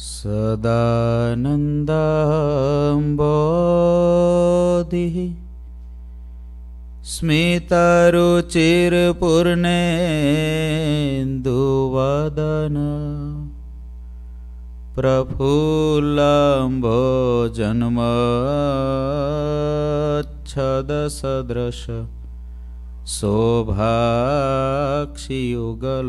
सदानन्दम्बोधिः स्मितारुचिरपूर्णेन्दुवदन प्रफुल्लम्भो जन्मच्छदसदृश शोभाक्षियुगल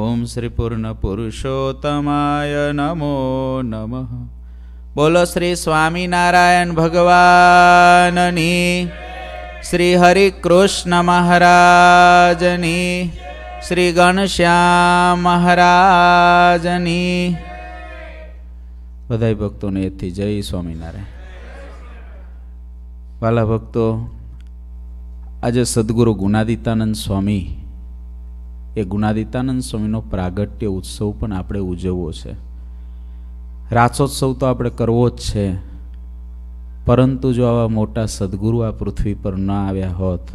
ઓમ શ્રી પૂર્ણ પુરુષોત્તમાય નમો નમઃ બોલો શ્રી સ્વામિનારાયણ ભગવાનની શ્રી હરિ કૃષ્ણ મહારાજની શ્રી ગણશ્યામ મહારાજની બધા ભક્તોને એથી જય સ્વામિનારાયણ વાલા ભક્તો આજે સદગુરુ ગુણાદિતાનંદ સ્વામી એ ગુણાદિતાનંદ સ્વામીનો પ્રાગટ્ય ઉત્સવ પણ આપણે ઉજવવો છે રાસોત્સવ તો આપણે કરવો જ છે પરંતુ જો આવા મોટા સદગુરુ આ પૃથ્વી પર ન આવ્યા હોત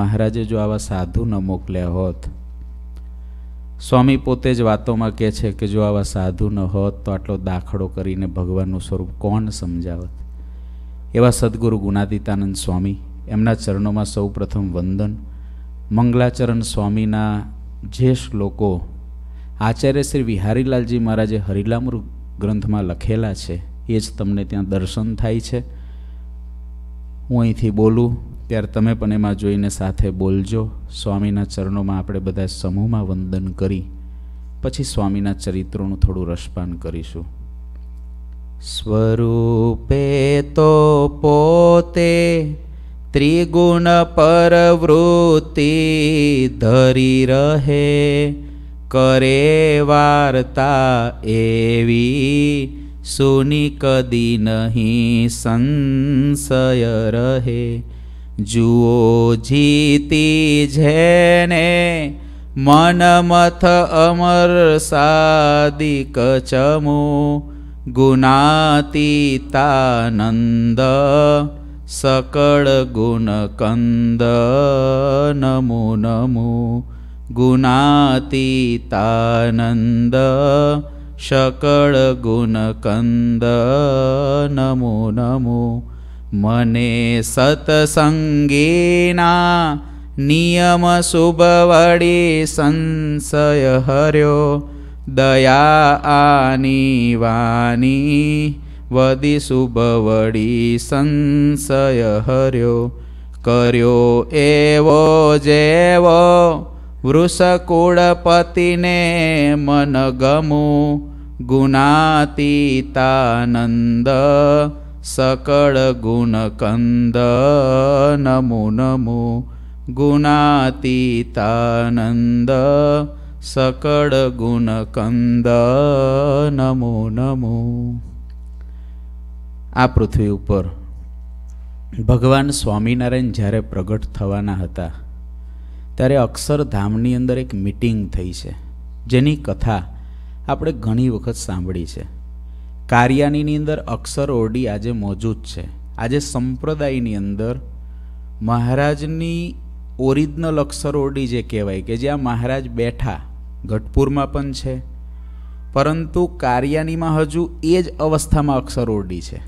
મહારાજે જો આવા સાધુ ન મોકલ્યા હોત સ્વામી પોતે જ વાતોમાં કહે છે કે જો આવા સાધુ ન હોત તો આટલો દાખલો કરીને ભગવાનનું સ્વરૂપ કોણ સમજાવત એવા સદગુરુ ગુણાદિતાનંદ સ્વામી એમના ચરણોમાં સૌ પ્રથમ વંદન મંગલાચરણ સ્વામીના જે શ્લોકો આચાર્ય શ્રી વિહારીલાલજી મહારાજે હરિલામૃ ગ્રંથમાં લખેલા છે એ જ તમને ત્યાં દર્શન થાય છે હું અહીંથી બોલું ત્યારે તમે પણ એમાં જોઈને સાથે બોલજો સ્વામીના ચરણોમાં આપણે બધા સમૂહમાં વંદન કરી પછી સ્વામીના ચરિત્રોનું થોડું રસપાન કરીશું સ્વરૂપે તો પોતે ત્રિગુણ પરવૃત્તિ ધરી રહે કરે વાર્તા એવી સુની કદી નહીં સંશય રહે જુઓ જીતી જેને મનમથ અમર સાદિક ચમો ગુણાતીતાનંદ सकलगुणकन्द नमो नमु गुणातीतानन्द सकलगुणकन्द नमो नमो मने संशय हर्यो दया आनी वाणी વદી સંશય હર્યો કર્યો એવો જેવો વૃષકુળપતિને મન ગમું ગુણાતીતાનંદ સકળ ગુણકંદ નમો નમો ગુણાતીતાનંદ સકળ ગુણકંદ નમો નમો આ પૃથ્વી ઉપર ભગવાન સ્વામિનારાયણ જ્યારે પ્રગટ થવાના હતા ત્યારે અક્ષરધામની અંદર એક મિટિંગ થઈ છે જેની કથા આપણે ઘણી વખત સાંભળી છે કાર્યાનીની અંદર અક્ષર ઓરડી આજે મોજૂદ છે આજે સંપ્રદાયની અંદર મહારાજની ઓરિજિનલ અક્ષર ઓરડી જે કહેવાય કે જ્યાં મહારાજ બેઠા ગઢપુરમાં પણ છે પરંતુ કારિયાનીમાં હજુ એ જ અવસ્થામાં અક્ષર ઓરડી છે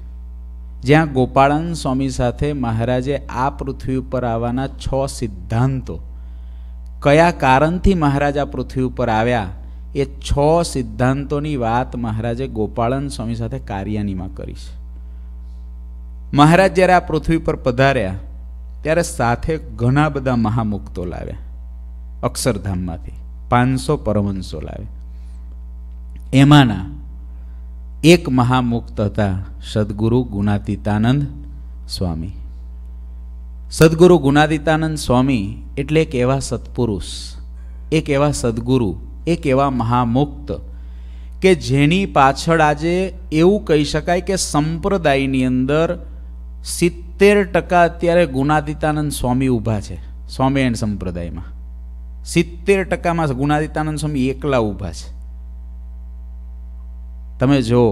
જ્યાં ગોપાળન સ્વામી સાથે મહારાજે આ પૃથ્વી ઉપર આવવાના છ સિદ્ધાંતો કયા કારણથી મહારાજ આ પૃથ્વી ઉપર આવ્યા એ છ સિદ્ધાંતોની વાત મહારાજે ગોપાળન સ્વામી સાથે કાર્યાનીમાં કરી છે મહારાજ જ્યારે આ પૃથ્વી પર પધાર્યા ત્યારે સાથે ઘણા બધા મહામુક્તો લાવ્યા અક્ષરધામમાંથી પાંચસો પરવંશો લાવ્યા એમાંના એક મહામુક્ત હતા સદગુરુ ગુણાતીતાનંદ સ્વામી સદગુરુ ગુણાતીતાનંદ સ્વામી એટલે એક એવા સત્પુરુષ એક એવા સદગુરુ એક એવા મહામુક્ત કે જેની પાછળ આજે એવું કહી શકાય કે સંપ્રદાયની અંદર સિત્તેર ટકા અત્યારે ગુણાતીતાનંદ સ્વામી ઊભા છે સ્વામી એન્ડ સંપ્રદાયમાં સિત્તેર ટકામાં ગુણાતીતાનંદ સ્વામી એકલા ઊભા છે તમે જુઓ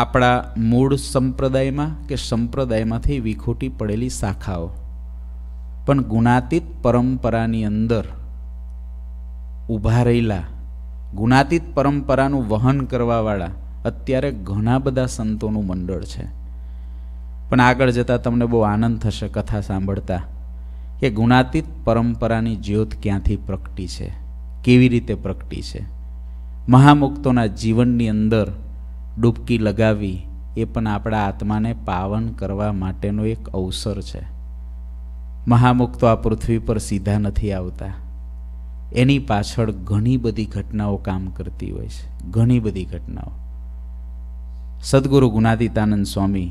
આપણા મૂળ સંપ્રદાયમાં કે સંપ્રદાયમાંથી વિખોટી પડેલી શાખાઓ પણ ગુણાતીત પરંપરાની અંદર ઊભા રહેલા ગુણાતીત પરંપરાનું વહન કરવાવાળા અત્યારે ઘણા બધા સંતોનું મંડળ છે પણ આગળ જતાં તમને બહુ આનંદ થશે કથા સાંભળતા કે ગુણાતીત પરંપરાની જ્યોત ક્યાંથી પ્રગટી છે કેવી રીતે પ્રગટી છે મહામુક્તોના જીવનની અંદર ડૂબકી લગાવી એ પણ આપણા આત્માને પાવન કરવા માટેનો એક અવસર છે મહામુક્તો આ પૃથ્વી પર સીધા નથી આવતા એની પાછળ ઘણી બધી ઘટનાઓ કામ કરતી હોય છે ઘણી બધી ઘટનાઓ સદગુરુ ગુનાદિતાનંદ સ્વામી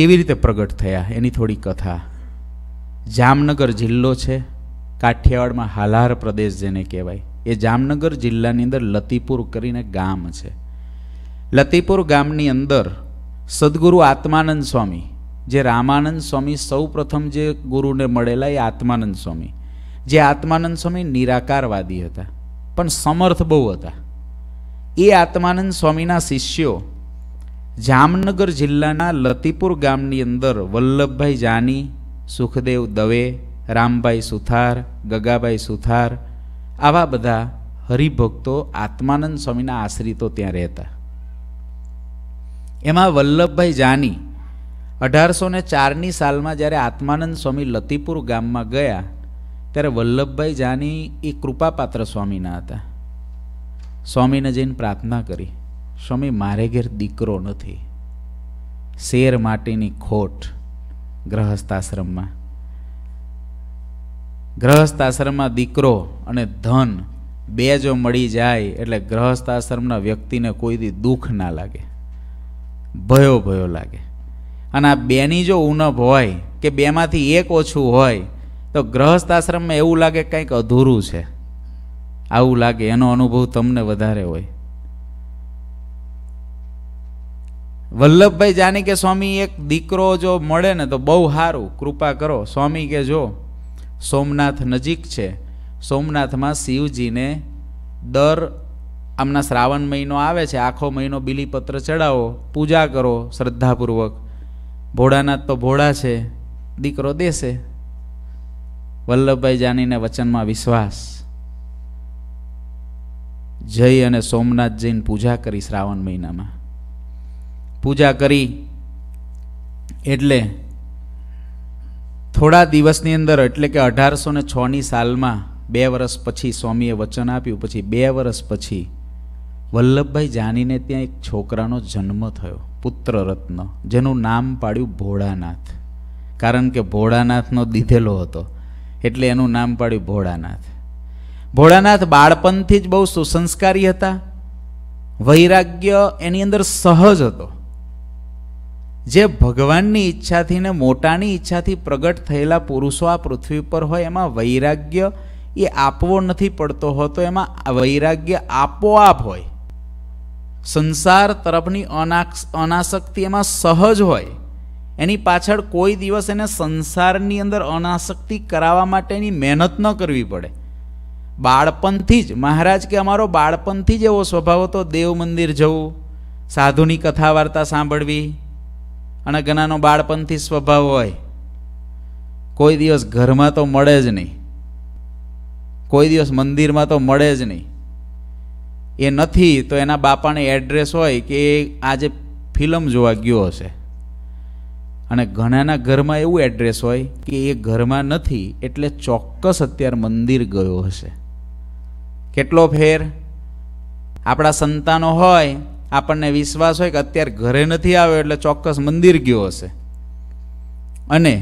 કેવી રીતે પ્રગટ થયા એની થોડી કથા જામનગર જિલ્લો છે કાઠિયાવાડમાં હાલાર પ્રદેશ જેને કહેવાય એ જામનગર જિલ્લાની અંદર લતીપુર કરીને ગામ છે લતીપુર ગામની અંદર સદગુરુ આત્માનંદ સ્વામી જે રામાનંદ સ્વામી સૌપ્રથમ જે ગુરુને મળેલા એ આત્માનંદ સ્વામી જે આત્માનંદ સ્વામી નિરાકારવાદી હતા પણ સમર્થ બહુ હતા એ આત્માનંદ સ્વામીના શિષ્યો જામનગર જિલ્લાના લતીપુર ગામની અંદર વલ્લભભાઈ જાની સુખદેવ દવે રામભાઈ સુથાર ગગાભાઈ સુથાર આવા બધા હરિભક્તો આત્માનંદ સ્વામીના આશ્રિતો ત્યાં રહેતા એમાં વલ્લભભાઈ જાની અઢારસો ને ચારની સાલમાં જ્યારે આત્માનંદ સ્વામી લતીપુર ગામમાં ગયા ત્યારે વલ્લભભાઈ જાની એ કૃપાપાત્ર સ્વામીના હતા સ્વામીને જઈને પ્રાર્થના કરી સ્વામી મારે ઘેર દીકરો નથી શેર માટેની ખોટ ગ્રહસ્થાશ્રમમાં ગ્રહસ્થ આશ્રમમાં દીકરો અને ધન બે જો મળી જાય એટલે ગ્રહસ્થ આશ્રમના વ્યક્તિને કોઈથી દુઃખ ના લાગે ભયો ભયો લાગે અને આ બેની જો ઉણપ હોય કે બેમાંથી એક ઓછું હોય તો ગ્રહસ્થ આશ્રમમાં એવું લાગે કંઈક અધૂરું છે આવું લાગે એનો અનુભવ તમને વધારે હોય વલ્લભભાઈ જાની કે સ્વામી એક દીકરો જો મળે ને તો બહુ સારું કૃપા કરો સ્વામી કે જો સોમનાથ નજીક છે સોમનાથમાં શિવજીને દર આમના શ્રાવણ મહિનો આવે છે આખો મહિનો બિલીપત્ર ચડાવો પૂજા કરો શ્રદ્ધાપૂર્વક ભોળાનાથ તો ભોળા છે દીકરો દેશે વલ્લભભાઈ જાનીને વચનમાં વિશ્વાસ જઈ અને સોમનાથ જઈને પૂજા કરી શ્રાવણ મહિનામાં પૂજા કરી એટલે થોડા દિવસની અંદર એટલે કે અઢારસો ને છની સાલમાં બે વર્ષ પછી સ્વામીએ વચન આપ્યું પછી બે વર્ષ પછી વલ્લભભાઈ જાનીને ત્યાં એક છોકરાનો જન્મ થયો પુત્ર રત્ન જેનું નામ પાડ્યું ભોળાનાથ કારણ કે ભોળાનાથનો દીધેલો હતો એટલે એનું નામ પાડ્યું ભોળાનાથ ભોળાનાથ બાળપણથી જ બહુ સુસંસ્કારી હતા વૈરાગ્ય એની અંદર સહજ હતો જે ભગવાનની ઈચ્છાથી ને મોટાની ઈચ્છાથી પ્રગટ થયેલા પુરુષો આ પૃથ્વી પર હોય એમાં વૈરાગ્ય એ આપવો નથી પડતો હોતો એમાં વૈરાગ્ય આપોઆપ હોય સંસાર તરફની અનાસક્તિ એમાં સહજ હોય એની પાછળ કોઈ દિવસ એને સંસારની અંદર અનાસક્તિ કરાવવા માટેની મહેનત ન કરવી પડે બાળપણથી જ મહારાજ કે અમારો બાળપણથી જ એવો સ્વભાવ હતો દેવ મંદિર જવું સાધુની કથા વાર્તા સાંભળવી અને ઘણાનો બાળપણથી સ્વભાવ હોય કોઈ દિવસ ઘરમાં તો મળે જ નહીં કોઈ દિવસ મંદિરમાં તો મળે જ નહીં એ નથી તો એના બાપાને એડ્રેસ હોય કે એ આજે ફિલ્મ જોવા ગયો હશે અને ઘણાના ઘરમાં એવું એડ્રેસ હોય કે એ ઘરમાં નથી એટલે ચોક્કસ અત્યારે મંદિર ગયો હશે કેટલો ફેર આપણા સંતાનો હોય આપણને વિશ્વાસ હોય કે અત્યારે ઘરે નથી આવ્યો એટલે ચોક્કસ મંદિર ગયો હશે અને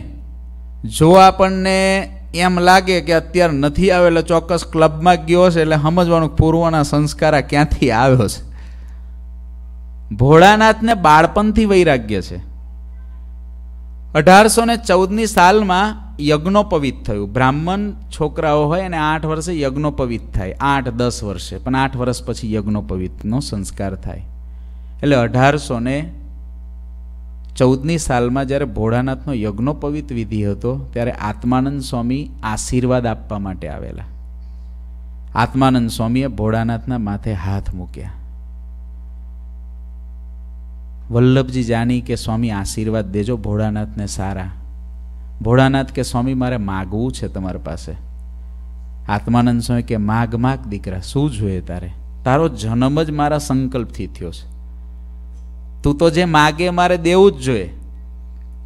જો આપણને એમ લાગે કે અત્યારે નથી આવ્યો એટલે ચોક્કસ ક્લબમાં ગયો હશે એટલે સમજવાનું પૂર્વના સંસ્કાર ક્યાંથી આવ્યો છે ભોળાનાથને બાળપણથી વૈરાગ્ય છે અઢારસો ને ચૌદની સાલમાં યજ્ઞોપવિત થયું બ્રાહ્મણ છોકરાઓ હોય અને આઠ વર્ષે યજ્ઞોપવિત થાય આઠ દસ વર્ષે પણ આઠ વર્ષ પછી યજ્ઞોપવિતનો સંસ્કાર થાય એટલે અઢારસો ને ચૌદની સાલમાં જ્યારે ભોળાનાથનો યજ્ઞોપવિત વિધિ હતો ત્યારે આત્માનંદ સ્વામી આશીર્વાદ આપવા માટે આવેલા આત્માનંદ સ્વામીએ ભોળાનાથના માથે હાથ મૂક્યા વલ્લભજી જાની કે સ્વામી આશીર્વાદ દેજો ભોળાનાથને સારા ભોળાનાથ કે સ્વામી મારે માગવું છે તમારી પાસે આત્માનંદ સ્વામી કે માગ માગ દીકરા શું જોઈએ તારે તારો જન્મ જ મારા સંકલ્પથી થયો છે તું તો જે માગે મારે દેવું જ જોઈએ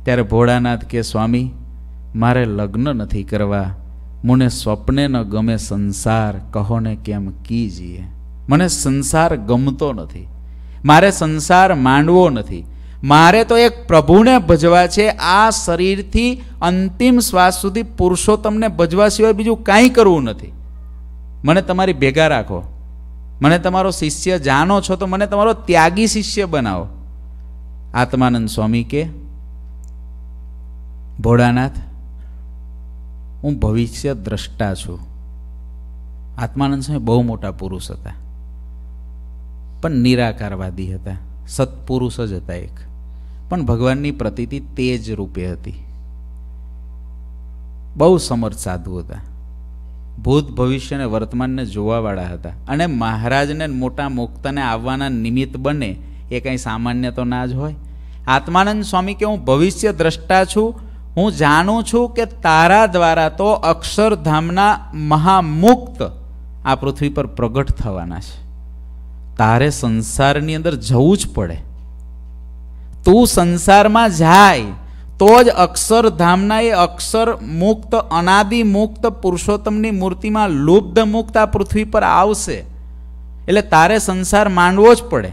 ત્યારે ભોળાનાથ કે સ્વામી મારે લગ્ન નથી કરવા મને સ્વપ્ને ન ગમે સંસાર કહો ને કેમ કી જઈએ મને સંસાર ગમતો નથી મારે સંસાર માંડવો નથી મારે તો એક પ્રભુને ભજવા છે આ શરીરથી અંતિમ શ્વાસ સુધી પુરુષોત્તમને ભજવા સિવાય બીજું કાંઈ કરવું નથી મને તમારી ભેગા રાખો મને તમારો શિષ્ય જાણો છો તો મને તમારો ત્યાગી શિષ્ય બનાવો આત્માનંદ સ્વામી કે ભોળાનાથ હું ભવિષ્ય દ્રષ્ટા છું આત્માનંદ સ્વામી બહુ મોટા પુરુષ હતા પણ નિરાકારવાદી હતા સત્પુરુષ જ હતા એક પણ ભગવાનની પ્રતીતિ તેજ રૂપે હતી બહુ સમર્થ સાધુ હતા ભૂત ભવિષ્યને વર્તમાનને જોવાવાળા હતા અને મહારાજને મોટા મોક્તને આવવાના નિમિત્ત બને એ કંઈ સામાન્ય તો ના જ હોય આત્માનંદ સ્વામી કે હું ભવિષ્ય દ્રષ્ટા છું હું જાણું છું કે તારા દ્વારા તો અક્ષરધામના મહામુક્ત આ પૃથ્વી પર પ્રગટ થવાના છે તારે સંસારની અંદર જવું જ પડે તું સંસારમાં જાય તો જ અક્ષરધામના એ અક્ષર મુક્ત અનાદિ મુક્ત પુરુષોત્તમની મૂર્તિમાં લુબ્ધ મુક્ત આ પૃથ્વી પર આવશે એટલે તારે સંસાર માંડવો જ પડે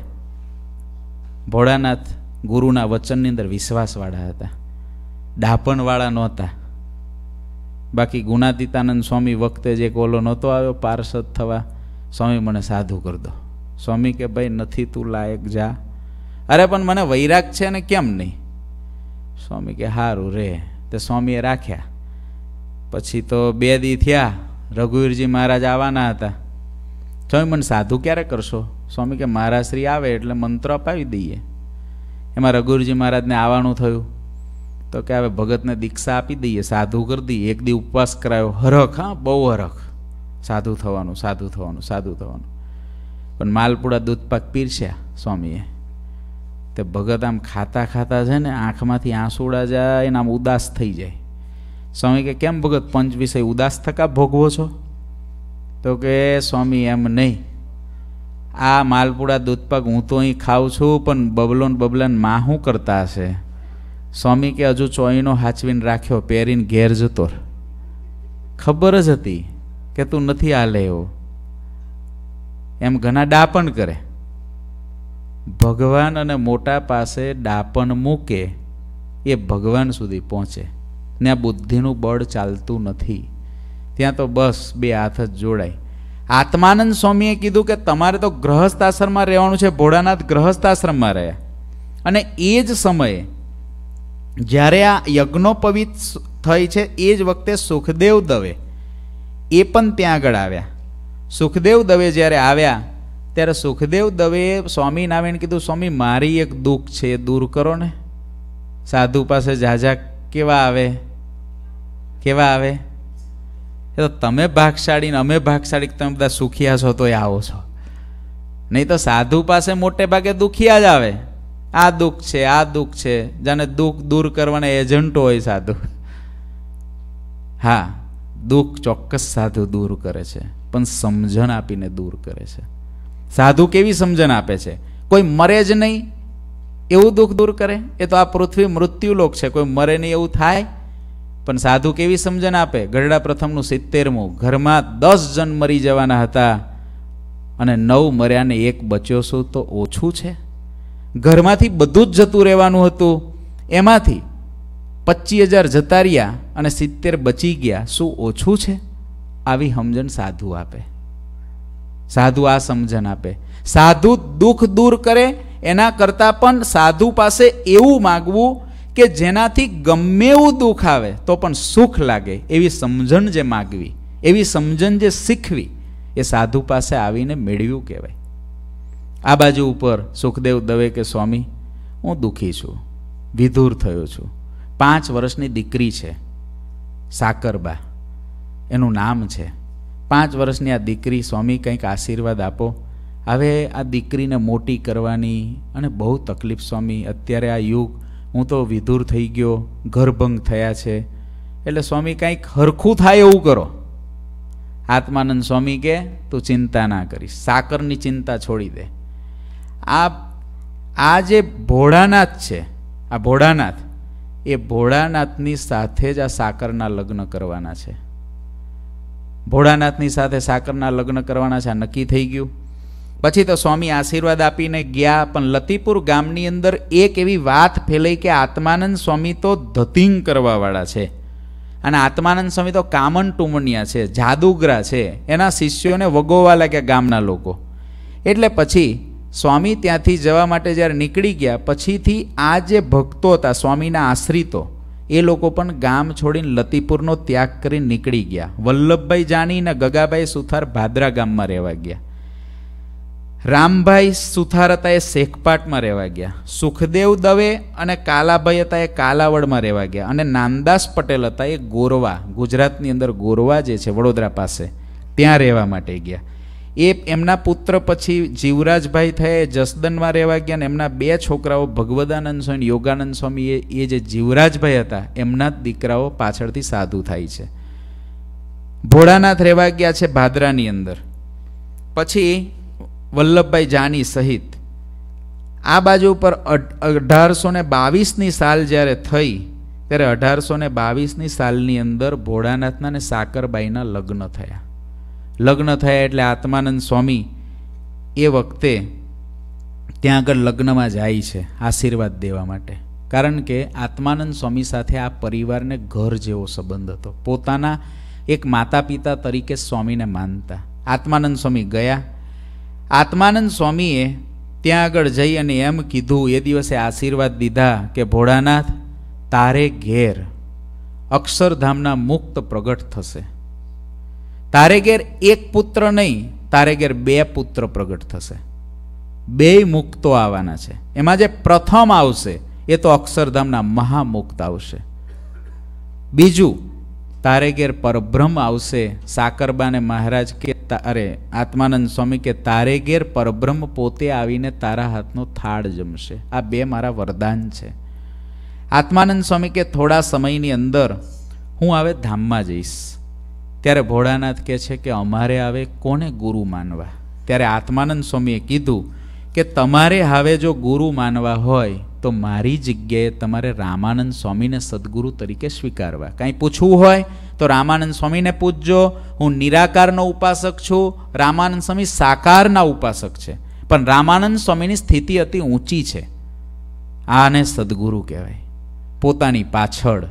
ભોળાનાથ ગુરુના વચનની અંદર વિશ્વાસવાળા હતા ડાપણવાળા નહોતા બાકી ગુણાતીતાનંદ સ્વામી વખતે જે કોલો નહોતો આવ્યો પાર્ષદ થવા સ્વામી મને સાધુ કર દો સ્વામી કે ભાઈ નથી તું લાયક જા અરે પણ મને વૈરાગ છે ને કેમ નહીં સ્વામી કે સારું રે તે સ્વામીએ રાખ્યા પછી તો બે દી થયા રઘુવીરજી મહારાજ આવવાના હતા સ્વામી મને સાધુ ક્યારે કરશો સ્વામી કે મહારાજ શ્રી આવે એટલે મંત્ર અપાવી દઈએ એમાં રઘુજી મહારાજને આવવાનું થયું તો કે હવે ભગતને દીક્ષા આપી દઈએ સાધુ કરી દઈએ એક દી ઉપવાસ કરાયો હરખ હા બહુ હરખ સાધુ થવાનું સાધુ થવાનું સાધુ થવાનું પણ માલપુડા દૂધપાક પીરસ્યા સ્વામીએ તે ભગત આમ ખાતા ખાતા છે ને આંખમાંથી આંસુડા જાય અને આમ ઉદાસ થઈ જાય સ્વામી કે કેમ ભગત પંચ વિષય ઉદાસ થકા ભોગવો છો તો કે સ્વામી એમ નહીં આ માલપુડા દૂધપાક હું તો અહીં ખાઉં છું પણ બબલોન ને બબલાને માં હું કરતા હશે સ્વામી કે હજુ ચોઈનો હાચવીને રાખ્યો પહેરીને ઘેર જતો ખબર જ હતી કે તું નથી હાલે એવો એમ ઘણા ડાપણ કરે ભગવાન અને મોટા પાસે ડાપણ મૂકે એ ભગવાન સુધી પહોંચે ને આ બુદ્ધિનું બળ ચાલતું નથી ત્યાં તો બસ બે હાથ જ જોડાય આત્માનંદ સ્વામીએ કીધું કે તમારે તો ગ્રહસ્થ આશ્રમમાં રહેવાનું છે ભોળાનાથ ગ્રહસ્થ આશ્રમમાં રહે અને એ જ સમયે જ્યારે આ યજ્ઞોપવિત થઈ છે એ જ વખતે સુખદેવ દવે એ પણ ત્યાં આગળ આવ્યા સુખદેવ દવે જ્યારે આવ્યા ત્યારે સુખદેવ દવે સ્વામિનારાયણ કીધું સ્વામી મારી એક દુઃખ છે એ દૂર કરો ને સાધુ પાસે જાજા કેવા આવે કેવા આવે એ તો તમે ભાગશાળી ને અમે ભાગશાળી તમે બધા સુખિયા છો તો એ આવો છો નહીં તો સાધુ પાસે મોટે ભાગે દુખિયા જ આવે આ દુઃખ છે આ દુઃખ છે જાણે દુઃખ દૂર કરવાના એજન્ટો હોય સાધુ હા દુઃખ ચોક્કસ સાધુ દૂર કરે છે પણ સમજણ આપીને દૂર કરે છે સાધુ કેવી સમજણ આપે છે કોઈ મરે જ નહીં એવું દુઃખ દૂર કરે એ તો આ પૃથ્વી મૃત્યુ લોક છે કોઈ મરે નહીં એવું થાય પણ સાધુ કેવી સમજણ આપે ગરડા પ્રથમનું સિત્તેરમું ઘરમાં દસ જણ મરી જવાના હતા અને નવ મર્યા ને એક બચ્યો છું તો ઓછું છે ઘરમાંથી બધું જ જતું રહેવાનું હતું એમાંથી પચીસ હજાર જતા રહ્યા અને સિત્તેર બચી ગયા શું ઓછું છે આવી સમજણ સાધુ આપે સાધુ આ સમજણ આપે સાધુ દુઃખ દૂર કરે એના કરતાં પણ સાધુ પાસે એવું માગવું કે જેનાથી ગમે એવું દુઃખ આવે તો પણ સુખ લાગે એવી સમજણ જે માગવી એવી સમજણ જે શીખવી એ સાધુ પાસે આવીને મેળવ્યું કહેવાય આ બાજુ ઉપર સુખદેવ દવે કે સ્વામી હું દુઃખી છું વિધુર થયો છું પાંચ વર્ષની દીકરી છે સાકરબા એનું નામ છે પાંચ વર્ષની આ દીકરી સ્વામી કંઈક આશીર્વાદ આપો હવે આ દીકરીને મોટી કરવાની અને બહુ તકલીફ સ્વામી અત્યારે આ યુગ હું તો વિધુર થઈ ગયો ઘરભંગ થયા છે એટલે સ્વામી કાંઈક હરખું થાય એવું કરો આત્માનંદ સ્વામી કે તું ચિંતા ના કરીશ સાકરની ચિંતા છોડી દે આ આ જે ભોળાનાથ છે આ ભોળાનાથ એ ભોળાનાથની સાથે જ આ સાકરના લગ્ન કરવાના છે ભોળાનાથની સાથે સાકરના લગ્ન કરવાના છે આ નક્કી થઈ ગયું પછી તો સ્વામી આશીર્વાદ આપીને ગયા પણ લતીપુર ગામની અંદર એક એવી વાત ફેલાઈ કે આત્માનંદ સ્વામી તો ધતિંગ કરવાવાળા છે અને આત્માનંદ સ્વામી તો કામન ટુમણિયા છે જાદુગ્રા છે એના શિષ્યોને વગોવા લાગ્યા ગામના લોકો એટલે પછી સ્વામી ત્યાંથી જવા માટે જ્યારે નીકળી ગયા પછીથી આ જે ભક્તો હતા સ્વામીના આશ્રિતો એ લોકો પણ ગામ છોડીને લતીપુરનો ત્યાગ કરી નીકળી ગયા વલ્લભભાઈ જાની ને ગગાભાઈ સુથાર ભાદરા ગામમાં રહેવા ગયા રામભાઈ સુથાર હતા એ શેખપાટમાં રહેવા ગયા સુખદેવ દવે અને કાલાભાઈ હતા એ કાલાવડમાં રહેવા ગયા અને નામદાસ પટેલ હતા એ ગોરવા ગુજરાતની અંદર ગોરવા જે છે વડોદરા પાસે ત્યાં રહેવા માટે ગયા એ એમના પુત્ર પછી જીવરાજભાઈ થયા એ જસદનમાં રહેવા ગયા અને એમના બે છોકરાઓ ભગવદાનંદ સ્વામી યોગાનંદ સ્વામી એ જે જીવરાજભાઈ હતા એમના જ દીકરાઓ પાછળથી સાધુ થાય છે ભોળાનાથ રહેવા ગયા છે ભાદરાની અંદર પછી વલ્લભભાઈ જાની સહિત આ બાજુ પર અઢારસો ને બાવીસની સાલ જ્યારે થઈ ત્યારે અઢારસો ને બાવીસની સાલની અંદર ભોળાનાથના અને સાકરબાઈના લગ્ન થયા લગ્ન થયા એટલે આત્માનંદ સ્વામી એ વખતે ત્યાં આગળ લગ્નમાં જાય છે આશીર્વાદ દેવા માટે કારણ કે આત્માનંદ સ્વામી સાથે આ પરિવારને ઘર જેવો સંબંધ હતો પોતાના એક માતા પિતા તરીકે સ્વામીને માનતા આત્માનંદ સ્વામી ગયા આત્માનંદ સ્વામીએ ત્યાં આગળ જઈ અને એમ કીધું એ દિવસે આશીર્વાદ દીધા કે ભોળાનાથ તારે ઘેર અક્ષરધામના મુક્ત પ્રગટ થશે તારે ઘેર એક પુત્ર નહીં તારે ઘેર બે પુત્ર પ્રગટ થશે બે મુક્તો આવવાના છે એમાં જે પ્રથમ આવશે એ તો અક્ષરધામના મહામુક્ત આવશે બીજું તારે ઘેર પરબ્રહ્મ આવશે સાકરબાને મહારાજ કે અરે આત્માનંદ સ્વામી કે તારે ઘેર પરબ્રહ્મ પોતે આવીને તારા હાથનો થાળ જમશે આ બે મારા વરદાન છે આત્માનંદ સ્વામી કે થોડા સમયની અંદર હું આવે ધામમાં જઈશ ત્યારે ભોળાનાથ કહે છે કે અમારે આવે કોને ગુરુ માનવા ત્યારે આત્માનંદ સ્વામીએ કીધું કે તમારે હવે જો ગુરુ માનવા હોય તો મારી જગ્યાએ તમારે રામાનંદ સ્વામીને સદગુરુ તરીકે સ્વીકારવા કાંઈ પૂછવું હોય તો રામાનંદ સ્વામીને પૂછજો હું નિરાકારનો ઉપાસક છું રામાનંદ સ્વામી સાકારના ઉપાસક છે પણ રામાનંદ સ્વામીની સ્થિતિ અતિ ઊંચી છે આને સદગુરુ કહેવાય પોતાની પાછળ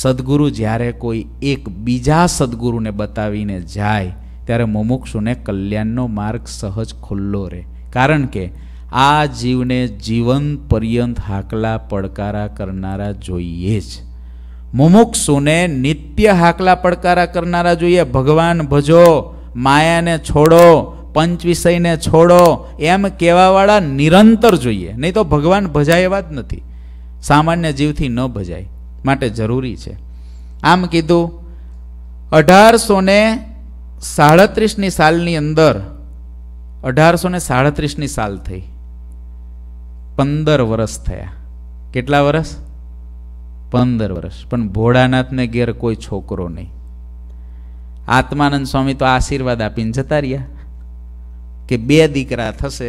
સદગુરુ જ્યારે કોઈ એક બીજા સદગુરુને બતાવીને જાય ત્યારે મુમુક્ષુને કલ્યાણનો માર્ગ સહજ ખુલ્લો રહે કારણ કે આ જીવને જીવન પર્યંત હાકલા પડકારા કરનારા જોઈએ જ મુમુક્ષુને નિત્ય હાકલા પડકારા કરનારા જોઈએ ભગવાન ભજો માયાને છોડો પંચ વિષયને છોડો એમ કહેવાવાળા નિરંતર જોઈએ નહીં તો ભગવાન ભજાય એવા જ નથી સામાન્ય જીવથી ન ભજાય માટે જરૂરી છે આમ કીધું અઢારસો ને સાડત્રીસની સાલની અંદર અઢારસો ને સાડત્રીસની સાલ થઈ પંદર વર્ષ થયા કેટલા વર્ષ પંદર વર્ષ પણ ભોળાનાથને ઘેર કોઈ છોકરો નહીં આત્માનંદ સ્વામી તો આશીર્વાદ આપીને જતા રહ્યા કે બે દીકરા થશે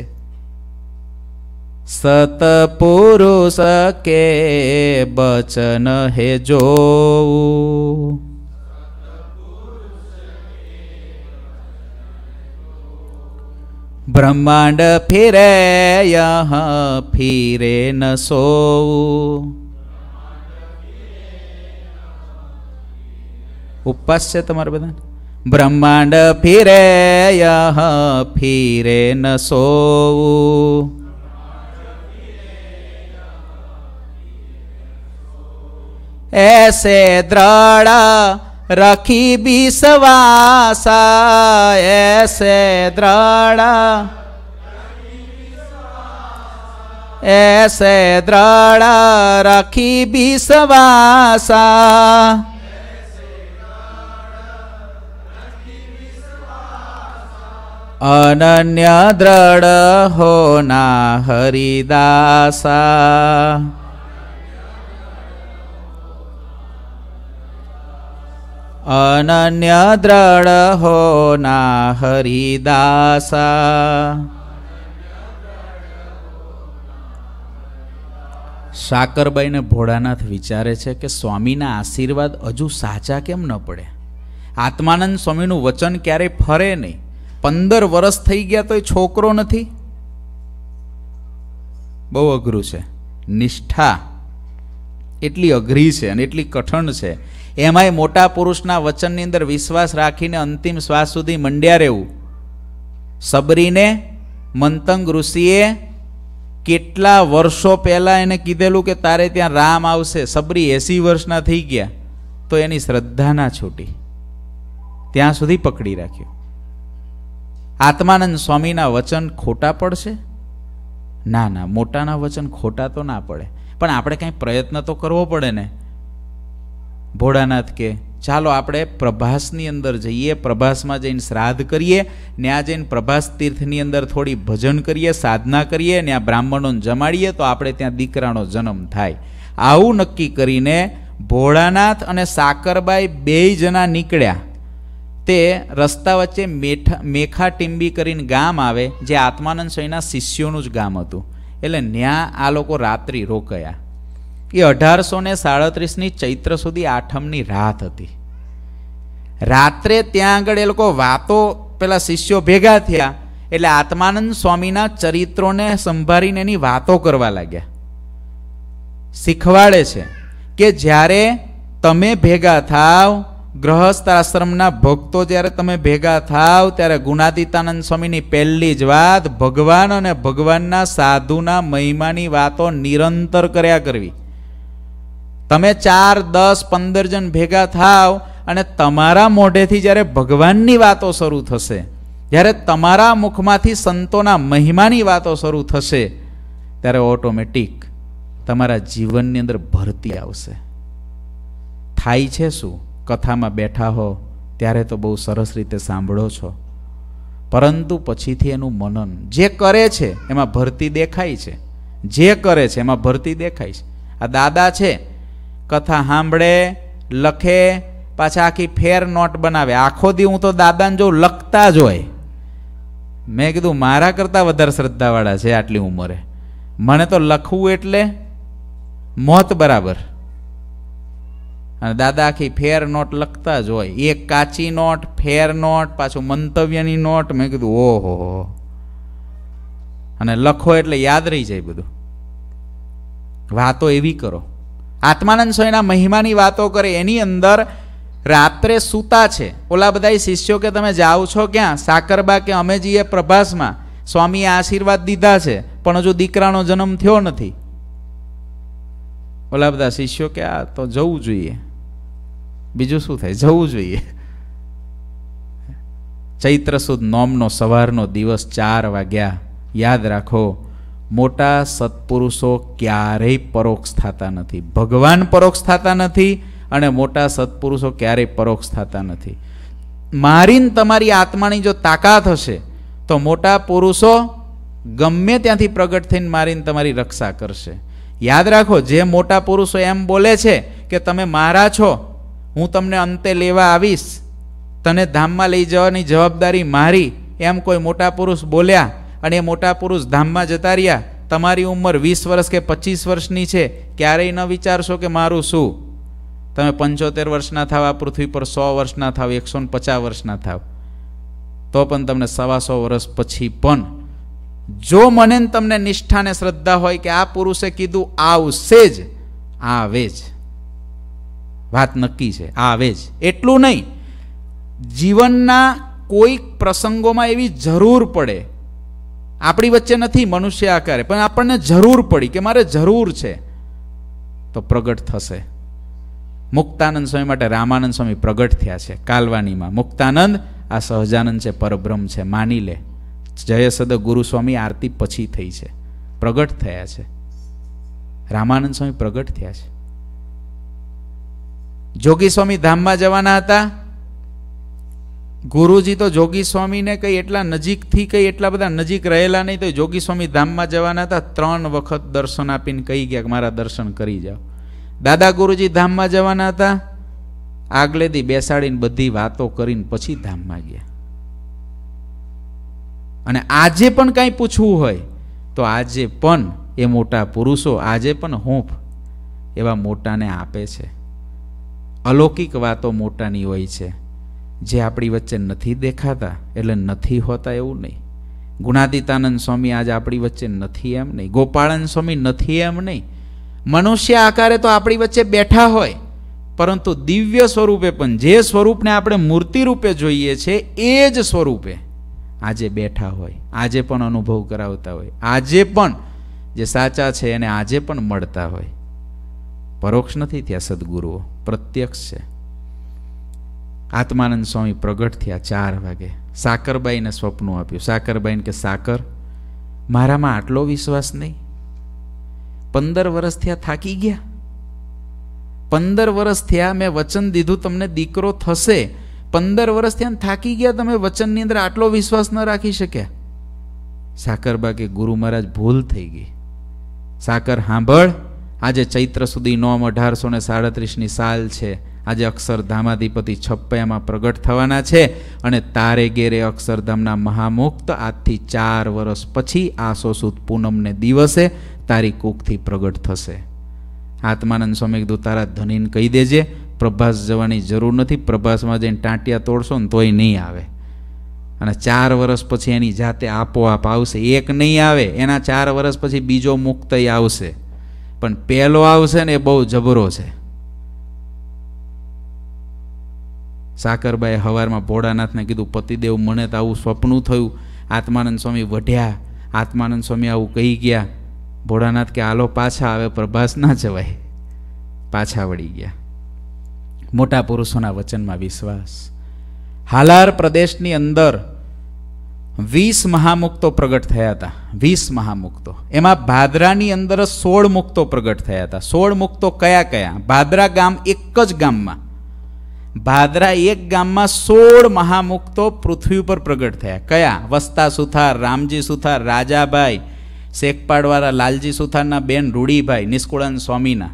સત પુરુષ કે બચન હે જોવું બ્રહ્માંડ ફિરે યહ ફિરે ન સોવું ઉપવાસ છે તમારે બધા બ્રહ્માંડ ફિરે યહ ફિરે ન સોવું એસે દ્રઢ रखी विश्वासा ऐसे दृढ़ ऐसे दृढ़ रखी विश्वासा अनन्य दृढ़ होना हरिदासा અનન્ય દ્રઢ હોના હરિદાસા સાકરબાઈને ભોળાનાથ વિચારે છે કે સ્વામીના આશીર્વાદ હજુ સાચા કેમ ન પડે આત્માનંદ સ્વામીનું વચન ક્યારેય ફરે નહીં પંદર વર્ષ થઈ ગયા તો એ છોકરો નથી બહુ અઘરું છે નિષ્ઠા એટલી અઘરી છે અને એટલી કઠણ છે એમાંય મોટા પુરુષના વચનની અંદર વિશ્વાસ રાખીને અંતિમ શ્વાસ સુધી મંડ્યા રહેવું સબરીને મંતંગ ઋષિએ કેટલા વર્ષો પહેલાં એને કીધેલું કે તારે ત્યાં રામ આવશે સબરી એંસી વર્ષના થઈ ગયા તો એની શ્રદ્ધા ના છૂટી ત્યાં સુધી પકડી રાખ્યો આત્માનંદ સ્વામીના વચન ખોટા પડશે ના ના મોટાના વચન ખોટા તો ના પડે પણ આપણે કાંઈ પ્રયત્ન તો કરવો પડે ને ભોળાનાથ કે ચાલો આપણે પ્રભાસની અંદર જઈએ પ્રભાસમાં જઈને શ્રાદ્ધ કરીએ ત્યાં જઈને પ્રભાસ તીર્થની અંદર થોડી ભજન કરીએ સાધના કરીએ ને આ બ્રાહ્મણોને જમાડીએ તો આપણે ત્યાં દીકરાનો જન્મ થાય આવું નક્કી કરીને ભોળાનાથ અને સાકરબાઈ બે જણા નીકળ્યા તે રસ્તા વચ્ચે મેઠા મેખા ટીંબી કરીને ગામ આવે જે આત્માનંદ સ્વામીના શિષ્યોનું જ ગામ હતું એટલે ન્યા આ લોકો રાત્રિ રોકાયા એ અઢારસો ને સાડત્રીસની ચૈત્ર સુધી આઠમની રાત હતી રાત્રે ત્યાં આગળ એ લોકો વાતો પેલા શિષ્યો ભેગા થયા એટલે આત્માનંદ સ્વામીના ચરિત્રોને સંભાળીને એની વાતો કરવા લાગ્યા શીખવાડે છે કે જ્યારે તમે ભેગા થાવ ગ્રહસ્થ આશ્રમના ભક્તો જ્યારે તમે ભેગા થાવ ત્યારે ગુણાતીતાનંદ સ્વામીની પહેલી જ વાત ભગવાન અને ભગવાનના સાધુના મહિમાની વાતો નિરંતર કર્યા કરવી તમે ચાર દસ પંદર જણ ભેગા થાવ અને તમારા મોઢેથી જ્યારે ભગવાનની વાતો શરૂ થશે જ્યારે તમારા મુખમાંથી સંતોના મહિમાની વાતો શરૂ થશે ત્યારે ઓટોમેટિક તમારા જીવનની અંદર ભરતી આવશે થાય છે શું કથામાં બેઠા હો ત્યારે તો બહુ સરસ રીતે સાંભળો છો પરંતુ પછીથી એનું મનન જે કરે છે એમાં ભરતી દેખાય છે જે કરે છે એમાં ભરતી દેખાય છે આ દાદા છે કથા સાંભળે લખે પાછા આખી ફેર નોટ બનાવે આખો દી હું તો દાદાને જો લખતા જ હોય મેં કીધું મારા કરતાં વધારે શ્રદ્ધાવાળા છે આટલી ઉંમરે મને તો લખવું એટલે મોત બરાબર અને દાદા આખી ફેર નોટ લખતા જ હોય એક કાચી નોટ ફેર નોટ પાછું મંતવ્યની નોટ મેં કીધું ઓહો અને લખો એટલે યાદ રહી જાય બધું વાતો એવી કરો આત્માનંદ સ્વામીના મહિમાની વાતો કરે એની અંદર રાત્રે સૂતા છે ઓલા બધા શિષ્યો કે તમે જાઓ છો ક્યાં સાકરબા કે અમે જઈએ પ્રભાસમાં સ્વામીએ આશીર્વાદ દીધા છે પણ હજુ દીકરાનો જન્મ થયો નથી ઓલા બધા શિષ્યો કે આ તો જવું જોઈએ બીજું શું થાય જવું જોઈએ ચૈત્ર સુદ નોમનો સવારનો દિવસ ચાર વાગ્યા યાદ રાખો મોટા સત્પુરુષો ક્યારેય પરોક્ષ થતા નથી ભગવાન પરોક્ષ થતા નથી અને મોટા સત્પુરુષો ક્યારેય પરોક્ષ થતા નથી મારીને તમારી આત્માની જો તાકાત હશે તો મોટા પુરુષો ગમે ત્યાંથી પ્રગટ થઈને મારીને તમારી રક્ષા કરશે યાદ રાખો જે મોટા પુરુષો એમ બોલે છે કે તમે મારા છો હું તમને અંતે લેવા આવીશ તને ધામમાં લઈ જવાની જવાબદારી મારી એમ કોઈ મોટા પુરુષ બોલ્યા અને એ મોટા પુરુષ ધામમાં જતા રહ્યા તમારી ઉંમર વીસ વર્ષ કે પચીસ વર્ષની છે ક્યારેય ન વિચારશો કે મારું શું તમે પંચોતેર વર્ષના થાવ આ પૃથ્વી પર સો વર્ષના થાવ એકસો ને પચાસ વર્ષના થાવ તો પણ તમને સવા સો વર્ષ પછી પણ જો મને તમને નિષ્ઠાને શ્રદ્ધા હોય કે આ પુરુષે કીધું આવશે જ આવે જ વાત નક્કી છે આવે જ એટલું નહીં જીવનના કોઈક પ્રસંગોમાં એવી જરૂર પડે આપણી વચ્ચે નથી મનુષ્ય આકારે પણ આપણને જરૂર પડી કે મારે જરૂર છે તો પ્રગટ થશે મુક્તાનંદ સ્વામી માટે રામાનંદ સ્વામી પ્રગટ થયા છે કાલવાનીમાં મુક્તાનંદ આ સહજાનંદ છે પરબ્રહ્મ છે માની લે જયસદ ગુરુસ્વામી આરતી પછી થઈ છે પ્રગટ થયા છે રામાનંદ સ્વામી પ્રગટ થયા છે જોગી સ્વામી ધામમાં જવાના હતા ગુરુજી તો જોગી સ્વામીને કંઈ એટલા નજીકથી કંઈ એટલા બધા નજીક રહેલા નહીં તો જોગી સ્વામી ધામમાં જવાના હતા ત્રણ વખત દર્શન આપીને કહી ગયા કે મારા દર્શન કરી જાઓ દાદા ગુરુજી ધામમાં જવાના હતા આગલેથી બેસાડીને બધી વાતો કરીને પછી ધામમાં ગયા અને આજે પણ કાંઈ પૂછવું હોય તો આજે પણ એ મોટા પુરુષો આજે પણ હોંફ એવા મોટાને આપે છે અલૌકિક વાતો મોટાની હોય છે જે આપણી વચ્ચે નથી દેખાતા એટલે નથી હોતા એવું નહીં ગુણાતીતાનંદ સ્વામી આજે આપણી વચ્ચે નથી એમ નહીં ગોપાળાનંદ સ્વામી નથી એમ નહીં મનુષ્ય આકારે તો આપણી વચ્ચે બેઠા હોય પરંતુ દિવ્ય સ્વરૂપે પણ જે સ્વરૂપને આપણે મૂર્તિ રૂપે જોઈએ છે એ જ સ્વરૂપે આજે બેઠા હોય આજે પણ અનુભવ કરાવતા હોય આજે પણ જે સાચા છે એને આજે પણ મળતા હોય પરોક્ષ નથી ત્યાં સદગુરુઓ પ્રત્યક્ષ છે આત્માનંદ સ્વામી પ્રગટ થયા ચાર વાગે સાકરબાઈને સ્વપ્ન આપ્યું સાકરબાઈને કે સાકર મારામાં આટલો વિશ્વાસ નહીં પંદર વર્ષ થયા થાકી ગયા પંદર વર્ષ થયા મેં વચન દીધું તમને દીકરો થશે પંદર વર્ષ થયા થાકી ગયા તમે વચનની અંદર આટલો વિશ્વાસ ન રાખી શક્યા સાકરબા કે ગુરુ મહારાજ ભૂલ થઈ ગઈ સાકર સાંભળ આજે ચૈત્ર સુધી નોમ અઢારસો ને સાડત્રીસની સાલ છે આજે અક્ષરધામાધિપતિ છપ્પયામાં પ્રગટ થવાના છે અને તારે ગેરે અક્ષરધામના મહામુક્ત આજથી ચાર વર્ષ પછી આસો સુદ પૂનમને દિવસે તારી કુકથી પ્રગટ થશે આત્માનંદ સ્વામી કીધું તારા ધનીને કહી દેજે પ્રભાસ જવાની જરૂર નથી પ્રભાસમાં જઈને ટાંટિયા તોડશો ને તોય નહીં આવે અને ચાર વર્ષ પછી એની જાતે આપોઆપ આવશે એક નહીં આવે એના ચાર વર્ષ પછી બીજો મુક્તય આવશે પણ પહેલો આવશે ને એ બહુ જબરો છે સાકરબાએ હવારમાં ભોળાનાથને કીધું પતિદેવ મને તો આવું સ્વપ્ન થયું આત્માનંદ સ્વામી વઢ્યા આત્માનંદ સ્વામી આવું કહી ગયા ભોળાનાથ કે આલો પાછા આવે પ્રભાસ ના જવાય પાછા વળી ગયા મોટા પુરુષોના વચનમાં વિશ્વાસ હાલાર પ્રદેશની અંદર વીસ મહામુક્તો પ્રગટ થયા હતા વીસ મહામુક્તો એમાં ભાદરાની અંદર સોળ મુક્તો પ્રગટ થયા હતા સોળ મુક્તો કયા કયા ભાદરા ગામ એક જ ગામમાં ભાદરા એક ગામમાં સોળ મહામુક્તો પૃથ્વી ઉપર પ્રગટ થયા કયા વસ્તા સુથાર રામજી સુથાર રાજાભાઈ શેખપાડવાળા લાલજી સુથારના બેન રૂડીભાઈ નિષ્કુળાન સ્વામીના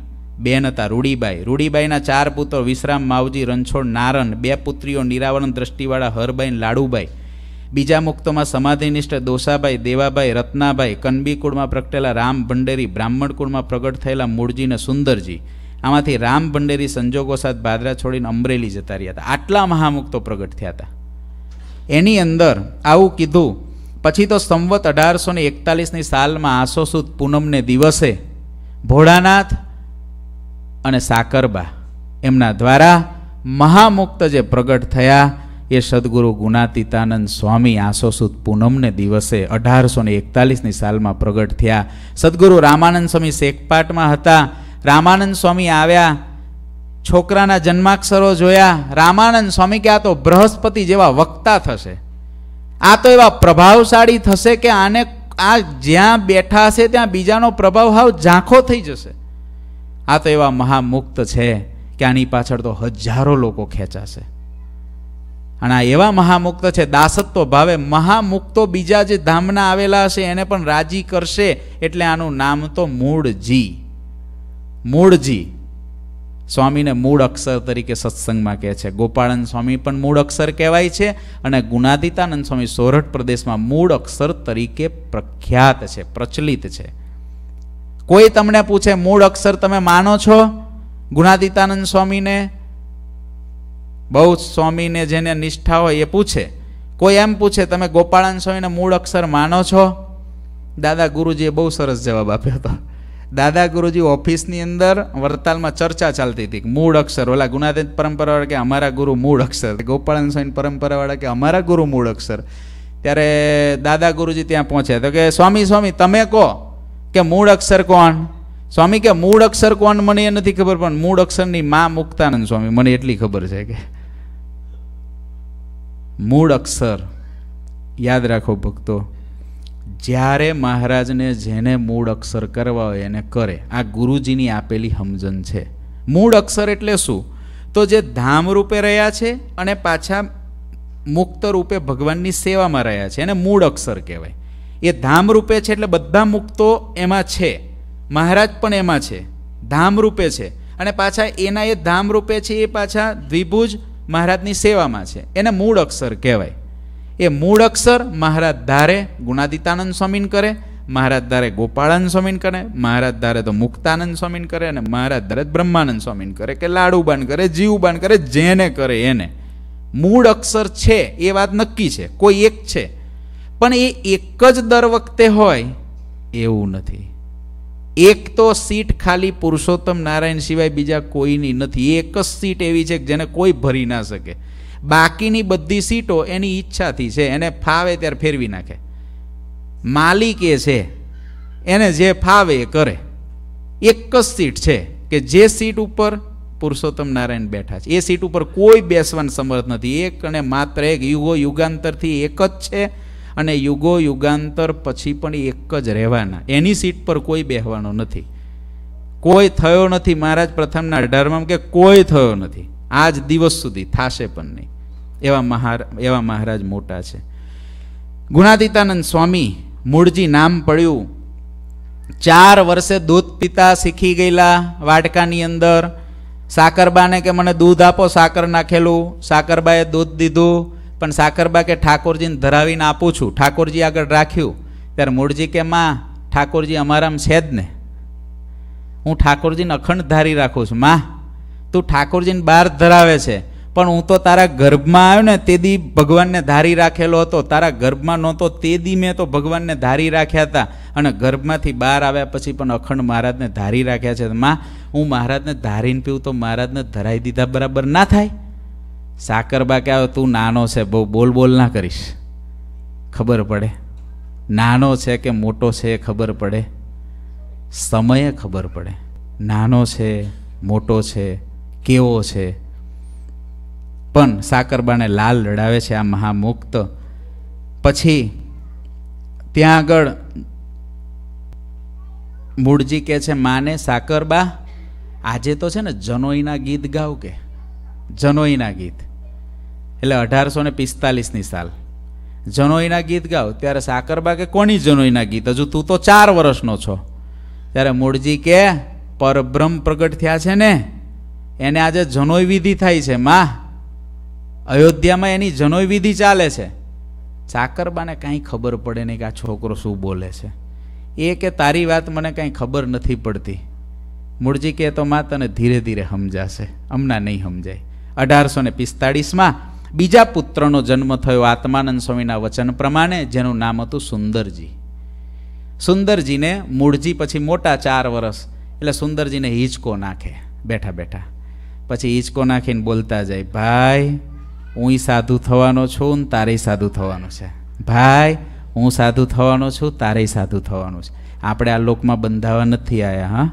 બેન હતા રૂડીબાઈ રૂડીબાઈના ચાર પુત્રો વિશ્રામ માવજી રણછોડ નારણ બે પુત્રીઓ નિરાવરણ દ્રષ્ટિવાળા હરબાઈ લાડુભાઈ બીજા મુક્તોમાં સમાધિનિષ્ઠ દોસાભાઈ દેવાભાઈ રત્નાભાઈ કનબી કુળમાં પ્રગટેલા રામ ભંડેરી કુળમાં પ્રગટ થયેલા મૂળજી ને સુંદરજી આમાંથી રામ ભંડેરી સંજોગો સાથે ભાદરા છોડીને અમરેલી જતા રહ્યા હતા આટલા મહામુક્તો પ્રગટ થયા હતા એની અંદર આવું કીધું પછી તો સંવત અઢારસો ને એકતાલીસની સાલમાં આસો સુદ પૂનમને દિવસે ભોળાનાથ અને સાકરબા એમના દ્વારા મહામુક્ત જે પ્રગટ થયા એ સદગુરુ ગુણાતીતાનંદ સ્વામી આસોસુદ પૂનમને દિવસે અઢારસો ને એકતાલીસની સાલમાં પ્રગટ થયા સદગુરુ રામાનંદ સ્વામી શેખપાટમાં હતા રામાનંદ સ્વામી આવ્યા છોકરાના જન્માક્ષરો જોયા રામાનંદ સ્વામી કે આ તો બૃહસ્પતિ જેવા વક્તા થશે આ તો એવા પ્રભાવશાળી થશે કે આને આ જ્યાં બેઠા હશે ત્યાં બીજાનો પ્રભાવ હાવ ઝાંખો થઈ જશે આ તો એવા મહામુક્ત છે કે આની પાછળ તો હજારો લોકો ખેંચાશે અને આ એવા મહામુક્ત છે દાસત્વ ભાવે મહામુક્તો બીજા જે ધામના આવેલા હશે એને પણ રાજી કરશે એટલે આનું નામ તો મૂળ જી મૂળજી સ્વામીને મૂળ અક્ષર તરીકે સત્સંગમાં કહે છે ગોપાળાનંદ સ્વામી પણ મૂળ અક્ષર કહેવાય છે અને ગુણાદિતાનંદ સ્વામી સોરઠ પ્રદેશમાં મૂળ અક્ષર તરીકે પ્રખ્યાત છે પ્રચલિત છે કોઈ તમને પૂછે મૂળ અક્ષર તમે માનો છો ગુણાદિતાનંદ સ્વામીને બહુ સ્વામીને જેને નિષ્ઠા હોય એ પૂછે કોઈ એમ પૂછે તમે ગોપાળાનંદ સ્વામીને મૂળ અક્ષર માનો છો દાદા ગુરુજીએ બહુ સરસ જવાબ આપ્યો હતો દાદા ગુરુજી ઓફિસની અંદર વડતાલમાં ચર્ચા ચાલતી હતી મૂળ અક્ષર ઓલા ગુનાદેજ પરંપરાવાળા કે અમારા ગુરુ મૂળ અક્ષર ગોપાળન સ્વામી પરંપરાવાળા કે અમારા ગુરુ મૂળ અક્ષર ત્યારે દાદા ગુરુજી ત્યાં પહોંચ્યા તો કે સ્વામી સ્વામી તમે કહો કે મૂળ અક્ષર કોણ સ્વામી કે મૂળ અક્ષર કોણ મને એ નથી ખબર પણ મૂળ અક્ષરની મા મુક્તાનંદ સ્વામી મને એટલી ખબર છે કે મૂળ અક્ષર યાદ રાખો ભક્તો જ્યારે મહારાજને જેને મૂળ અક્ષર કરવા હોય એને કરે આ ગુરુજીની આપેલી સમજણ છે મૂળ અક્ષર એટલે શું તો જે ધામ રૂપે રહ્યા છે અને પાછા મુક્ત રૂપે ભગવાનની સેવામાં રહ્યા છે એને મૂળ અક્ષર કહેવાય એ ધામ રૂપે છે એટલે બધા મુક્તો એમાં છે મહારાજ પણ એમાં છે ધામ રૂપે છે અને પાછા એના એ ધામ રૂપે છે એ પાછા દ્વિભુજ મહારાજની સેવામાં છે એને મૂળ અક્ષર કહેવાય એ મૂળ અક્ષર મહારાજ ધારે ગુણાદિતાનંદ સ્વામીન કરે મહારાજ ધારે ગોપાળાનંદ સ્વામીન કરે મહારાજ ધારે તો મુક્તાનંદ સ્વામીન કરે અને મહારાજ ધારે બ્રહ્માનંદ સ્વામીન કરે કે લાડુબાન કરે જીવબાન કરે જેને કરે એને મૂળ અક્ષર છે એ વાત નક્કી છે કોઈ એક છે પણ એ એક જ દર વખતે હોય એવું નથી એક તો સીટ ખાલી પુરુષોત્તમ નારાયણ સિવાય બીજા કોઈની નથી એક જ સીટ એવી છે જેને કોઈ ભરી ના શકે બાકીની બધી સીટો એની ઈચ્છાથી છે એને ફાવે ત્યારે ફેરવી નાખે માલિક એ છે એને જે ફાવે એ કરે એક જ સીટ છે કે જે સીટ ઉપર પુરુષોત્તમ નારાયણ બેઠા છે એ સીટ ઉપર કોઈ બેસવાનું સમર્થ નથી એક અને માત્ર એક યુગો યુગાંતરથી એક જ છે અને યુગો યુગાંતર પછી પણ એક જ રહેવાના એની સીટ પર કોઈ બેહવાનો નથી કોઈ થયો નથી મહારાજ પ્રથમના અઢારમાં કે કોઈ થયો નથી આજ દિવસ સુધી થાશે પણ નહીં એવા મહાર એવા મહારાજ મોટા છે ગુણાદિતાનંદ સ્વામી મૂળજી નામ પડ્યું ચાર વર્ષે દૂધ પીતા શીખી ગયેલા વાટકાની અંદર સાકરબાને કે મને દૂધ આપો સાકર નાખેલું સાકરબાએ દૂધ દીધું પણ સાકરબા કે ઠાકોરજીને ધરાવીને આપું છું ઠાકોરજી આગળ રાખ્યું ત્યારે મૂળજી કે માં ઠાકોરજી અમારામાં છે જ ને હું ઠાકોરજીને અખંડ ધારી રાખું છું માં તું ઠાકોરજીને બહાર ધરાવે છે પણ હું તો તારા ગર્ભમાં આવ્યો ને તે દી ભગવાનને ધારી રાખેલો હતો તારા ગર્ભમાં નહોતો તે દી મેં તો ભગવાનને ધારી રાખ્યા હતા અને ગર્ભમાંથી બહાર આવ્યા પછી પણ અખંડ મહારાજને ધારી રાખ્યા છે માં હું મહારાજને ધારીને પીવું તો મહારાજને ધરાઈ દીધા બરાબર ના થાય સાકરબા કે તું નાનો છે બહુ બોલ બોલ ના કરીશ ખબર પડે નાનો છે કે મોટો છે એ ખબર પડે સમયે ખબર પડે નાનો છે મોટો છે કેવો છે પણ સાકરબાને લાલ લડાવે છે આ મહામુક્ત પછી ત્યાં આગળ મૂળજી કહે છે માને સાકરબા આજે તો છે ને જનોઈના ગીત ગાવ કે જનોઈના ગીત એટલે અઢારસો ને પિસ્તાલીસની સાલ જનોઈના ગીત ગાવ ત્યારે સાકરબા કે કોની જનોઈના ગીત હજુ તું તો ચાર વર્ષનો છો ત્યારે મૂળજી કે પરબ્રહ્મ પ્રગટ થયા છે ને એને આજે જનોઈ વિધિ થાય છે માં અયોધ્યામાં એની જનોઈ વિધિ ચાલે છે ચાકરબાને કાંઈ ખબર પડે નહીં કે આ છોકરો શું બોલે છે એ કે તારી વાત મને કાંઈ ખબર નથી પડતી મૂળજી કહે તો માં તને ધીરે ધીરે સમજાશે હમણાં નહીં સમજાય અઢારસો ને પિસ્તાળીસમાં બીજા પુત્રનો જન્મ થયો આત્માનંદ સ્વામીના વચન પ્રમાણે જેનું નામ હતું સુંદરજી સુંદરજીને મૂળજી પછી મોટા ચાર વર્ષ એટલે સુંદરજીને હિંચકો નાખે બેઠા બેઠા પછી હિંચકો નાખીને બોલતા જાય ભાઈ હું સાધુ થવાનો છું ને તારે સાધુ થવાનું છે ભાઈ હું સાધુ થવાનો છું તારે સાધુ થવાનું છે આપણે આ લોકમાં બંધાવા નથી આવ્યા હા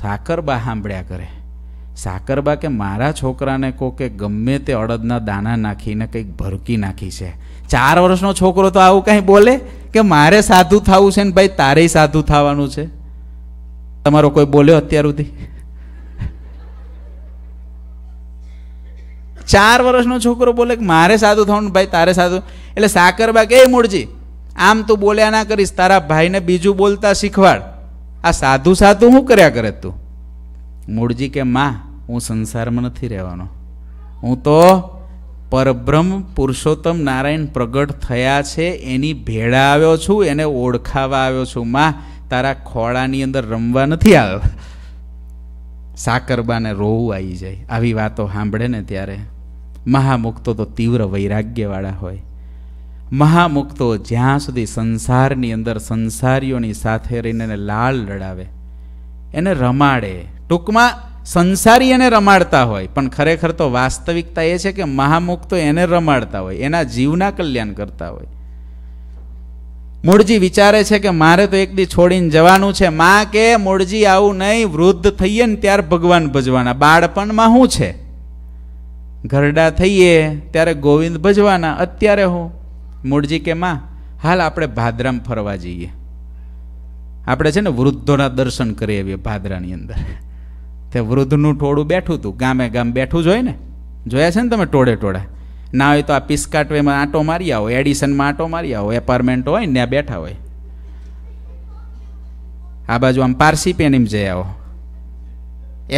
સાકરબા સાંભળ્યા કરે સાકરબા કે મારા છોકરાને કહો કે ગમે તે અડદના દાણા નાખીને કંઈક ભરકી નાખી છે ચાર વર્ષનો છોકરો તો આવું કંઈ બોલે કે મારે સાધુ થવું છે ને ભાઈ તારે સાધુ થવાનું છે તમારો કોઈ બોલ્યો અત્યાર સુધી ચાર વર્ષનો છોકરો બોલે કે મારે સાધુ થવાનું ભાઈ તારે સાદું એટલે સાકરબા કે મૂળજી આમ તું બોલ્યા ના કરીશ તારા ભાઈને બીજું બોલતા શીખવાડ આ સાધુ સાધુ શું કર્યા કરે તું મૂળજી કે માં હું સંસારમાં નથી રહેવાનો હું તો પરબ્રહ્મ પુરુષોત્તમ નારાયણ પ્રગટ થયા છે એની ભેળા આવ્યો છું એને ઓળખાવા આવ્યો છું માં તારા ખોળાની અંદર રમવા નથી આવ્યો સાકરબાને રોવું આવી જાય આવી વાતો સાંભળે ને ત્યારે મહામુક્તો તો તીવ્ર વૈરાગ્યવાળા હોય મહામુક્તો જ્યાં સુધી સંસારની અંદર સંસારીઓની સાથે રહીને એને લાળ લડાવે એને રમાડે ટૂંકમાં સંસારી એને રમાડતા હોય પણ ખરેખર તો વાસ્તવિકતા એ છે કે મહામુક્તો એને રમાડતા હોય એના જીવના કલ્યાણ કરતા હોય મૂળજી વિચારે છે કે મારે તો એક દી છોડીને જવાનું છે માં કે મૂળજી આવું નહીં વૃદ્ધ થઈએ ને ત્યાર ભગવાન ભજવાના બાળપણમાં શું છે ઘરડા થઈએ ત્યારે ગોવિંદ ભજવાના અત્યારે હું મૂળજી કે માં હાલ આપણે ભાદરામ ફરવા જઈએ આપણે છે ને વૃદ્ધોના દર્શન કરી આવીએ ભાદરાની અંદર તે વૃદ્ધનું ટોળું બેઠું હતું ગામે ગામ બેઠું જોઈ ને જોયા છે ને તમે ટોળે ટોળા ના હોય તો આ પિસ્કાટવેમાં આંટો મારી આવો એડિશનમાં આંટો મારી આવો એપાર્ટમેન્ટ હોય ને ત્યાં બેઠા હોય આ બાજુ આમ પારસી પેનીમ જઈ આવો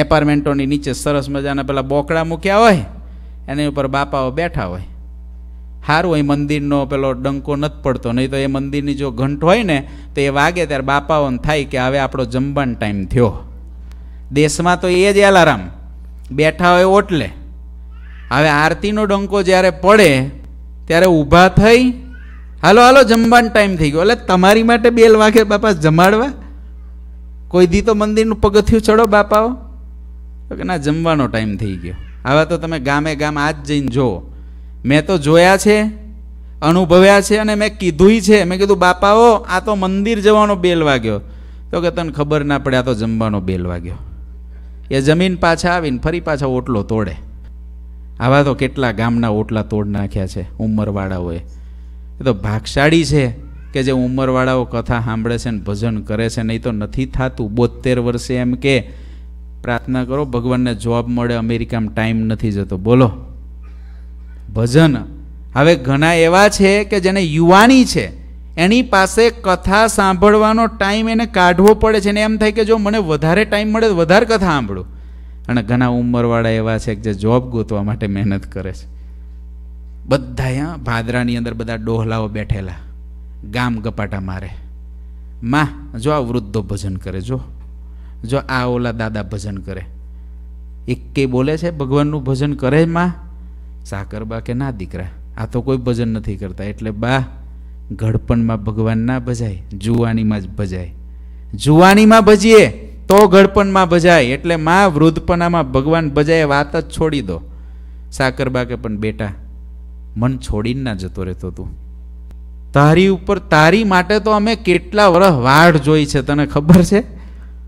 એપાર્ટમેન્ટોની નીચે સરસ મજાના પેલા બોકડા મૂક્યા હોય એની ઉપર બાપાઓ બેઠા હોય સારું અહીં મંદિરનો પેલો ડંકો નથી પડતો નહીં તો એ મંદિરની જો ઘંટ હોય ને તો એ વાગે ત્યારે બાપાઓને થાય કે હવે આપણો જમવાનો ટાઈમ થયો દેશમાં તો એ જ એલારામ બેઠા હોય ઓટલે હવે આરતીનો ડંકો જ્યારે પડે ત્યારે ઊભા થઈ હાલો હાલો જમવાનો ટાઈમ થઈ ગયો એટલે તમારી માટે બેલ વાગે બાપા જમાડવા કોઈ દી તો મંદિરનું પગથિયું ચડો બાપાઓ કે ના જમવાનો ટાઈમ થઈ ગયો આવા તો તમે ગામે ગામ આજ જઈને જુઓ મેં તો જોયા છે અનુભવ્યા છે અને મેં કીધુંય છે મેં કીધું બાપાઓ આ તો મંદિર જવાનો બેલ વાગ્યો તો કે તને ખબર ના પડે આ તો જમવાનો બેલ વાગ્યો એ જમીન પાછા આવીને ફરી પાછા ઓટલો તોડે આવા તો કેટલા ગામના ઓટલા તોડ નાખ્યા છે ઉંમરવાળાઓએ એ તો ભાગશાળી છે કે જે ઉંમરવાળાઓ કથા સાંભળે છે ને ભજન કરે છે નહીં તો નથી થતું બોતેર વર્ષે એમ કે પ્રાર્થના કરો ભગવાનને જોબ મળે અમેરિકામાં ટાઈમ નથી જતો બોલો ભજન હવે ઘણા એવા છે કે જેને યુવાની છે એની પાસે કથા સાંભળવાનો ટાઈમ એને કાઢવો પડે છે ને એમ થાય કે જો મને વધારે ટાઈમ મળે તો વધારે કથા સાંભળું અને ઘણા ઉંમરવાળા એવા છે કે જે જોબ ગોતવા માટે મહેનત કરે છે બધા અહીંયા ભાદરાની અંદર બધા ડોહલાઓ બેઠેલા ગામ ગપાટા મારે માં જો આ વૃદ્ધો ભજન કરે જો જો આ ઓલા દાદા ભજન કરે એકે બોલે છે ભગવાનનું ભજન કરે માં સાકર બા કે ના દીકરા આ તો કોઈ ભજન નથી કરતા એટલે બા ઘડપણમાં ભગવાન ના ભજાય જુવાનીમાં જ ભજાય જુવાનીમાં ભજીએ તો ઘડપણમાં ભજાય એટલે માં વૃદ્ધપણામાં ભગવાન ભજાય વાત જ છોડી દો સાકરબા કે પણ બેટા મન છોડીને ના જતો રહેતો તું તારી ઉપર તારી માટે તો અમે કેટલા વર્ષ વાડ જોઈ છે તને ખબર છે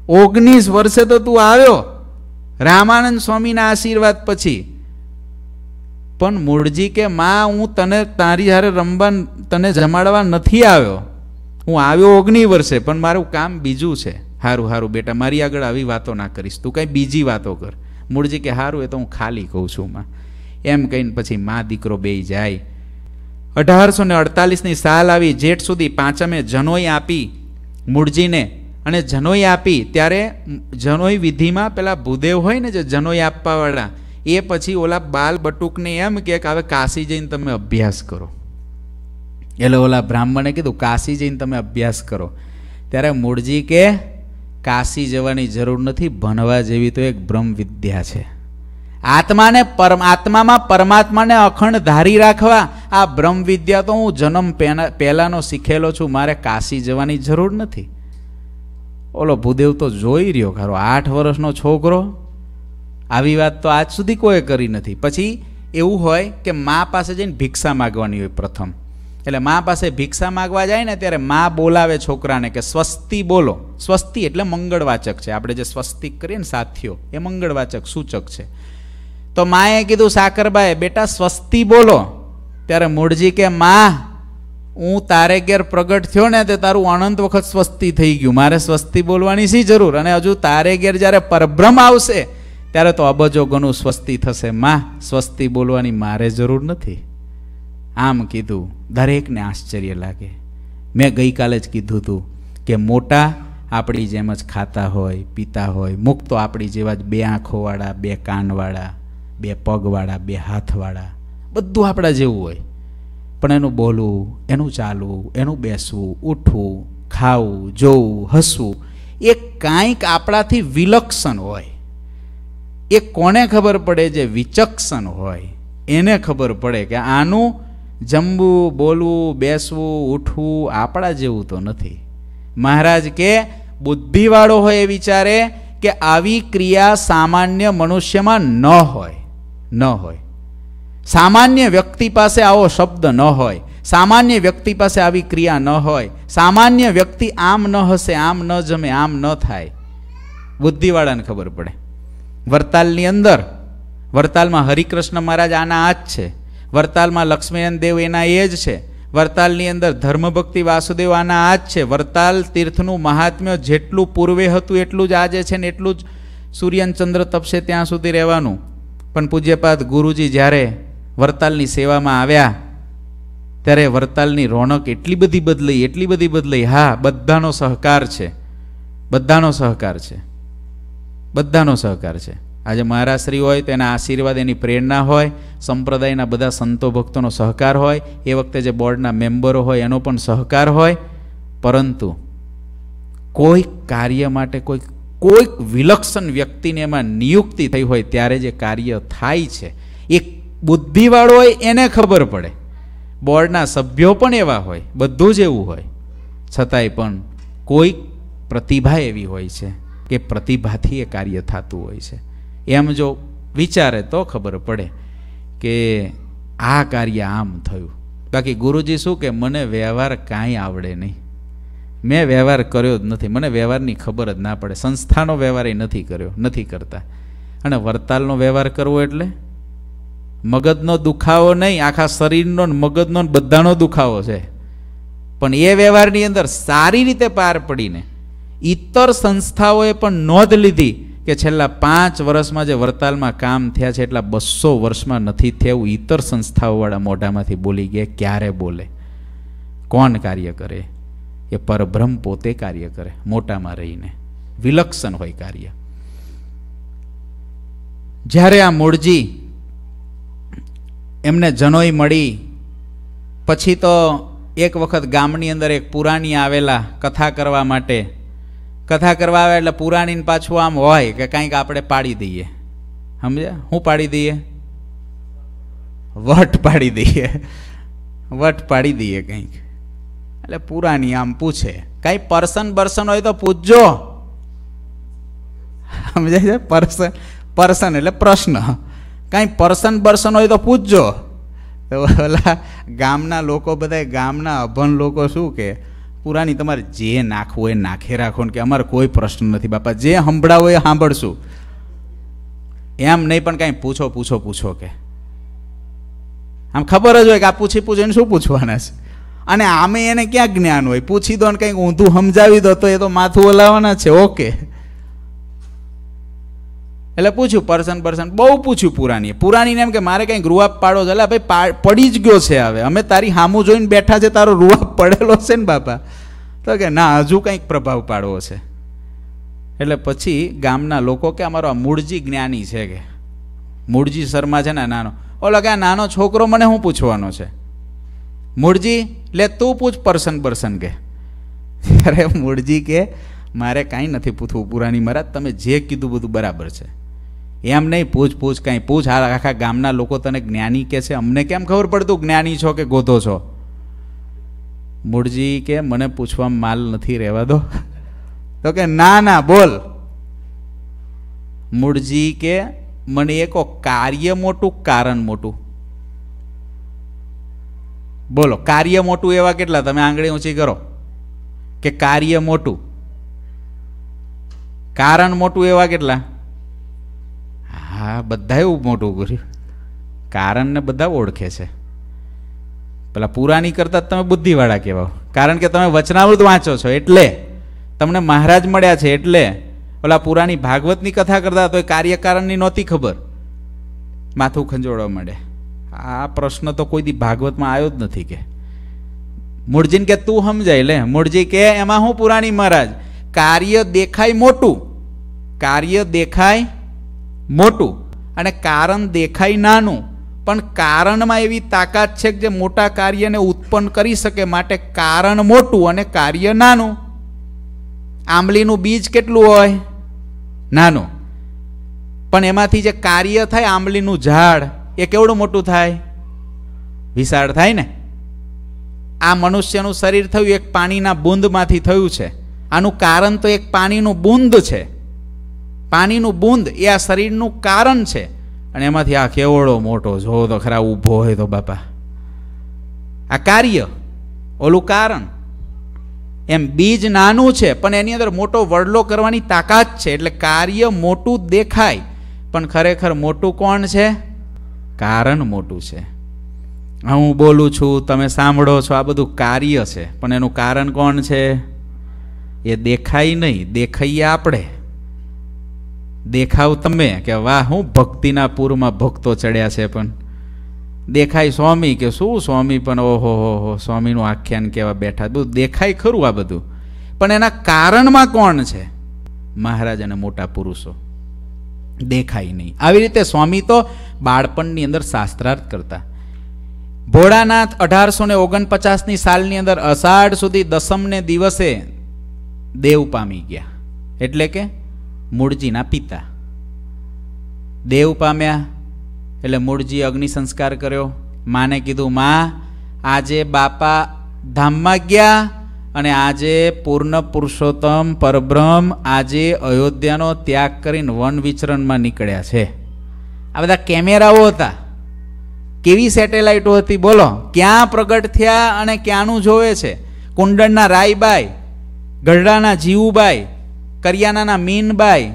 ઓગણીસ વર્ષે તો તું આવ્યો રામાનંદ સ્વામીના આશીર્વાદ પછી પણ મૂળજી કે માં હું તને તારી હારે રમવા તને જમાડવા નથી આવ્યો હું આવ્યો ઓગણી વર્ષે પણ મારું કામ બીજું છે હારું હારું બેટા મારી આગળ આવી વાતો ના કરીશ તું કંઈ બીજી વાતો કર મૂળજી કે સારું એ તો હું ખાલી કહું છું માં એમ કહીને પછી માં દીકરો બે જાય અઢારસો ને અડતાલીસની સાલ આવી જેઠ સુધી પાંચમે જનોઈ આપી મૂળજીને અને જનોઈ આપી ત્યારે જનોઈ વિધિમાં પેલા ભૂદેવ હોય ને જે જનોઈ આપવાવાળા એ પછી ઓલા બાલ બટુકને એમ કે હવે કાશી જઈને તમે અભ્યાસ કરો એટલે ઓલા બ્રાહ્મણે કીધું કાશી જઈને તમે અભ્યાસ કરો ત્યારે મૂળજી કે કાશી જવાની જરૂર નથી ભણવા જેવી તો એક બ્રહ્મ વિદ્યા છે આત્માને પરમ આત્મામાં પરમાત્માને અખંડ ધારી રાખવા આ બ્રહ્મ વિદ્યા તો હું જન્મ પહેલાંનો શીખેલો છું મારે કાશી જવાની જરૂર નથી ઓલો ભૂદેવ તો જોઈ રહ્યો ખરો આઠ વર્ષનો છોકરો આવી વાત તો આજ સુધી કોઈ કરી નથી પછી એવું હોય કે મા પાસે જઈને ભિક્ષા માગવાની હોય પ્રથમ એટલે મા પાસે ભિક્ષા માગવા જાય ને ત્યારે મા બોલાવે છોકરાને કે સ્વસ્તિ બોલો સ્વસ્તિ એટલે મંગળવાચક છે આપણે જે સ્વસ્તિક કરીએ ને સાથીઓ એ મંગળવાચક સૂચક છે તો માએ કીધું સાકરબાએ બેટા સ્વસ્તિ બોલો ત્યારે મૂળજી કે મા હું તારે ઘેર પ્રગટ થયો ને તે તારું અનંત વખત સ્વસ્તિ થઈ ગયું મારે સ્વસ્તી બોલવાની શી જરૂર અને હજુ તારે ઘેર જ્યારે પરબ્રહ્મ આવશે ત્યારે તો અબજો ગણું સ્વસ્તી થશે માં સ્વસ્તી બોલવાની મારે જરૂર નથી આમ કીધું દરેકને આશ્ચર્ય લાગે મેં ગઈકાલે જ કીધું હતું કે મોટા આપણી જેમ જ ખાતા હોય પીતા હોય મુખ તો આપણી જેવા જ બે આંખોવાળા બે કાનવાળા બે પગવાળા બે હાથવાળા બધું આપણા જેવું હોય પણ એનું બોલવું એનું ચાલવું એનું બેસવું ઉઠવું ખાવું જોવું હસવું એ કાંઈક આપણાથી વિલક્ષણ હોય એ કોને ખબર પડે જે વિચક્ષણ હોય એને ખબર પડે કે આનું જમવું બોલવું બેસવું ઉઠવું આપણા જેવું તો નથી મહારાજ કે બુદ્ધિવાળો હોય એ વિચારે કે આવી ક્રિયા સામાન્ય મનુષ્યમાં ન હોય ન હોય સામાન્ય વ્યક્તિ પાસે આવો શબ્દ ન હોય સામાન્ય વ્યક્તિ પાસે આવી ક્રિયા ન હોય સામાન્ય વ્યક્તિ આમ ન હશે આમ ન જમે આમ ન થાય બુદ્ધિવાળાને ખબર પડે વરતાલની અંદર વરતાલમાં હરિકૃષ્ણ મહારાજ આના આ જ છે વરતાલમાં લક્ષ્મીનંદ દેવ એના એ જ છે વરતાલની અંદર ધર્મભક્તિ વાસુદેવ આના આ જ છે વરતાલ તીર્થનું મહાત્મ્ય જેટલું પૂર્વે હતું એટલું જ આજે છે ને એટલું જ સૂર્યન ચંદ્ર તપશે ત્યાં સુધી રહેવાનું પણ પૂજ્યપાદ ગુરુજી જ્યારે વરતાલની સેવામાં આવ્યા ત્યારે વરતાલની રોનક એટલી બધી બદલાઈ એટલી બધી બદલાઈ હા બધાનો સહકાર છે બધાનો સહકાર છે બધાનો સહકાર છે આજે મહારાશ્રી હોય તો એના આશીર્વાદ એની પ્રેરણા હોય સંપ્રદાયના બધા સંતો ભક્તોનો સહકાર હોય એ વખતે જે બોર્ડના મેમ્બરો હોય એનો પણ સહકાર હોય પરંતુ કોઈ કાર્ય માટે કોઈ કોઈક વિલક્ષણ વ્યક્તિને એમાં નિયુક્તિ થઈ હોય ત્યારે જે કાર્ય થાય છે એ બુદ્ધિવાળો હોય એને ખબર પડે બોર્ડના સભ્યો પણ એવા હોય બધું જ એવું હોય છતાંય પણ કોઈ પ્રતિભા એવી હોય છે કે પ્રતિભાથી એ કાર્ય થતું હોય છે એમ જો વિચારે તો ખબર પડે કે આ કાર્ય આમ થયું બાકી ગુરુજી શું કે મને વ્યવહાર કાંઈ આવડે નહીં મેં વ્યવહાર કર્યો જ નથી મને વ્યવહારની ખબર જ ના પડે સંસ્થાનો વ્યવહાર એ નથી કર્યો નથી કરતા અને વરતાલનો વ્યવહાર કરવો એટલે મગજનો દુખાવો નહીં આખા શરીરનો મગજનો બધાનો દુખાવો છે પણ એ વ્યવહારની અંદર સારી રીતે પાર પડીને ઇતર સંસ્થાઓએ પણ નોંધ લીધી કે છેલ્લા પાંચ વર્ષમાં જે વરતાલમાં કામ થયા છે એટલા બસો વર્ષમાં નથી થયું ઇતર સંસ્થાઓવાળા મોઢામાંથી બોલી ગયા ક્યારે બોલે કોણ કાર્ય કરે એ પરબ્રહ્મ પોતે કાર્ય કરે મોટામાં રહીને વિલક્ષણ હોય કાર્ય જ્યારે આ મૂળજી એમને જનોઈ મળી પછી તો એક વખત ગામની અંદર એક પુરાણી આવેલા કથા કરવા માટે કથા કરવા આવે એટલે પુરાણીને પાછું આમ હોય કે કાંઈક આપણે પાડી દઈએ સમજ્યા હું પાડી દઈએ વટ પાડી દઈએ વટ પાડી દઈએ કંઈક એટલે પુરાણી આમ પૂછે કાંઈ પર્સન બર્સન હોય તો પૂછજો સમજાય છે પર્સન પર્સન એટલે પ્રશ્ન કાંઈ પર્સન બર્સન હોય તો પૂછજો તો ઓલા ગામના લોકો બધા ગામના અભન લોકો શું કે પુરાની તમારે જે નાખવું એ નાખે રાખો ને કે અમારે કોઈ પ્રશ્ન નથી બાપા જે સંભળાવો એ સાંભળશું એમ નહીં પણ કાંઈ પૂછો પૂછો પૂછો કે આમ ખબર જ હોય કે આ પૂછી પૂછીને શું પૂછવાના છે અને આમે એને ક્યાં જ્ઞાન હોય પૂછી દો ને કંઈક ઊંધું સમજાવી દો તો એ તો માથું ઓલાવાના છે ઓકે એટલે પૂછ્યું પર્સન પર્સન બહુ પૂછ્યું પુરાની પુરાણીને એમ કે મારે કંઈક રૂઆબ પાડો છે એટલે ભાઈ પડી જ ગયો છે હવે અમે તારી હામું જોઈને બેઠા છે તારો રૂઆબ પડેલો છે ને બાપા તો કે ના હજુ કંઈક પ્રભાવ પાડવો છે એટલે પછી ગામના લોકો કે અમારો આ મૂળજી જ્ઞાની છે કે મૂળજી શર્મા છે ને નાનો ઓલો કે આ નાનો છોકરો મને હું પૂછવાનો છે મૂળજી લે તું પૂછ પર્સન પર્સન કે અરે મૂળજી કે મારે કાંઈ નથી પૂછવું પુરાની મહારાજ તમે જે કીધું બધું બરાબર છે એમ નહીં પૂછ પૂછ કાંઈ પૂછ આખા ગામના લોકો તને જ્ઞાની કહે છે અમને કેમ ખબર પડતું જ્ઞાની છો કે ગોધો છો મૂળજી કે મને પૂછવા માલ નથી રહેવા દો તો કે ના ના બોલ મૂળજી કે મને એક કાર્ય મોટું કારણ મોટું બોલો કાર્ય મોટું એવા કેટલા તમે આંગળી ઊંચી કરો કે કાર્ય મોટું કારણ મોટું એવા કેટલા હા બધાએ મોટું કર્યું કારણને બધા ઓળખે છે પેલા પુરાણી કરતાં તમે બુદ્ધિવાળા કહેવાઓ કારણ કે તમે વચનામૃત વાંચો છો એટલે તમને મહારાજ મળ્યા છે એટલે પેલા પુરાણી ભાગવતની કથા કરતા તો એ કાર્યકારણની નહોતી ખબર માથું ખંજોળવા મળે આ પ્રશ્ન તો કોઈ દી ભાગવતમાં આવ્યો જ નથી કે મૂળજીને કે તું સમજાય લે મૂળજી કે એમાં હું પુરાણી મહારાજ કાર્ય દેખાય મોટું કાર્ય દેખાય મોટું અને કારણ દેખાય નાનું પણ કારણમાં એવી તાકાત છે કે જે મોટા કાર્યને ઉત્પન્ન કરી શકે માટે કારણ મોટું અને કાર્ય નાનું આંબલીનું બીજ કેટલું હોય નાનું પણ એમાંથી જે કાર્ય થાય આંબલીનું ઝાડ એ કેવડું મોટું થાય વિશાળ થાય ને આ મનુષ્યનું શરીર થયું એક પાણીના બુંદમાંથી થયું છે આનું કારણ તો એક પાણીનું બુંદ છે પાણીનું બુંદ એ આ શરીરનું કારણ છે અને એમાંથી આ કેવડો મોટો જો તો ખરા ઊભો હોય તો બાપા આ કાર્ય ઓલું કારણ એમ બીજ નાનું છે પણ એની અંદર મોટો વડલો કરવાની તાકાત છે એટલે કાર્ય મોટું દેખાય પણ ખરેખર મોટું કોણ છે કારણ મોટું છે હું બોલું છું તમે સાંભળો છો આ બધું કાર્ય છે પણ એનું કારણ કોણ છે એ દેખાય નહીં દેખાઈએ આપણે દેખાવ તમે કે વાહ હું ભક્તિના પૂરમાં ભક્તો ચડ્યા છે પણ દેખાય સ્વામી કે શું સ્વામી પણ ઓહો હો હો સ્વામીનું આખ્યાન કેવા બેઠા બધું દેખાય ખરું આ બધું પણ એના કારણમાં કોણ છે મહારાજ અને મોટા પુરુષો દેખાય નહીં આવી રીતે સ્વામી તો બાળપણની અંદર શાસ્ત્રાર્થ કરતા ભોળાનાથ અઢારસો ને ઓગણપચાસની સાલની અંદર અષાઢ સુધી દસમને દિવસે દેવ પામી ગયા એટલે કે મૂળજીના પિતા દેવ પામ્યા એટલે મૂળજી અગ્નિ સંસ્કાર કર્યો માને કીધું માં આજે બાપા ધામમાં ગયા અને આજે પૂર્ણ પુરુષોત્તમ પરબ્રહ્મ આજે અયોધ્યાનો ત્યાગ કરીને વન વિચરણમાં નીકળ્યા છે આ બધા કેમેરાઓ હતા કેવી સેટેલાઇટો હતી બોલો ક્યાં પ્રગટ થયા અને ક્યાંનું જોવે છે કુંડળના રાયબાઈ ગઢડાના જીવુબાઈ કરિયાનાના મીનબાઈ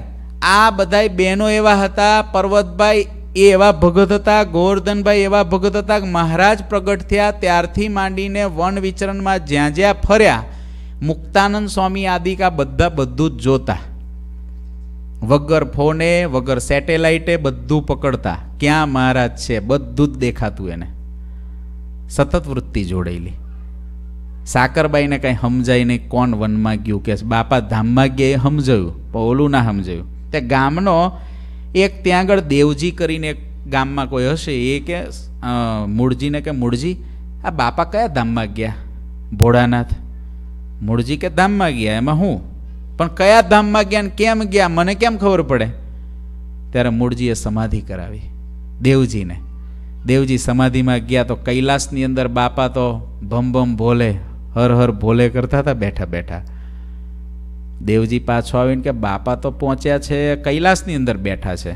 આ બધાય બહેનો એવા હતા પર્વતભાઈ એ એવા ભગત હતા ગોવર્ધનભાઈ એવા ભગત હતા મહારાજ પ્રગટ થયા ત્યારથી માંડીને વન વિચરણમાં જ્યાં જ્યાં ફર્યા મુક્તાનંદ સ્વામી આદિક આ બધા બધું જ જોતા વગર ફોને વગર સેટેલાઇટે બધું પકડતા ક્યાં મહારાજ છે બધું જ દેખાતું એને સતત વૃત્તિ જોડેલી સાકરબાઈને કાંઈ સમજાય નહીં કોણ વનમાં ગયું કે બાપા ધામમાં ગયા એ સમજાયું પણ ઓલું ના સમજાયું તે ગામનો એક ત્યાં આગળ દેવજી કરીને ગામમાં કોઈ હશે એ કે મૂળજીને કે મૂળજી આ બાપા કયા ધામમાં ગયા ભોળાનાથ મૂળજી કે ધામમાં ગયા એમાં હું પણ કયા ધામમાં ગયા ને કેમ ગયા મને કેમ ખબર પડે ત્યારે મૂળજીએ સમાધિ કરાવી દેવજીને દેવજી સમાધિમાં ગયા તો કૈલાસની અંદર બાપા તો ભમ ભમ ભોલે હર હર ભોલે કરતા હતા બેઠા બેઠા દેવજી પાછો આવીને કે બાપા તો પહોંચ્યા છે કૈલાસની અંદર બેઠા છે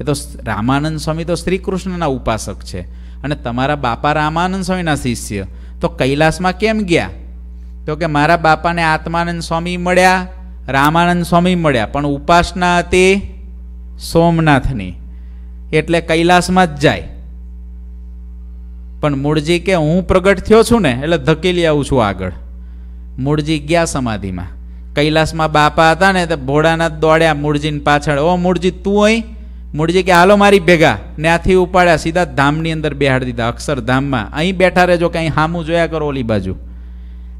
એ તો રામાનંદ સ્વામી તો શ્રી કૃષ્ણના ઉપાસક છે અને તમારા બાપા રામાનંદ સ્વામીના શિષ્ય તો કૈલાસમાં કેમ ગયા તો કે મારા બાપાને આત્માનંદ સ્વામી મળ્યા રામાનંદ સ્વામી મળ્યા પણ ઉપાસના હતી સોમનાથની એટલે કૈલાસમાં જ જાય પણ મૂળજી કે હું પ્રગટ થયો છું ને એટલે ધકેલી આવું છું આગળ મૂળજી ગયા સમાધિમાં કૈલાસમાં બાપા હતા ને તો ભોળાનાથ દોડ્યા મૂળજીની પાછળ ઓ મૂળજી તું અહીં મૂળજી કે હાલો મારી ભેગા ત્યાંથી ઉપાડ્યા સીધા ધામની અંદર બેહાડી દીધા અક્ષરધામમાં અહીં બેઠા રહેજો કે અહીં હામું જોયા કરો ઓલી બાજુ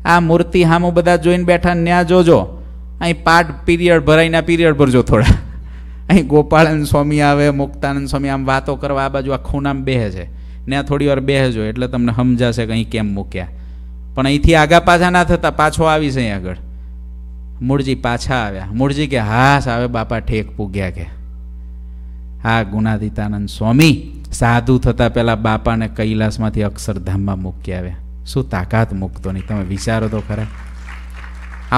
આ મૂર્તિ હામું બધા જોઈને બેઠા ત્યાં જોજો અહીં પાઠ પીરિયડ ભરાઈના પીરિયડ ભરજો થોડા અહીં ગોપાળન સ્વામી આવે મુક્તાનંદ સ્વામી આમ વાતો કરવા આ બાજુ આ ખૂનામાં બેહે છે ને થોડી વાર બેસજો એટલે તમને સમજાશે કે અહીં કેમ મૂક્યા પણ અહીંથી આગા પાછા ના થતા પાછો આવીશ અહીં આગળ મૂળજી પાછા આવ્યા મૂળજી કે હા સાવે બાપા ઠેક પૂગ્યા કે હા ગુણાદિતાનંદ સ્વામી સાધુ થતાં પહેલાં બાપાને કૈલાસમાંથી અક્ષરધામમાં મૂકી આવ્યા શું તાકાત મૂકતો નહીં તમે વિચારો તો ખરા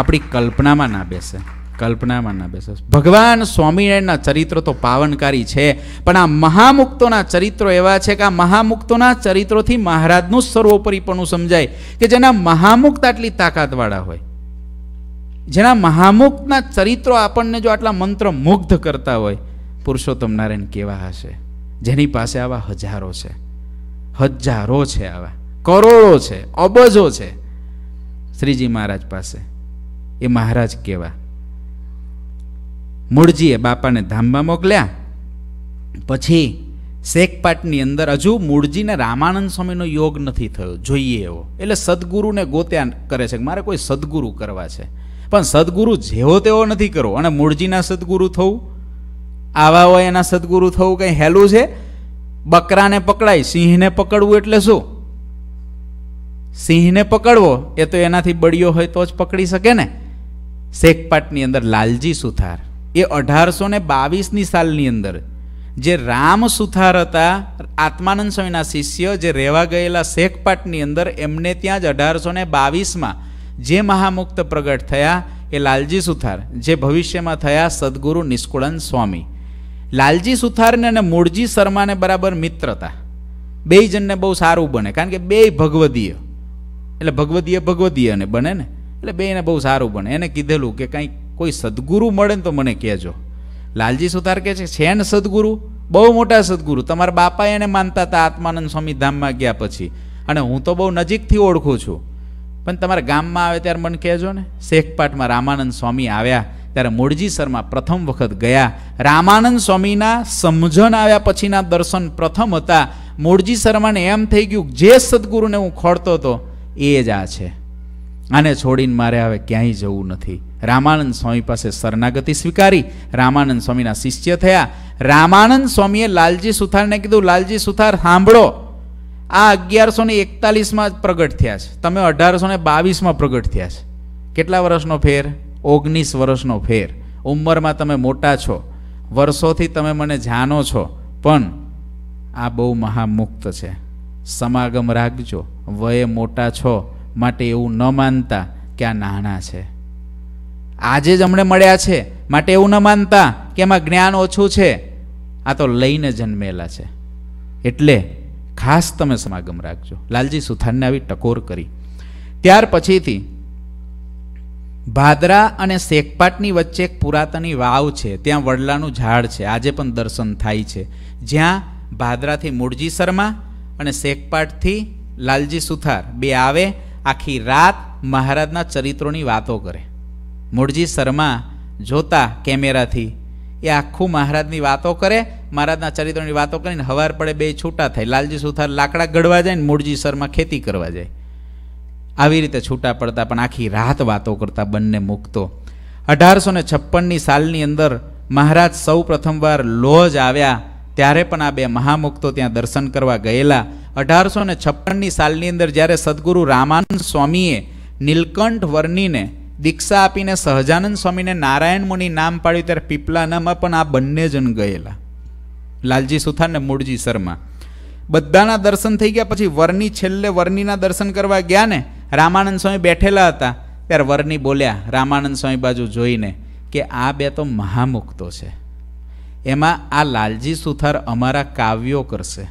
આપણી કલ્પનામાં ના બેસે કલ્પનામાં ના બેસો ભગવાન સ્વામિનારાયણના ચરિત્રો તો પાવનકારી છે પણ આ મહામુક્તોના ચરિત્રો એવા છે કે આ મહામુક્તોના ચરિત્રોથી મહારાજનું સર્વોપરીપણું સમજાય કે જેના મહામુક્ત આટલી તાકાતવાળા હોય જેના મહામુક્તના ચરિત્રો આપણને જો આટલા મંત્ર મુગ્ધ કરતા હોય પુરુષોત્તમ નારાયણ કેવા હશે જેની પાસે આવા હજારો છે હજારો છે આવા કરોડો છે અબજો છે શ્રીજી મહારાજ પાસે એ મહારાજ કેવા મૂળજીએ બાપાને ધામમાં મોકલ્યા પછી શેખપાટની અંદર હજુ મૂળજીને રામાનંદ સ્વામીનો યોગ નથી થયો જોઈએ એવો એટલે સદગુરુને ગોત્યા કરે છે મારે કોઈ સદગુરુ કરવા છે પણ સદગુરુ જેવો તેવો નથી કરવો અને મૂળજીના સદગુરુ થવું આવા હોય એના સદગુરુ થવું કંઈ હેલું છે બકરાને પકડાય સિંહને પકડવું એટલે શું સિંહને પકડવો એ તો એનાથી બળિયો હોય તો જ પકડી શકે ને શેખપાટની અંદર લાલજી સુથાર એ અઢારસો ને બાવીસની સાલની અંદર જે રામ સુથાર હતા આત્માનંદ સ્વામીના શિષ્ય જે રહેવા ગયેલા શેખપાટની અંદર એમને ત્યાં જ અઢારસો ને બાવીસમાં જે મહામુક્ત પ્રગટ થયા એ લાલજી સુથાર જે ભવિષ્યમાં થયા સદગુરુ નિષ્કુળન સ્વામી લાલજી સુથારને અને મૂળજી શર્માને બરાબર મિત્રતા બે જણને બહુ સારું બને કારણ કે બે ભગવદીય એટલે ભગવદીય ભગવદીયને બને ને એટલે બેને બહુ સારું બને એને કીધેલું કે કંઈક કોઈ સદગુરુ મળે ને તો મને કહેજો લાલજી સુતાર કહે છે છે ને સદગુરુ બહુ મોટા સદગુરુ તમારા બાપા એને માનતા હતા આત્માનંદ સ્વામી ધામમાં ગયા પછી અને હું તો બહુ નજીકથી ઓળખું છું પણ તમારા ગામમાં આવે ત્યારે મને કહેજો ને શેખપાટમાં રામાનંદ સ્વામી આવ્યા ત્યારે મૂળજી શર્મા પ્રથમ વખત ગયા રામાનંદ સ્વામીના સમજણ આવ્યા પછીના દર્શન પ્રથમ હતા મૂળજી શર્માને એમ થઈ ગયું જે સદગુરુને હું ખોડતો હતો એ જ આ છે આને છોડીને મારે હવે ક્યાંય જવું નથી રામાનંદ સ્વામી પાસે શરણાગતિ સ્વીકારી રામાનંદ સ્વામીના શિષ્ય થયા રામાનંદ સ્વામીએ લાલજી સુથારને કીધું લાલજી સુથાર સાંભળો આ અગિયારસો ને એકતાલીસમાં પ્રગટ થયા છે તમે અઢારસો ને બાવીસમાં પ્રગટ થયા છે કેટલા વર્ષનો ફેર ઓગણીસ વર્ષનો ફેર ઉંમરમાં તમે મોટા છો વર્ષોથી તમે મને જાણો છો પણ આ બહુ મહામુક્ત છે સમાગમ રાખજો વયે મોટા છો માટે એવું ન માનતા કે આ નાણાં છે આજે જ અમને મળ્યા છે માટે એવું ન માનતા કે એમાં જ્ઞાન ઓછું છે આ તો લઈને જન્મેલા છે એટલે ખાસ તમે સમાગમ રાખજો લાલજી સુથારને આવી ટકોર કરી ત્યાર પછીથી ભાદરા અને શેકપાટની વચ્ચે એક પુરાતની વાવ છે ત્યાં વડલાનું ઝાડ છે આજે પણ દર્શન થાય છે જ્યાં ભાદરાથી મૂળજી શર્મા અને શેકપાટથી લાલજી સુથાર બે આવે આખી રાત મહારાજના ચરિત્રોની વાતો કરે મૂળજી શર્મા જોતા કેમેરાથી એ આખું મહારાજની વાતો કરે મહારાજના ચરિત્રની વાતો કરીને હવાર પડે બે છૂટા થાય લાલજી સુથાર લાકડા ગળવા જાય ને મૂળજી શર્મા ખેતી કરવા જાય આવી રીતે છૂટા પડતા પણ આખી રાત વાતો કરતા બંને મૂકતો અઢારસો ને છપ્પનની સાલની અંદર મહારાજ સૌ પ્રથમવાર લોજ આવ્યા ત્યારે પણ આ બે મહામુક્તો ત્યાં દર્શન કરવા ગયેલા અઢારસો ને છપ્પનની સાલની અંદર જ્યારે સદગુરુ રામાનંદ સ્વામીએ નીલકંઠ વર્ણીને દીક્ષા આપીને સહજાનંદ સ્વામીને નારાયણ મુનિ નામ પાડ્યું ત્યારે પીપલાનામાં પણ આ બંને જણ ગયેલા લાલજી સુથાર ને મૂળજી શર્મા બધાના દર્શન થઈ ગયા પછી વરની છેલ્લે વરનીના દર્શન કરવા ગયા ને રામાનંદ સ્વામી બેઠેલા હતા ત્યારે વરની બોલ્યા રામાનંદ સ્વામી બાજુ જોઈને કે આ બે તો મહામુક્તો છે એમાં આ લાલજી સુથાર અમારા કાવ્યો કરશે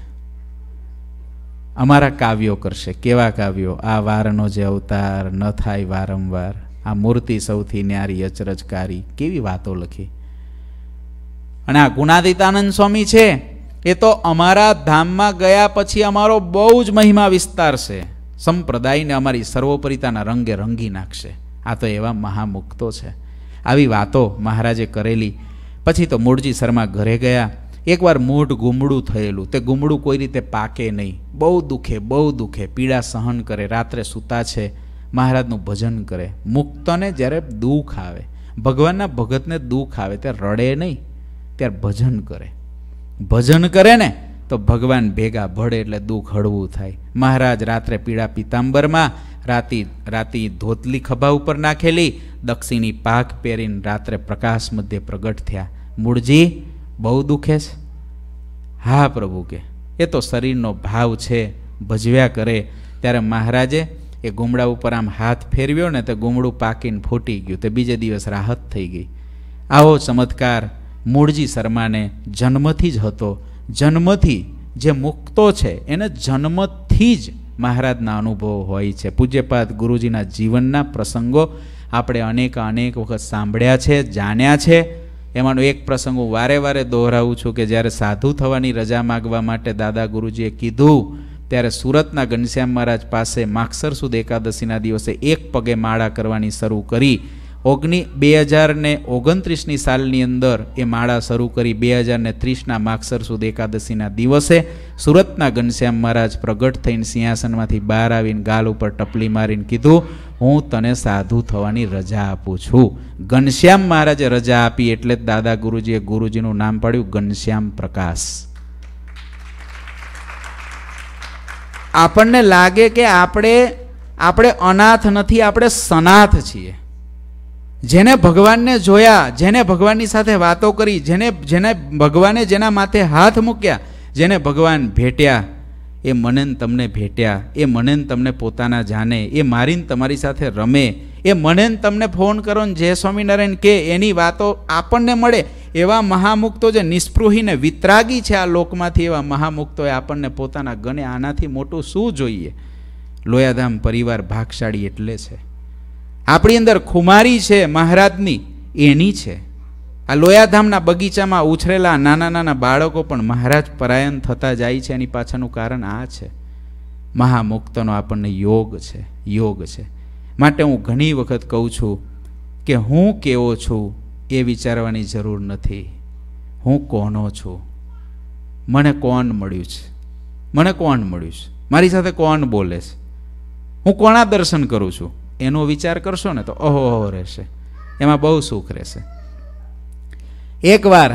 અમારા કાવ્યો કરશે કેવા કાવ્યો આ વારનો જે અવતાર ન થાય વારંવાર આ મૂર્તિ સૌથી ન્યારી અચરજકારી કેવી વાતો લખી અને આ ગુણાદિતાનંદ સ્વામી છે એ તો અમારા ધામમાં ગયા પછી અમારો બહુ જ મહિમા વિસ્તાર છે સંપ્રદાયને અમારી સર્વોપરિતાના રંગે રંગી નાખશે આ તો એવા મહામુક્તો છે આવી વાતો મહારાજે કરેલી પછી તો મૂળજી શર્મા ઘરે ગયા એકવાર મોઢ ગુમડું થયેલું તે ગુમડું કોઈ રીતે પાકે નહીં બહુ દુઃખે બહુ દુઃખે પીડા સહન કરે રાત્રે સૂતા છે મહારાજનું ભજન કરે મુક્તને જ્યારે દુઃખ આવે ભગવાનના ભગતને દુઃખ આવે ત્યારે રડે નહીં ત્યારે ભજન કરે ભજન કરે ને તો ભગવાન ભેગા ભળે એટલે દુઃખ હળવું થાય મહારાજ રાત્રે પીળા પીતાંબરમાં રાતી રાતી ધોતલી ખભા ઉપર નાખેલી દક્ષિણી પાક પહેરીને રાત્રે પ્રકાશ મધ્યે પ્રગટ થયા મૂળજી બહુ દુઃખે છે હા પ્રભુ કે એ તો શરીરનો ભાવ છે ભજવ્યા કરે ત્યારે મહારાજે એ ગુમડા ઉપર આમ હાથ ફેરવ્યો ને તો ગુમડું પાકીને ફૂટી ગયું તે બીજે દિવસ રાહત થઈ ગઈ આવો ચમત્કાર મૂળજી શર્માને જન્મથી જ હતો જન્મથી જે મુક્તો છે એને જન્મથી જ મહારાજના અનુભવો હોય છે પૂજ્યપાદ ગુરુજીના જીવનના પ્રસંગો આપણે અનેક અનેક વખત સાંભળ્યા છે જાણ્યા છે એમાંનો એક પ્રસંગ હું વારે વારે દોહરાવું છું કે જ્યારે સાધુ થવાની રજા માગવા માટે દાદા ગુરુજીએ કીધું ત્યારે સુરતના ઘનશ્યામ મહારાજ પાસે માક્ષર સુદ એકાદશીના દિવસે એક પગે માળા કરવાની શરૂ કરી ઓગણી બે હજારને ઓગણત્રીસની સાલની અંદર એ માળા શરૂ કરી બે હજારને ત્રીસના માક્ષર સુદ એકાદશીના દિવસે સુરતના ઘનશ્યામ મહારાજ પ્રગટ થઈને સિંહાસનમાંથી બહાર આવીને ગાલ ઉપર ટપલી મારીને કીધું હું તને સાધુ થવાની રજા આપું છું ઘનશ્યામ મહારાજે રજા આપી એટલે જ દાદા ગુરુજીએ ગુરુજીનું નામ પાડ્યું ઘનશ્યામ પ્રકાશ આપણને લાગે કે આપણે આપણે અનાથ નથી આપણે સનાથ છીએ જેને ભગવાનને જોયા જેને ભગવાનની સાથે વાતો કરી જેને જેને ભગવાને જેના માથે હાથ મૂક્યા જેને ભગવાન ભેટ્યા એ મનન તમને ભેટ્યા એ મનન તમને પોતાના જાણે એ મારીને તમારી સાથે રમે એ મને તમને ફોન કરો ને જય સ્વામિનારાયણ કે એની વાતો આપણને મળે એવા મહામુક્તો જે નિસ્પૃહી વિતરાગી છે આ લોકમાંથી એવા મહામુક્તોએ આપણને પોતાના ગણે આનાથી મોટું શું જોઈએ લોયાધામ પરિવાર ભાગશાળી એટલે છે આપણી અંદર ખુમારી છે મહારાજની એની છે આ લોયાધામના બગીચામાં ઉછરેલા નાના નાના બાળકો પણ મહારાજ પરાયણ થતા જાય છે એની પાછળનું કારણ આ છે મહામુક્તનો આપણને યોગ છે યોગ છે માટે હું ઘણી વખત કહું છું કે હું કેવો છું એ વિચારવાની જરૂર નથી હું કોનો છું મને કોણ મળ્યું છે મને કોણ મળ્યું છે મારી સાથે કોણ બોલે છે હું કોણા દર્શન કરું છું એનો વિચાર કરશો ને તો ઓહો રહેશે એમાં બહુ સુખ રહેશે એકવાર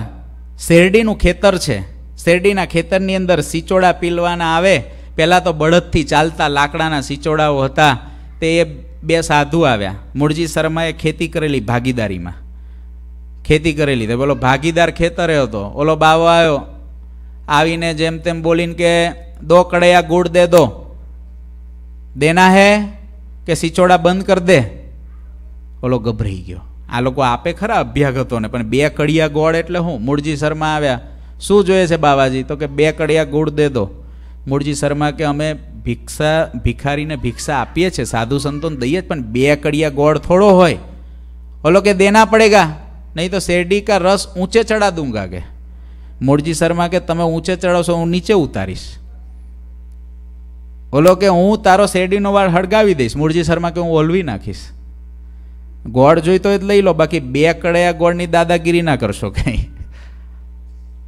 શેરડીનું ખેતર છે શેરડીના ખેતરની અંદર સિચોડા પીલવાના આવે પહેલાં તો બળદથી ચાલતા લાકડાના સિચોડાઓ હતા તે બે સાધુ આવ્યા મૂળજી શર્માએ ખેતી કરેલી ભાગીદારીમાં ખેતી કરેલી તો બોલો ભાગીદાર ખેતરે હતો ઓલો બાવો આવ્યો આવીને જેમ તેમ બોલીને કે દો કડૈયા ગુડ દે દો દેના હે કે સિચોડા બંધ કરી દે ઓલો ગભરાઈ ગયો આ લોકો આપે ખરા અભ્યાગતોને પણ બે કડિયા ગોળ એટલે હું મૂળજી શર્મા આવ્યા શું જોઈએ છે બાવાજી તો કે બે કડિયા ગુડ દે દો મૂળજી શર્મા કે અમે ભિક્ષા ભિખારીને ભિક્ષા આપીએ છીએ સાધુ સંતોને દઈએ જ પણ બે કડિયા ગોળ થોડો હોય ઓલો કે દેના પડેગા નહીં તો શેરડી કા રસ ઊંચે ચડા દૂંગા કે મૂળજી શર્મા કે તમે ઊંચે ચડાવશો હું નીચે ઉતારીશ ઓલો કે હું તારો શેરડીનો વાળ હળગાવી દઈશ મૂળજી શર્મા કે હું ઓલવી નાખીશ ગોળ જોઈતો હોય જ લઈ લો બાકી બે કડિયા ગોળની દાદાગીરી ના કરશો કંઈ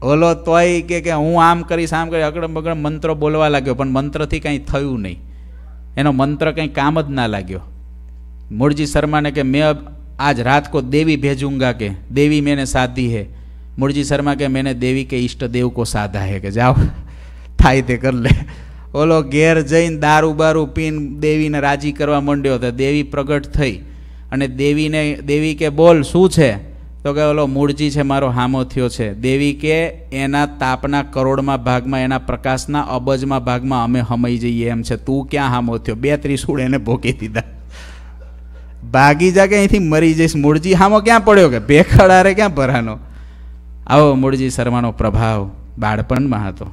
ઓલો તોય કે કે હું આમ કરીશ આમ કરી અકડમ બગડમ મંત્રો બોલવા લાગ્યો પણ મંત્રથી કાંઈ થયું નહીં એનો મંત્ર કંઈ કામ જ ના લાગ્યો મૂળજી શર્માને કે મેં આજ રાત કો દેવી ભેજુંગા કે દેવી મેને સાધી હે મૂળજી શર્મા કે મેને દેવી કે ઈષ્ટ દેવ કો સાધા હે કે જાઓ થાય તે કર લે ઓલો ઘેર જઈને દારૂ બારૂ પીને દેવીને રાજી કરવા માંડ્યો તો દેવી પ્રગટ થઈ અને દેવીને દેવી કે બોલ શું છે તો કે ઓલો મૂળજી છે મારો હામો થયો છે દેવી કે એના તાપના કરોડમાં ભાગમાં એના પ્રકાશના અબજમાં ભાગમાં અમે હમાઈ જઈએ એમ છે તું ક્યાં હામો થયો બે ત્રિશુળ એને ભોગી દીધા ભાગી જા કે અહીંથી મરી જઈશ મૂળજી હામો ક્યાં પડ્યો કે ભેખડારે ક્યાં ભરાનો આવો મૂળજી શર્માનો પ્રભાવ બાળપણમાં હતો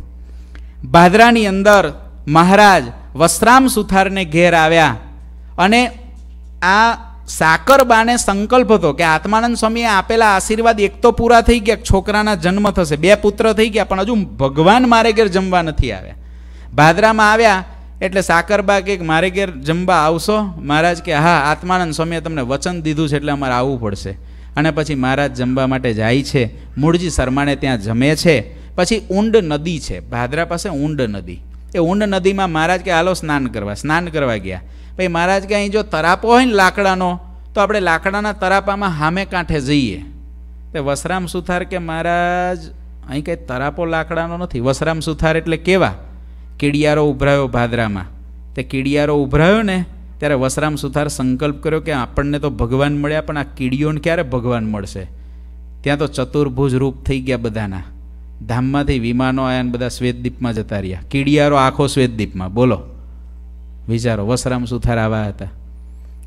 ભાદરાની અંદર મહારાજ વસ્ત્રામ સુથારને ઘેર આવ્યા અને આ સાકરબાને સંકલ્પ હતો કે આત્માનંદ સ્વામીએ આપેલા આશીર્વાદ એક તો પૂરા થઈ ગયા છોકરાના જન્મ થશે બે પુત્ર થઈ ગયા પણ હજુ ભગવાન મારે ઘેર જમવા નથી આવ્યા ભાદરામાં આવ્યા એટલે સાકરબા કે મારે ઘેર જમવા આવશો મહારાજ કે હા આત્માનંદ સ્વામીએ તમને વચન દીધું છે એટલે અમારે આવવું પડશે અને પછી મહારાજ જમવા માટે જાય છે મૂળજી શર્માને ત્યાં જમે છે પછી ઊંડ નદી છે ભાદરા પાસે ઊંડ નદી એ ઊંડ નદીમાં મહારાજ કે હાલો સ્નાન કરવા સ્નાન કરવા ગયા ભાઈ મહારાજ કે અહીં જો તરાપો હોય ને લાકડાનો તો આપણે લાકડાના તરાપામાં હામે કાંઠે જઈએ તે વસરામ સુથાર કે મહારાજ અહીં કંઈ તરાપો લાકડાનો નથી વસરામ સુથાર એટલે કેવા કીડિયારો ઉભરાયો ભાદરામાં તે કીડિયારો ઉભરાયો ને ત્યારે વસરામ સુથાર સંકલ્પ કર્યો કે આપણને તો ભગવાન મળ્યા પણ આ કીડીઓને ક્યારે ભગવાન મળશે ત્યાં તો ચતુર્ભુજ રૂપ થઈ ગયા બધાના ધામમાંથી વિમાનો આયા ને બધા શ્વેતદ્વીપમાં જતા રહ્યા કીડિયારો આખો શ્વેતદ્વીપમાં બોલો વિચારો વસરામ સુથાર આવ્યા હતા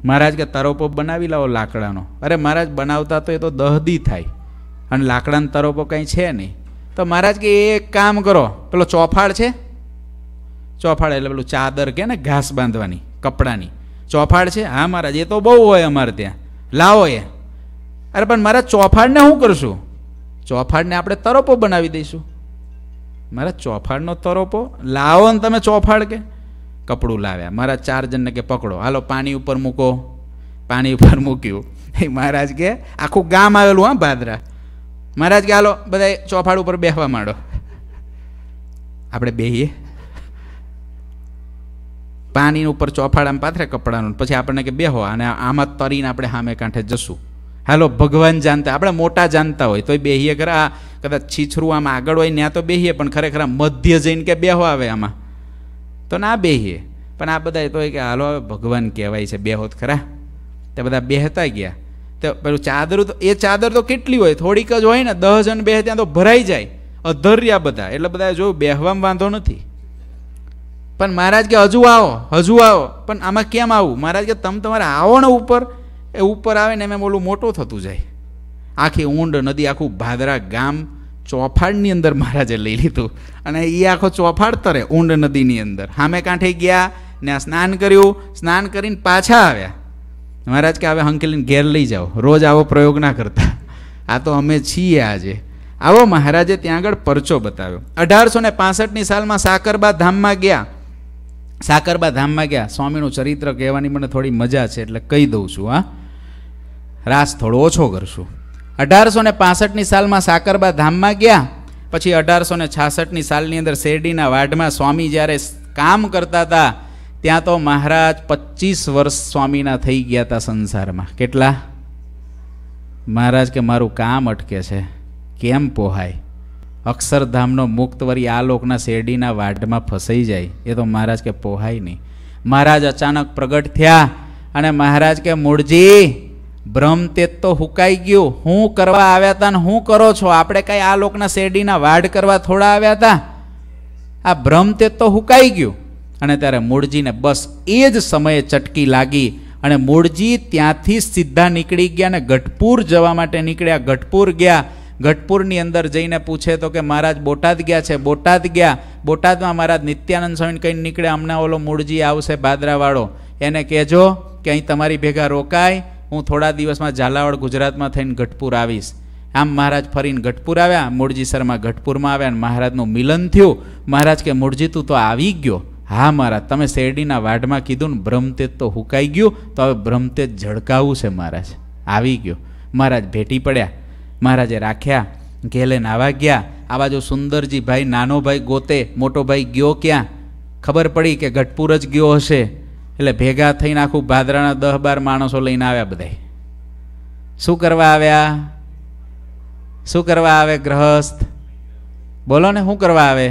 મહારાજ કે તરોપો બનાવી લાવો લાકડાનો અરે મહારાજ બનાવતા તો એ તો દહદી થાય અને લાકડાનો તરોપો કંઈ છે નહીં તો મહારાજ કે એ એક કામ કરો પેલો ચોફાળ છે ચોફાળ એટલે પેલું ચાદર કે ને ઘાસ બાંધવાની કપડાની ચોફાળ છે હા મહારાજ એ તો બહુ હોય અમારે ત્યાં લાવો એ અરે પણ મારા ચોફાળને શું કરશું ચોફાળને આપણે તરોપો બનાવી દઈશું મારા ચોફાડનો તરોપો લાવો ને તમે ચોફાળ કે કપડું લાવ્યા મારા ચાર જણને કે પકડો હાલો પાણી ઉપર મૂકો પાણી ઉપર મૂક્યું એ મહારાજ કે આખું ગામ આવેલું હા ભાદરા મહારાજ કે હાલો બધા ચોફાડ ઉપર બેહવા માંડો આપણે બેહીએ પાણીની ઉપર ચોફાડ આમ પાથરે કપડાનું પછી આપણને કે બેહો અને આમાં તરીને આપણે સામે કાંઠે જશું હાલો ભગવાન જાણતા આપણે મોટા જાણતા હોય તોય બેહીએ ખરા આ કદાચ છીછરું આમાં આગળ હોય ત્યાં તો બેહીએ પણ ખરેખર મધ્ય જઈને કે બેહો આવે આમાં તો ના બેહીએ પણ આ બધા તો કે હાલો હવે ભગવાન કહેવાય છે બેહોત ખરા તે બધા બેહતા ગયા તો પેલું ચાદરું તો એ ચાદર તો કેટલી હોય થોડીક જ હોય ને દસ જણ બેહ ત્યાં તો ભરાઈ જાય અધર્યા બધા એટલે બધા જોયું બેહવામાં વાંધો નથી પણ મહારાજ કે હજુ આવો હજુ આવો પણ આમાં કેમ આવું મહારાજ કે તમે તમારે આવો ને ઉપર એ ઉપર આવે ને એમ એમ ઓલું મોટું થતું જાય આખી ઊંડ નદી આખું ભાદરા ગામ ચોફાડની અંદર મહારાજે લઈ લીધું અને એ આખો ચોફાડ તરે ઊંડ નદીની અંદર હામે કાંઠે ગયા ને આ સ્નાન કર્યું સ્નાન કરીને પાછા આવ્યા મહારાજ કે હવે હંકેલીને ઘેર લઈ જાઓ રોજ આવો પ્રયોગ ના કરતા આ તો અમે છીએ આજે આવો મહારાજે ત્યાં આગળ પરચો બતાવ્યો અઢારસો ને પાસઠની સાલમાં સાકરબા ધામમાં ગયા સાકરબા ધામમાં ગયા સ્વામીનું ચરિત્ર કહેવાની મને થોડી મજા છે એટલે કહી દઉં છું હા રાસ થોડો ઓછો કરશું અઢારસો ને પાસઠની સાલમાં સાકરબા ધામમાં ગયા પછી અઢારસો ને છાસઠની સાલની અંદર શેરડીના વાઢમાં સ્વામી જ્યારે કામ કરતા હતા ત્યાં તો મહારાજ પચીસ વર્ષ સ્વામીના થઈ ગયા હતા સંસારમાં કેટલા મહારાજ કે મારું કામ અટકે છે કેમ પોહાય અક્ષરધામનો મુક્ત વરી આ લોકના શેરડીના વાઢમાં ફસાઈ જાય એ તો મહારાજ કે પોહાય નહીં મહારાજ અચાનક પ્રગટ થયા અને મહારાજ કે મૂળજી બ્રહ્મ તે તો હુકાઈ ગયું હું કરવા આવ્યા હતા ને હું કરો છો આપણે કાંઈ આ લોકના શેરડીના વાડ કરવા થોડા આવ્યા હતા આ ભ્રમ તે તો હુકાઈ ગયું અને ત્યારે મૂળજીને બસ એ જ સમયે ચટકી લાગી અને મૂળજી ત્યાંથી સીધા નીકળી ગયા અને ગઢપુર જવા માટે નીકળ્યા ગઢપુર ગયા ગઢપુરની અંદર જઈને પૂછે તો કે મહારાજ બોટાદ ગયા છે બોટાદ ગયા બોટાદમાં મહારાજ નિત્યાનંદ સ્વામી કહીને નીકળ્યા હમણાં ઓલો મૂળજી આવશે ભાદરાવાળો એને કહેજો કે અહીં તમારી ભેગા રોકાય હું થોડા દિવસમાં ઝાલાવાડ ગુજરાતમાં થઈને ગઢપુર આવીશ આમ મહારાજ ફરીને ગઢપુર આવ્યા મૂળજી શર્મા ગઢપુરમાં આવ્યા અને મહારાજનું મિલન થયું મહારાજ કે મૂળજી તું તો આવી ગયો હા મહારાજ તમે શેરડીના વાઢમાં કીધું ને બ્રહ્મતેજ તો હુકાઈ ગયું તો હવે બ્રહ્મતેજ ઝળકાવવું છે મહારાજ આવી ગયો મહારાજ ભેટી પડ્યા મહારાજે રાખ્યા ઘેલે નાવા ગયા આવા જો સુંદરજી ભાઈ નાનો ભાઈ ગોતે મોટો ભાઈ ગયો ક્યાં ખબર પડી કે ગઢપુર જ ગયો હશે એટલે ભેગા થઈને આખું ભાદરાના દહ બાર માણસો લઈને આવ્યા બધા શું કરવા આવ્યા શું કરવા આવે ગ્રહસ્થ બોલો ને શું કરવા આવે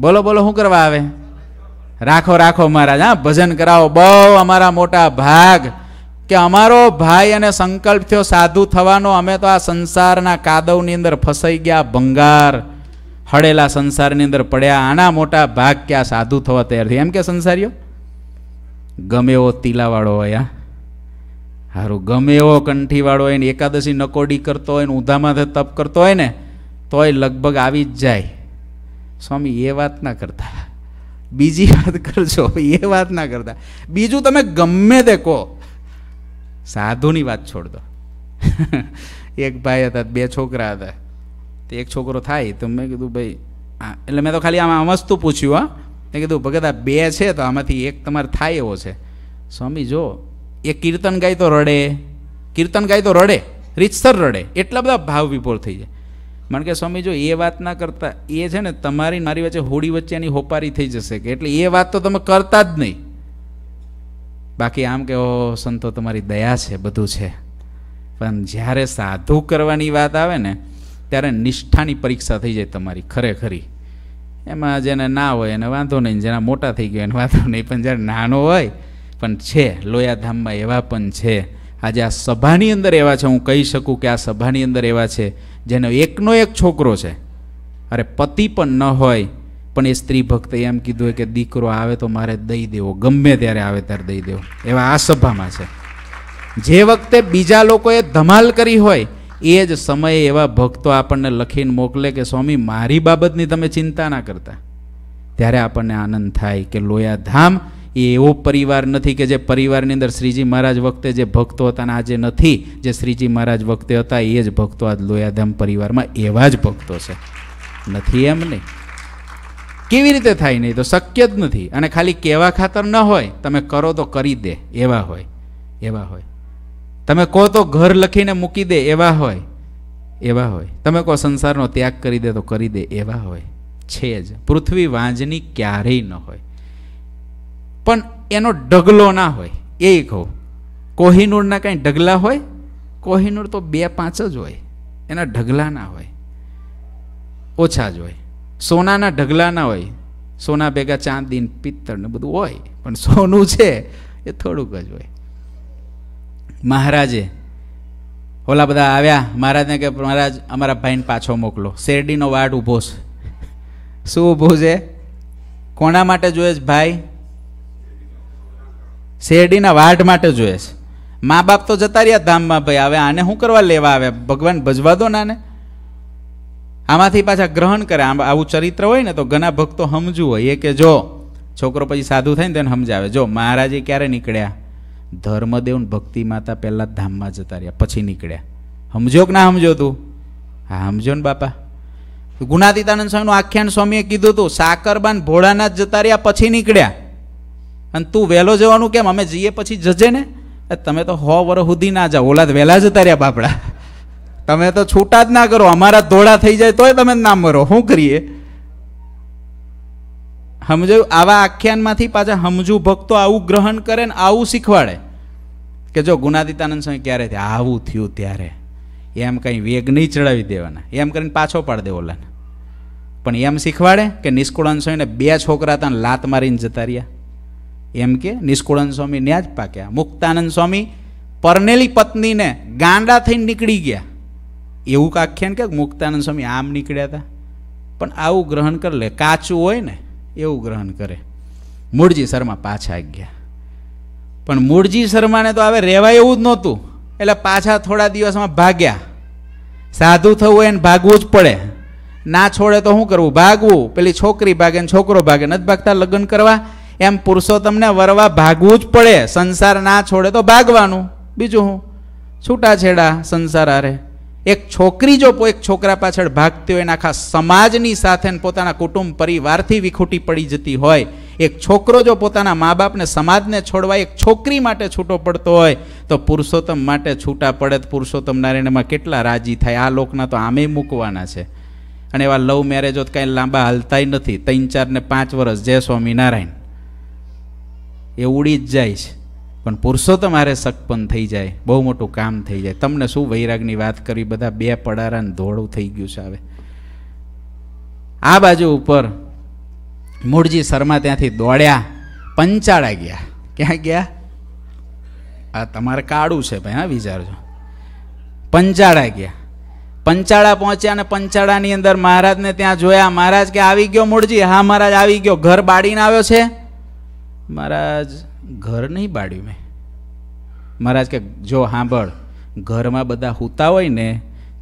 બોલો બોલો શું કરવા આવે રાખો રાખો મહારાજ હા ભજન કરાવો બહુ અમારા મોટા ભાગ કે અમારો ભાઈ અને સંકલ્પ થયો સાધુ થવાનો અમે તો આ સંસારના કાદવની અંદર ફસાઈ ગયા ભંગાર હળેલા સંસારની અંદર પડ્યા આના મોટા ભાગ ક્યાં સાધુ થવા તૈયાર થઈ એમ કે સંસારીઓ ગમે એવો તીલાવાળો હોય આ સારું ગમે એવો કંઠીવાળો હોય ને એકાદશી નકોડી કરતો હોય ને ઉધામાંથી તપ કરતો હોય ને તોય લગભગ આવી જ જાય સ્વામી એ વાત ના કરતા બીજી વાત કરજો એ વાત ના કરતા બીજું તમે ગમે તે કહો સાધુની વાત છોડ દો એક ભાઈ હતા બે છોકરા હતા તે એક છોકરો થાય તો મેં કીધું ભાઈ હા એટલે મેં તો ખાલી આમ વસ્તુ પૂછ્યું હા મેં કીધું ભગત આ બે છે તો આમાંથી એક તમારે થાય એવો છે સ્વામી જો એ કીર્તન ગાય તો રડે કીર્તન ગાય તો રડે રીતસર રડે એટલા બધા ભાવ વિભોર થઈ જાય કારણ કે સ્વામી જો એ વાત ના કરતા એ છે ને તમારી મારી વચ્ચે હોડી વચ્ચે એની હોપારી થઈ જશે કે એટલે એ વાત તો તમે કરતા જ નહીં બાકી આમ કે ઓ સંતો તમારી દયા છે બધું છે પણ જ્યારે સાધુ કરવાની વાત આવે ને ત્યારે નિષ્ઠાની પરીક્ષા થઈ જાય તમારી ખરેખરી એમાં જેને ના હોય એને વાંધો નહીં જેના મોટા થઈ ગયા એને વાંધો નહીં પણ જ્યારે નાનો હોય પણ છે લોયાધામમાં એવા પણ છે આજે આ સભાની અંદર એવા છે હું કહી શકું કે આ સભાની અંદર એવા છે જેનો એકનો એક છોકરો છે અરે પતિ પણ ન હોય પણ એ સ્ત્રી ભક્તે એમ કીધું કે દીકરો આવે તો મારે દઈ દેવો ગમે ત્યારે આવે ત્યારે દઈ દેવો એવા આ સભામાં છે જે વખતે બીજા લોકોએ ધમાલ કરી હોય એ જ સમયે એવા ભક્તો આપણને લખીને મોકલે કે સ્વામી મારી બાબતની તમે ચિંતા ના કરતા ત્યારે આપણને આનંદ થાય કે લોયાધામ એ એવો પરિવાર નથી કે જે પરિવારની અંદર શ્રીજી મહારાજ વખતે જે ભક્તો હતા અને આજે નથી જે શ્રીજી મહારાજ વખતે હતા એ જ ભક્તો આજ લોયાધામ પરિવારમાં એવા જ ભક્તો છે નથી એમ નહીં કેવી રીતે થાય નહીં તો શક્ય જ નથી અને ખાલી કહેવા ખાતર ન હોય તમે કરો તો કરી દે એવા હોય એવા હોય તમે કહો તો ઘર લખીને મૂકી દે એવા હોય એવા હોય તમે કહો સંસારનો ત્યાગ કરી દે તો કરી દે એવા હોય છે જ પૃથ્વી વાંજની ક્યારેય ન હોય પણ એનો ઢગલો ના હોય એ કહું કોહિનૂરના કાંઈ ઢગલા હોય કોહિનૂર તો બે પાંચ જ હોય એના ઢગલા ના હોય ઓછા જ હોય સોનાના ઢગલા ના હોય સોના ભેગા ચાંદી પિત્તળ ને બધું હોય પણ સોનું છે એ થોડુંક જ હોય મહારાજે ઓલા બધા આવ્યા મહારાજને કે મહારાજ અમારા ભાઈને પાછો મોકલો શેરડીનો વાડ ઊભો છે શું ઊભો છે કોના માટે જોઈએ છે ભાઈ શેરડીના વાઢ માટે જોઈએ છે મા બાપ તો જતા રહ્યા ધામમાં ભાઈ હવે આને શું કરવા લેવા આવે ભગવાન ભજવા દો નાને આમાંથી પાછા ગ્રહણ કરે આમ આવું ચરિત્ર હોય ને તો ઘણા ભક્તો સમજવું હોય એ કે જો છોકરો પછી સાધુ થઈને તેને સમજાવે જો મહારાજે ક્યારે નીકળ્યા ધર્મદેવ ને ભક્તિ માતા પહેલાં ધામમાં જતા રહ્યા પછી નીકળ્યા સમજો કે ના સમજો તું હા સમજો ને બાપા ગુણાતીતાનંદ સ્વામીનું આખ્યાન સ્વામીએ કીધું તું સાકરબાન ભોળાના જ જતા રહ્યા પછી નીકળ્યા અને તું વહેલો જવાનું કેમ અમે જઈએ પછી જજે ને તમે તો હો વર સુધી ના જાઓ ઓલા વહેલા જતા રહ્યા બાપડા તમે તો છૂટા જ ના કરો અમારા ધોળા થઈ જાય તોય તમે ના મરો શું કરીએ સમજો આવા આખ્યાનમાંથી પાછા સમજુ ભક્તો આવું ગ્રહણ કરે ને આવું શીખવાડે કે જો ગુનાદિતાનંદ સ્વામી ક્યારે થયા આવું થયું ત્યારે એમ કંઈ વેગ નહીં ચડાવી દેવાના એમ કરીને પાછો પાડી દેવો ઓલાને પણ એમ શીખવાડે કે નિષ્કુળાન સ્વામીને બે છોકરા ત્યાં લાત મારીને જતા રહ્યા એમ કે નિષ્કુળાન સ્વામી ન્યા જ પાક્યા મુક્તાનંદ સ્વામી પરનેલી પત્નીને ગાંડા થઈને નીકળી ગયા એવું કાખ્યાન કે મુક્તાનંદ સ્વામી આમ નીકળ્યા હતા પણ આવું ગ્રહણ કરી લે કાચું હોય ને એવું ગ્રહણ કરે મૂળજી શર્મા પાછા ગયા પણ મૂળજી શર્માને તો હવે રહેવાય એવું જ નહોતું એટલે પાછા થોડા દિવસમાં ભાગ્યા સાધુ થવું એને ભાગવું જ પડે ના છોડે તો શું કરવું ભાગવું પેલી છોકરી ભાગે ને છોકરો ભાગે નથી ભાગતા લગ્ન કરવા એમ પુરુષો તમને વરવા ભાગવું જ પડે સંસાર ના છોડે તો ભાગવાનું બીજું શું છૂટાછેડા સંસાર આરે એક છોકરી જો એક છોકરા પાછળ ભાગતી હોય આખા સમાજની સાથે પોતાના કુટુંબ પરિવારથી વિખૂટી પડી જતી હોય એક છોકરો જો પોતાના મા બાપને સમાજને છોડવા એક છોકરી માટે છૂટો પડતો હોય તો પુરુષોત્તમ માટે છૂટા પડે પુરુષોત્તમ નારાયણમાં કેટલા રાજી થાય આ લોકના તો આમે મૂકવાના છે અને એવા લવ મેરેજો કાંઈ લાંબા હાલતાય નથી ત્રણ ચાર ને પાંચ વર્ષ જય સ્વામિનારાયણ એ ઉડી જ જાય છે પણ પુરુષો પુરુષોત્તમ હારે સકપન થઈ જાય બહુ મોટું કામ થઈ જાય તમને શું વૈરાગની વાત કરી બધા બે પડારાને ધોળું થઈ ગયું છે હવે આ બાજુ ઉપર મૂળજી શર્મા ત્યાંથી દોડ્યા પંચાળા ગયા ક્યાં ગયા આ તમારે કાળું છે ભાઈ હા વિચારજો પંચાળા ગયા પંચાળા પહોંચ્યા અને પંચાળાની અંદર મહારાજને ત્યાં જોયા મહારાજ કે આવી ગયો મૂળજી હા મહારાજ આવી ગયો ઘર બાળીને આવ્યો છે મહારાજ ઘર નહીં બાળ્યું મેં મહારાજ કે જો સાંભળ ઘરમાં બધા હૂતા હોય ને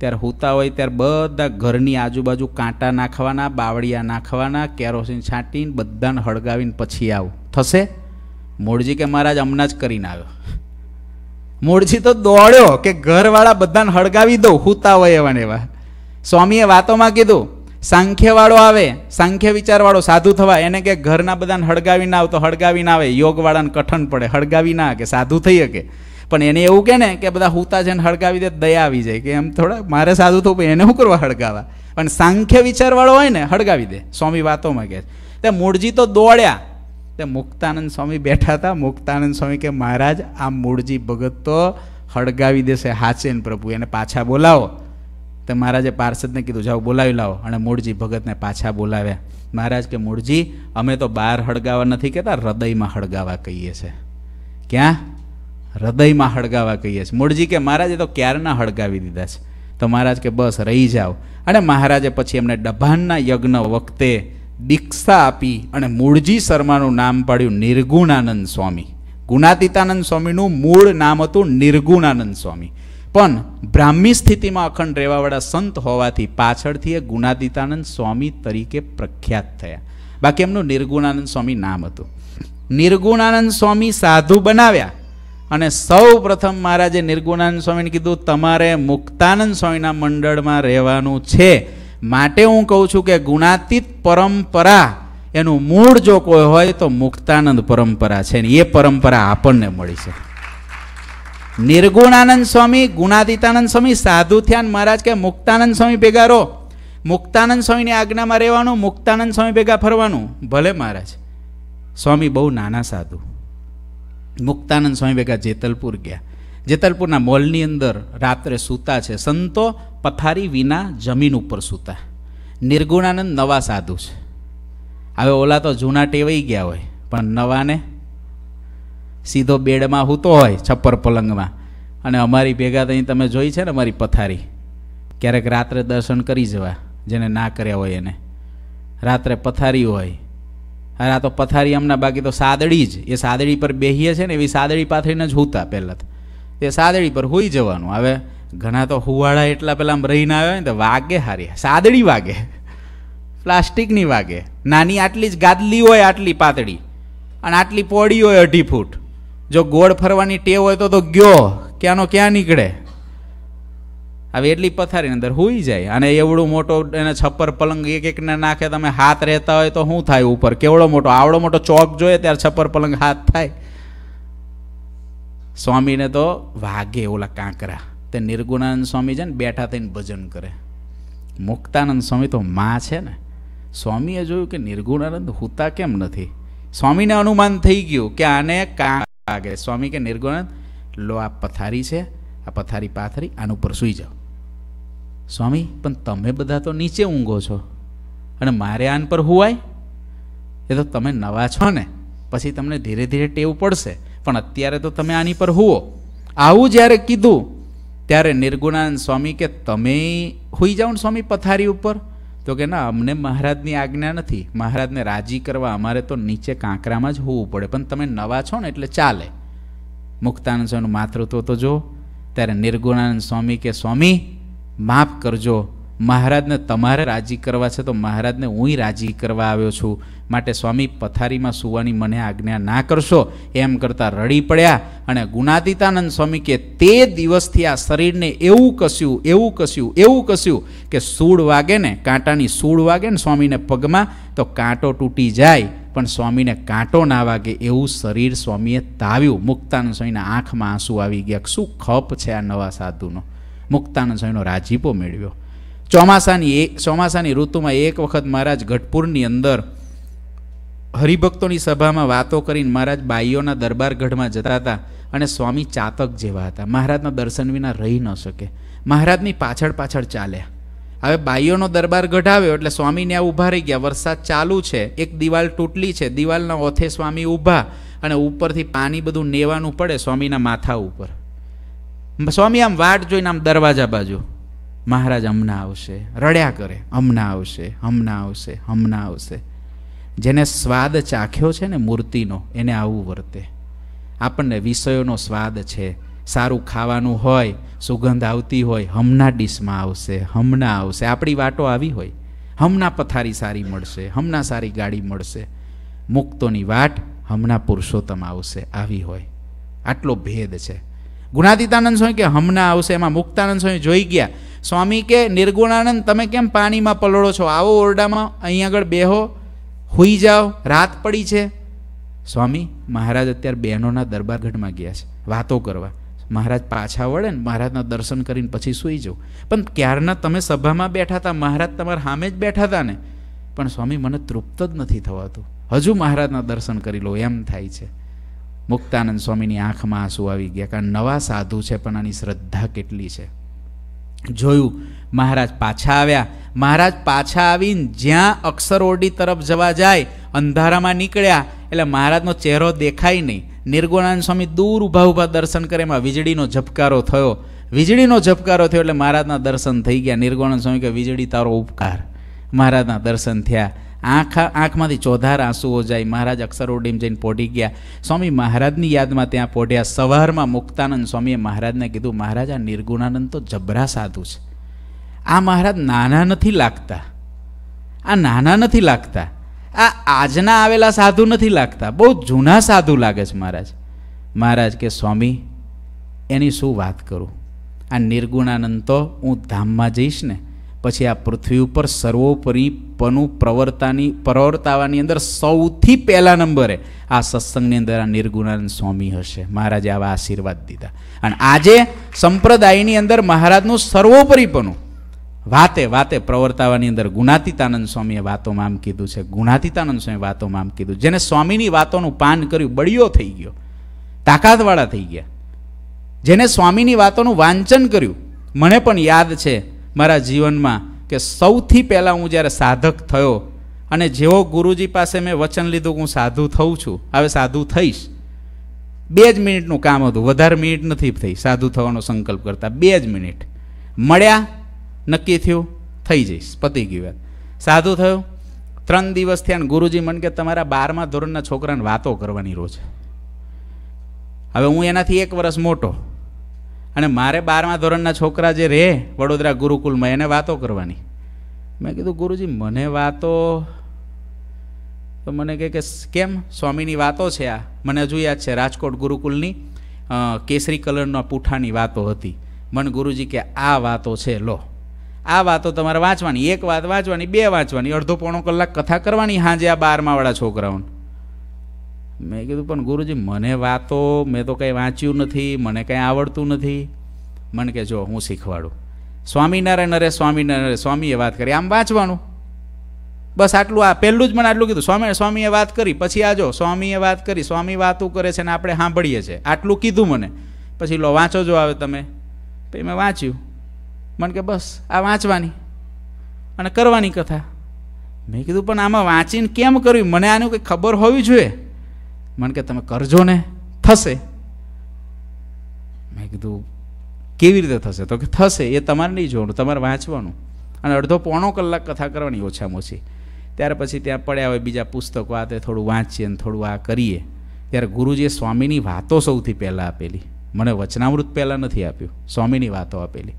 ત્યારે હૂતા હોય ત્યારે બધા ઘરની આજુબાજુ કાંટા નાખવાના બાવળિયા નાખવાના કેરોસીન છાંટીને બધાને હળગાવીને પછી આવું થશે મૂળજી કે મહારાજ હમણાં જ કરીને આવ્યો મૂળજી તો દોડ્યો કે ઘરવાળા બધાને હળગાવી દો હૂતા હોય એવા ને એવા સ્વામીએ વાતોમાં કીધું સાંખ્યવાળો આવે સાંખ્ય વિચારવાળો સાધુ થવા એને કે ઘરના બધાને હળગાવી ના આવતો હળગાવી ના આવે યોગવાળાને કઠણ પડે હળગાવી ના કે સાધુ થઈ શકે પણ એને એવું કહે ને કે બધા હુતા જેને હળગાવી દે દયા આવી જાય કે એમ થોડા મારે સાધુ થવું એને શું કરવા હળગાવા પણ સાંખ્ય વિચારવાળો હોય ને હળગાવી દે સ્વામી વાતોમાં કહે તે મૂળજી તો દોડ્યા તે મુક્તાનંદ સ્વામી બેઠા હતા મુક્તાનંદ સ્વામી કે મહારાજ આ મૂળજી ભગત તો હળગાવી દેશે હાચેન પ્રભુ એને પાછા બોલાવો તો મહારાજે પાર્ષદને કીધું જાઓ બોલાવી લાવો અને મૂળજી ભગતને પાછા બોલાવ્યા મહારાજ કે મૂળજી અમે તો બહાર હળગાવા નથી કહેતા હૃદયમાં હળગાવા કહીએ છીએ ક્યાં હૃદયમાં હળગાવા કહીએ છીએ મૂળજી કે મહારાજે તો ક્યારના હળગાવી દીધા છે તો મહારાજ કે બસ રહી જાઓ અને મહારાજે પછી એમને ડભાનના યજ્ઞ વખતે દીક્ષા આપી અને મૂળજી શર્માનું નામ પાડ્યું નિર્ગુણાનંદ સ્વામી ગુણાતીતાનંદ સ્વામીનું મૂળ નામ હતું નિર્ગુણાનંદ સ્વામી પણ બ્રાહ્મી સ્થિતિમાં અખંડ રહેવાવાળા સંત હોવાથી પાછળથી એ ગુણાદિતાનંદ સ્વામી તરીકે પ્રખ્યાત થયા બાકી એમનું નિર્ગુણાનંદ સ્વામી નામ હતું નિર્ગુણાનંદ સ્વામી સાધુ બનાવ્યા અને સૌ પ્રથમ મહારાજે નિર્ગુણાનંદ સ્વામીને કીધું તમારે મુક્તાનંદ સ્વામીના મંડળમાં રહેવાનું છે માટે હું કહું છું કે ગુણાતીત પરંપરા એનું મૂળ જો કોઈ હોય તો મુક્તાનંદ પરંપરા છે ને એ પરંપરા આપણને મળી છે નિર્ગુણાનંદ સ્વામી ગુણાદિતાનંદ સ્વામી સાધુ થયા મહારાજ કે મુક્તાનંદ સ્વામી ભેગા રહો મુક્તાનંદ સ્વામીની આજ્ઞામાં રહેવાનું મુક્તાનંદ સ્વામી ભેગા ફરવાનું ભલે મહારાજ સ્વામી બહુ નાના સાધુ મુક્તાનંદ સ્વામી ભેગા જેતલપુર ગયા જેતલપુરના મોલની અંદર રાત્રે સૂતા છે સંતો પથારી વિના જમીન ઉપર સૂતા નિર્ગુણાનંદ નવા સાધુ છે હવે ઓલા તો જૂના ટેવાઈ ગયા હોય પણ નવાને સીધો બેડમાં હૂતો હોય છપ્પર પલંગમાં અને અમારી ભેગા થઈને તમે જોઈ છે ને અમારી પથારી ક્યારેક રાત્રે દર્શન કરી જવા જેને ના કર્યા હોય એને રાત્રે પથારી હોય અરે આ તો પથારી હમણાં બાકી તો સાદડી જ એ સાદડી પર બેહીએ છે ને એવી સાદડી પાથરીને જ હૂતા પહેલાં તો એ સાદડી પર હોઈ જવાનું હવે ઘણા તો હુવાળા એટલા પહેલાં આમ રહીને આવ્યા ને તો વાગે હારી સાદડી વાગે પ્લાસ્ટિકની વાગે નાની આટલી જ ગાદલી હોય આટલી પાતળી અને આટલી પોડી હોય અઢી ફૂટ જો ગોળ ફરવાની ટેવ હોય તો તો ગયો ક્યાંનો ક્યાં નીકળે હવે એટલી પથારી અંદર હોઈ જાય અને એવડો મોટો એને છપ્પર પલંગ એક એકને નાખે તમે હાથ રહેતા હોય તો શું થાય ઉપર કેવડો મોટો આવડો મોટો ચોક જોઈએ ત્યારે છપ્પર પલંગ હાથ થાય સ્વામીને તો વાગે ઓલા કાંકરા તે નિર્ગુણાનંદ સ્વામી છે ને બેઠા થઈને ભજન કરે મુક્તાનંદ સ્વામી તો માં છે ને સ્વામીએ જોયું કે નિર્ગુણાનંદ હુતા કેમ નથી સ્વામીને અનુમાન થઈ ગયું કે આને કા આગળ સ્વામી કે નિર્ગુણ લો આ પથારી છે આ પથારી પાથરી આના ઉપર સૂઈ જાઓ સ્વામી પણ તમે બધા તો નીચે ઊંઘો છો અને મારે આન પર હુવાય એ તો તમે નવા છો ને પછી તમને ધીરે ધીરે ટેવ પડશે પણ અત્યારે તો તમે આની પર હુવો આવું જ્યારે કીધું ત્યારે નિર્ગુણાનંદ સ્વામી કે તમે હોઈ જાઓ ને સ્વામી પથારી ઉપર તો કે ના અમને મહારાજની આજ્ઞા નથી મહારાજને રાજી કરવા અમારે તો નીચે કાંકરામાં જ હોવું પડે પણ તમે નવા છો ને એટલે ચાલે મુક્તાનંદ સ્વામીનું માતૃત્વ તો જો ત્યારે નિર્ગુણાનંદ સ્વામી કે સ્વામી માફ કરજો મહારાજને તમારે રાજી કરવા છે તો મહારાજને હું રાજી કરવા આવ્યો છું માટે સ્વામી પથારીમાં સુવાની મને આજ્ઞા ના કરશો એમ કરતાં રડી પડ્યા અને ગુણાતીતાનંદ સ્વામી કે તે દિવસથી આ શરીરને એવું કસ્યું એવું કસ્યું એવું કસ્યું કે સૂળ વાગે ને કાંટાની સૂળ વાગે ને સ્વામીને પગમાં તો કાંટો તૂટી જાય પણ સ્વામીને કાંટો ના વાગે એવું શરીર સ્વામીએ તાવ્યું મુક્તાનંદ સ્વામીના આંખમાં આંસુ આવી ગયા શું ખપ છે આ નવા સાધુનો મુક્તાનંદ સ્વામીનો રાજીપો મેળવ્યો ચોમાસાની એ ચોમાસાની ઋતુમાં એક વખત મહારાજ ગઢપુરની અંદર હરિભક્તોની સભામાં વાતો કરીને મહારાજ બાઈઓના દરબારગઢમાં જતા હતા અને સ્વામી ચાતક જેવા હતા મહારાજના દર્શન વિના રહી ન શકે મહારાજની પાછળ પાછળ ચાલ્યા હવે બાઈઓનો દરબાર આવ્યો એટલે સ્વામી ત્યાં ઊભા રહી ગયા વરસાદ ચાલુ છે એક દિવાલ તૂટલી છે દિવાલના ઓથે સ્વામી ઊભા અને ઉપરથી પાણી બધું નેવાનું પડે સ્વામીના માથા ઉપર સ્વામી આમ વાટ જોઈને આમ દરવાજા બાજુ મહારાજ હમણાં આવશે રડ્યા કરે હમણાં આવશે હમણાં આવશે હમણાં આવશે જેને સ્વાદ ચાખ્યો છે ને મૂર્તિનો એને આવું વર્તે આપણને વિષયોનો સ્વાદ છે સારું ખાવાનું હોય સુગંધ આવતી હોય હમણાં ડીશમાં આવશે હમણાં આવશે આપણી વાટો આવી હોય હમણાં પથારી સારી મળશે હમણાં સારી ગાડી મળશે મુક્તોની વાટ હમણાં પુરુષોત્તમ આવશે આવી હોય આટલો ભેદ છે ગુણાદિતાનંદ સ્વામી કે હમણાં આવશે એમાં મુક્તાનંદ સ્વામી જોઈ ગયા સ્વામી કે નિર્ગુણાનંદ તમે કેમ પાણીમાં પલળો છો આવો ઓરડામાં અહીં આગળ બેહો હોઈ જાઓ રાત પડી છે સ્વામી મહારાજ અત્યારે બહેનોના દરબારગઢમાં ગયા છે વાતો કરવા મહારાજ પાછા વળે ને મહારાજના દર્શન કરીને પછી સૂઈ જવું પણ ક્યારના તમે સભામાં બેઠા હતા મહારાજ તમારા સામે જ બેઠા હતા ને પણ સ્વામી મને તૃપ્ત જ નથી થવાતું હજુ મહારાજના દર્શન કરી લો એમ થાય છે મુક્તાનંદ સ્વામીની આંખમાં આંસુ આવી ગયા કારણ નવા સાધુ છે પણ આની શ્રદ્ધા કેટલી છે જોયું મહારાજ પાછા આવ્યા મહારાજ પાછા આવીને જ્યાં અક્ષરઓરડી તરફ જવા જાય અંધારામાં નીકળ્યા એટલે મહારાજનો ચહેરો દેખાય નહીં નિર્ગુણાનંદ સ્વામી દૂર ઊભા ઊભા દર્શન કરે એમાં વીજળીનો ઝબકારો થયો વીજળીનો ઝબકારો થયો એટલે મહારાજના દર્શન થઈ ગયા નિર્ગુણાનંદ સ્વામી કે વીજળી તારો ઉપકાર મહારાજના દર્શન થયા આંખા આંખમાંથી ચોધાર આંસુઓ જાય મહારાજ અક્ષરોડીમ જઈને પોઢી ગયા સ્વામી મહારાજની યાદમાં ત્યાં પોઢ્યા સવારમાં મુક્તાનંદ સ્વામીએ મહારાજને કીધું મહારાજ આ નિર્ગુણાનંદ તો જબરા સાધુ છે આ મહારાજ નાના નથી લાગતા આ નાના નથી લાગતા આ આજના આવેલા સાધુ નથી લાગતા બહુ જૂના સાધુ લાગે છે મહારાજ મહારાજ કે સ્વામી એની શું વાત કરું આ નિર્ગુણાનંદ તો હું ધામમાં જઈશ ને પછી આ પૃથ્વી ઉપર સર્વોપરી પનું પ્રવર્તાની પ્રવર્તાવાની અંદર સૌથી પહેલા નંબરે આ સત્સંગની અંદર આ નિર્ગુણાનંદ સ્વામી હશે મહારાજે આવા આશીર્વાદ દીધા અને આજે સંપ્રદાયની અંદર મહારાજનું સર્વોપરીપણું વાતે વાતે પ્રવર્તાવાની અંદર ગુણાતીતાનંદ સ્વામીએ વાતોમાં આમ કીધું છે ગુણાતીતાનંદ સ્વામી વાતોમાં આમ કીધું જેને સ્વામીની વાતોનું પાન કર્યું બળિયો થઈ ગયો તાકાતવાળા થઈ ગયા જેને સ્વામીની વાતોનું વાંચન કર્યું મને પણ યાદ છે મારા જીવનમાં કે સૌથી પહેલાં હું જ્યારે સાધક થયો અને જેવો ગુરુજી પાસે મેં વચન લીધું હું સાધુ થઉં છું હવે સાધુ થઈશ બે જ મિનિટનું કામ હતું વધારે મિનિટ નથી થઈ સાધુ થવાનો સંકલ્પ કરતા બે જ મિનિટ મળ્યા નક્કી થયું થઈ જઈશ પતી ગયું વાત સાધુ થયો ત્રણ દિવસ થયા ગુરુજી મન કે તમારા બારમા ધોરણના છોકરાને વાતો કરવાની રોજ હવે હું એનાથી એક વર્ષ મોટો અને મારે બારમા ધોરણના છોકરા જે રહે વડોદરા ગુરુકુલમાં એને વાતો કરવાની મેં કીધું ગુરુજી મને વાતો તો મને કહે કે કેમ સ્વામીની વાતો છે આ મને હજુ યાદ છે રાજકોટ ગુરુકુલની કેસરી કલરના પૂઠાની વાતો હતી મને ગુરુજી કે આ વાતો છે લો આ વાતો તમારે વાંચવાની એક વાત વાંચવાની બે વાંચવાની અડધો પોણો કલાક કથા કરવાની હાજે આ બારમાવાળા છોકરાઓને મેં કીધું પણ ગુરુજી મને વાતો મેં તો કંઈ વાંચ્યું નથી મને કંઈ આવડતું નથી મને કે જો હું શીખવાડું સ્વામિનારાયણ અરે સ્વામિનારાયણ સ્વામીએ વાત કરી આમ વાંચવાનું બસ આટલું આ પહેલું જ મને આટલું કીધું સ્વામી સ્વામીએ વાત કરી પછી આજો સ્વામીએ વાત કરી સ્વામી વાતું કરે છે ને આપણે સાંભળીએ છીએ આટલું કીધું મને પછી લો વાંચો જો આવે તમે પછી મેં વાંચ્યું મને કે બસ આ વાંચવાની અને કરવાની કથા મેં કીધું પણ આમાં વાંચીને કેમ કર્યું મને આનું કંઈ ખબર હોવી જોઈએ મને કે તમે કરજો ને થશે મેં કીધું કેવી રીતે થશે તો કે થશે એ તમારે નહીં જોવાનું તમારે વાંચવાનું અને અડધો પોણો કલાક કથા કરવાની ઓછામાં ઓછી ત્યાર પછી ત્યાં પડ્યા હોય બીજા પુસ્તકો આ તે થોડું વાંચીએ અને થોડું આ કરીએ ત્યારે ગુરુજીએ સ્વામીની વાતો સૌથી પહેલાં આપેલી મને વચનામૃત પહેલાં નથી આપ્યું સ્વામીની વાતો આપેલી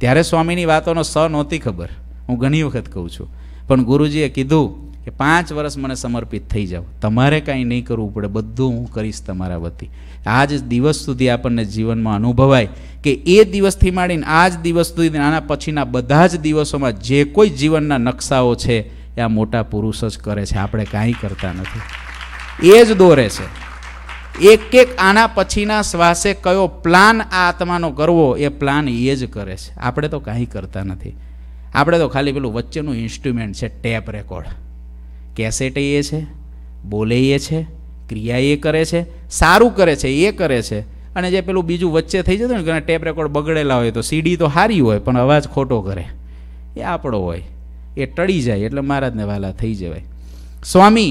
ત્યારે સ્વામીની વાતોનો સ નહોતી ખબર હું ઘણી વખત કહું છું પણ ગુરુજીએ કીધું કે પાંચ વર્ષ મને સમર્પિત થઈ જાઓ તમારે કાંઈ નહીં કરવું પડે બધું હું કરીશ તમારા વતી આજ દિવસ સુધી આપણને જીવનમાં અનુભવાય કે એ દિવસથી માંડીને આ જ દિવસ સુધી આના પછીના બધા જ દિવસોમાં જે કોઈ જીવનના નકશાઓ છે એ આ મોટા પુરુષ જ કરે છે આપણે કાંઈ કરતા નથી એ જ દોરે છે એક એક આના પછીના શ્વાસે કયો પ્લાન આ આત્માનો કરવો એ પ્લાન એ જ કરે છે આપણે તો કાંઈ કરતા નથી આપણે તો ખાલી પેલું વચ્ચેનું ઇન્સ્ટ્રુમેન્ટ છે ટેપ રેકોર્ડ કેસેટે એ છે બોલે એ છે ક્રિયા એ કરે છે સારું કરે છે એ કરે છે અને જે પેલું બીજું વચ્ચે થઈ જતું ને ઘણા ટેપ રેકોર્ડ બગડેલા હોય તો સીડી તો સારી હોય પણ અવાજ ખોટો કરે એ આપણો હોય એ ટળી જાય એટલે મહારાજને વાલા થઈ જવાય સ્વામી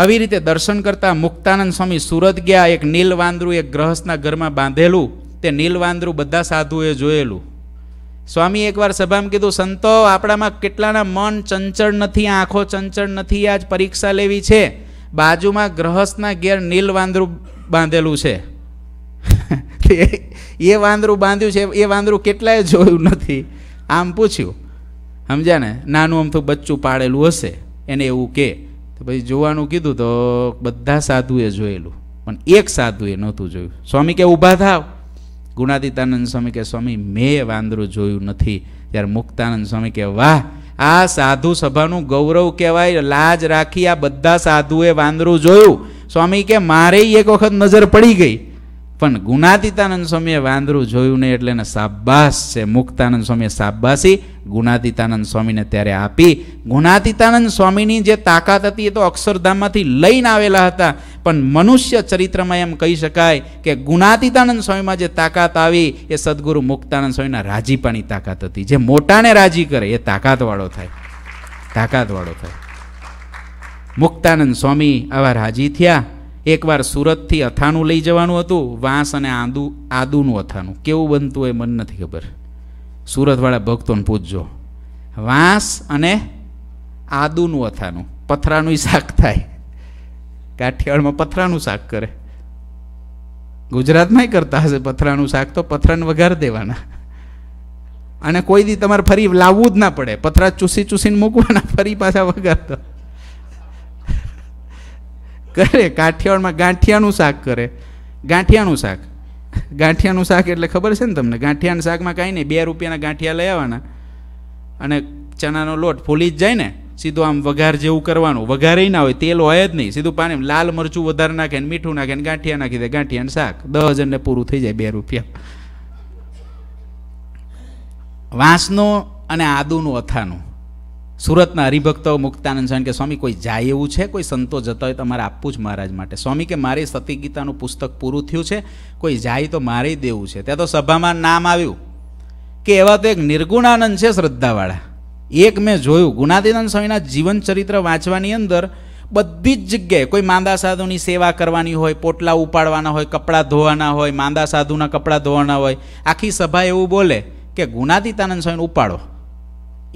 આવી રીતે દર્શન કરતા મુક્તાનંદ સ્વામી સુરત ગયા એક નીલવાંદરું એક ગ્રહસ્થના ઘરમાં બાંધેલું તે નીલવાંદરું બધા સાધુએ જોયેલું સ્વામી એકવાર સભામાં કીધું સંતો આપણામાં કેટલાના મન ચંચળ નથી આંખો ચંચળ નથી આજ પરીક્ષા લેવી છે બાજુમાં ગ્રહસ્થના ઘેર નીલ વાંદરું બાંધેલું છે એ વાંદરું બાંધ્યું છે એ વાંદરું કેટલાય જોયું નથી આમ પૂછ્યું સમજ્યા ને નાનું અમથું બચ્ચું પાડેલું હશે એને એવું કે તો પછી જોવાનું કીધું તો બધા સાધુએ જોયેલું પણ એક સાધુએ નહોતું જોયું સ્વામી કે ઊભા થાવ ગુણાતીતાનંદ સ્વામી કે સ્વામી મેં વાંદરું જોયું નથી ત્યારે મુક્તાનંદ સ્વામી કે વાહ આ સાધુ સભાનું ગૌરવ કહેવાય લાજ રાખી આ બધા સાધુએ વાંદરું જોયું સ્વામી કે મારે એક વખત નજર પડી ગઈ પણ ગુણાતીતાનંદ સ્વામીએ વાંદરું જોયું નહીં એટલે એને સાબાસ છે મુક્તાનંદ સ્વામીએ સાબાસી ગુણાતીતાનંદ સ્વામીને ત્યારે આપી ગુણાતીતાનંદ સ્વામીની જે તાકાત હતી એ તો અક્ષરધામમાંથી લઈને આવેલા હતા પણ મનુષ્ય ચરિત્રમાં એમ કહી શકાય કે ગુણાતીતાનંદ સ્વામીમાં જે તાકાત આવી એ સદગુરુ મુક્તાનંદ સ્વામીના રાજીપાની તાકાત હતી જે મોટાને રાજી કરે એ તાકાતવાળો થાય તાકાતવાળો થાય મુક્તાનંદ સ્વામી આવા રાજી થયા એકવાર સુરતથી અથાણું લઈ જવાનું હતું વાંસ અને આદુ આદુનું અથાણું કેવું બનતું એ મને નથી ખબર સુરતવાળા ભક્તોને પૂછજો વાંસ અને આદુનું અથાણું પથરાનું શાક થાય કાઠિયાવાડમાં પથરાનું શાક કરે ગુજરાતમાંય કરતા હશે પથરાનું શાક તો પથરાને વઘાર દેવાના અને કોઈ દી તમારે ફરી લાવવું જ ના પડે પથરા ચૂસી ચૂસીને મૂકવાના ફરી પાછા વઘારતા કરે કાઠિયાવાડમાં ગાંઠિયાનું શાક કરે ગાંઠિયાનું શાક ગાંઠિયાનું શાક એટલે ખબર છે ને તમને ગાંઠિયાના શાકમાં કાંઈ નહીં બે રૂપિયાના ગાંઠિયા લઈ આવવાના અને ચણાનો લોટ ફૂલી જ જાય ને સીધું આમ વઘાર જેવું કરવાનું વઘારે ના હોય તેલ હોય જ નહીં સીધું પાણી લાલ મરચું વધારે નાખે ને મીઠું નાખે ને ગાંઠિયા નાખી દે ગાંઠિયાનું શાક દસ પૂરું થઈ જાય બે રૂપિયા વાંસનો અને આદુનું અથાનું સુરતના હરિભક્તો મુક્તાનંદ સ્વામી કે સ્વામી કોઈ જાય એવું છે કોઈ સંતો જતા હોય તમારે આપવું જ મહારાજ માટે સ્વામી કે મારે સતી ગીતાનું પુસ્તક પૂરું થયું છે કોઈ જાય તો મારે દેવું છે ત્યાં તો સભામાં નામ આવ્યું કે એવા તો એક નિર્ગુણાનંદ છે શ્રદ્ધાવાળા એક મેં જોયું ગુણાદિનંદ સ્વામીના જીવન ચરિત્ર વાંચવાની અંદર બધી જ જગ્યાએ કોઈ માંદા સાધુની સેવા કરવાની હોય પોટલા ઉપાડવાના હોય કપડાં ધોવાના હોય માંદા સાધુના કપડાં ધોવાના હોય આખી સભા એવું બોલે કે ગુણાદિતાનંદ સ્વામીને ઉપાડો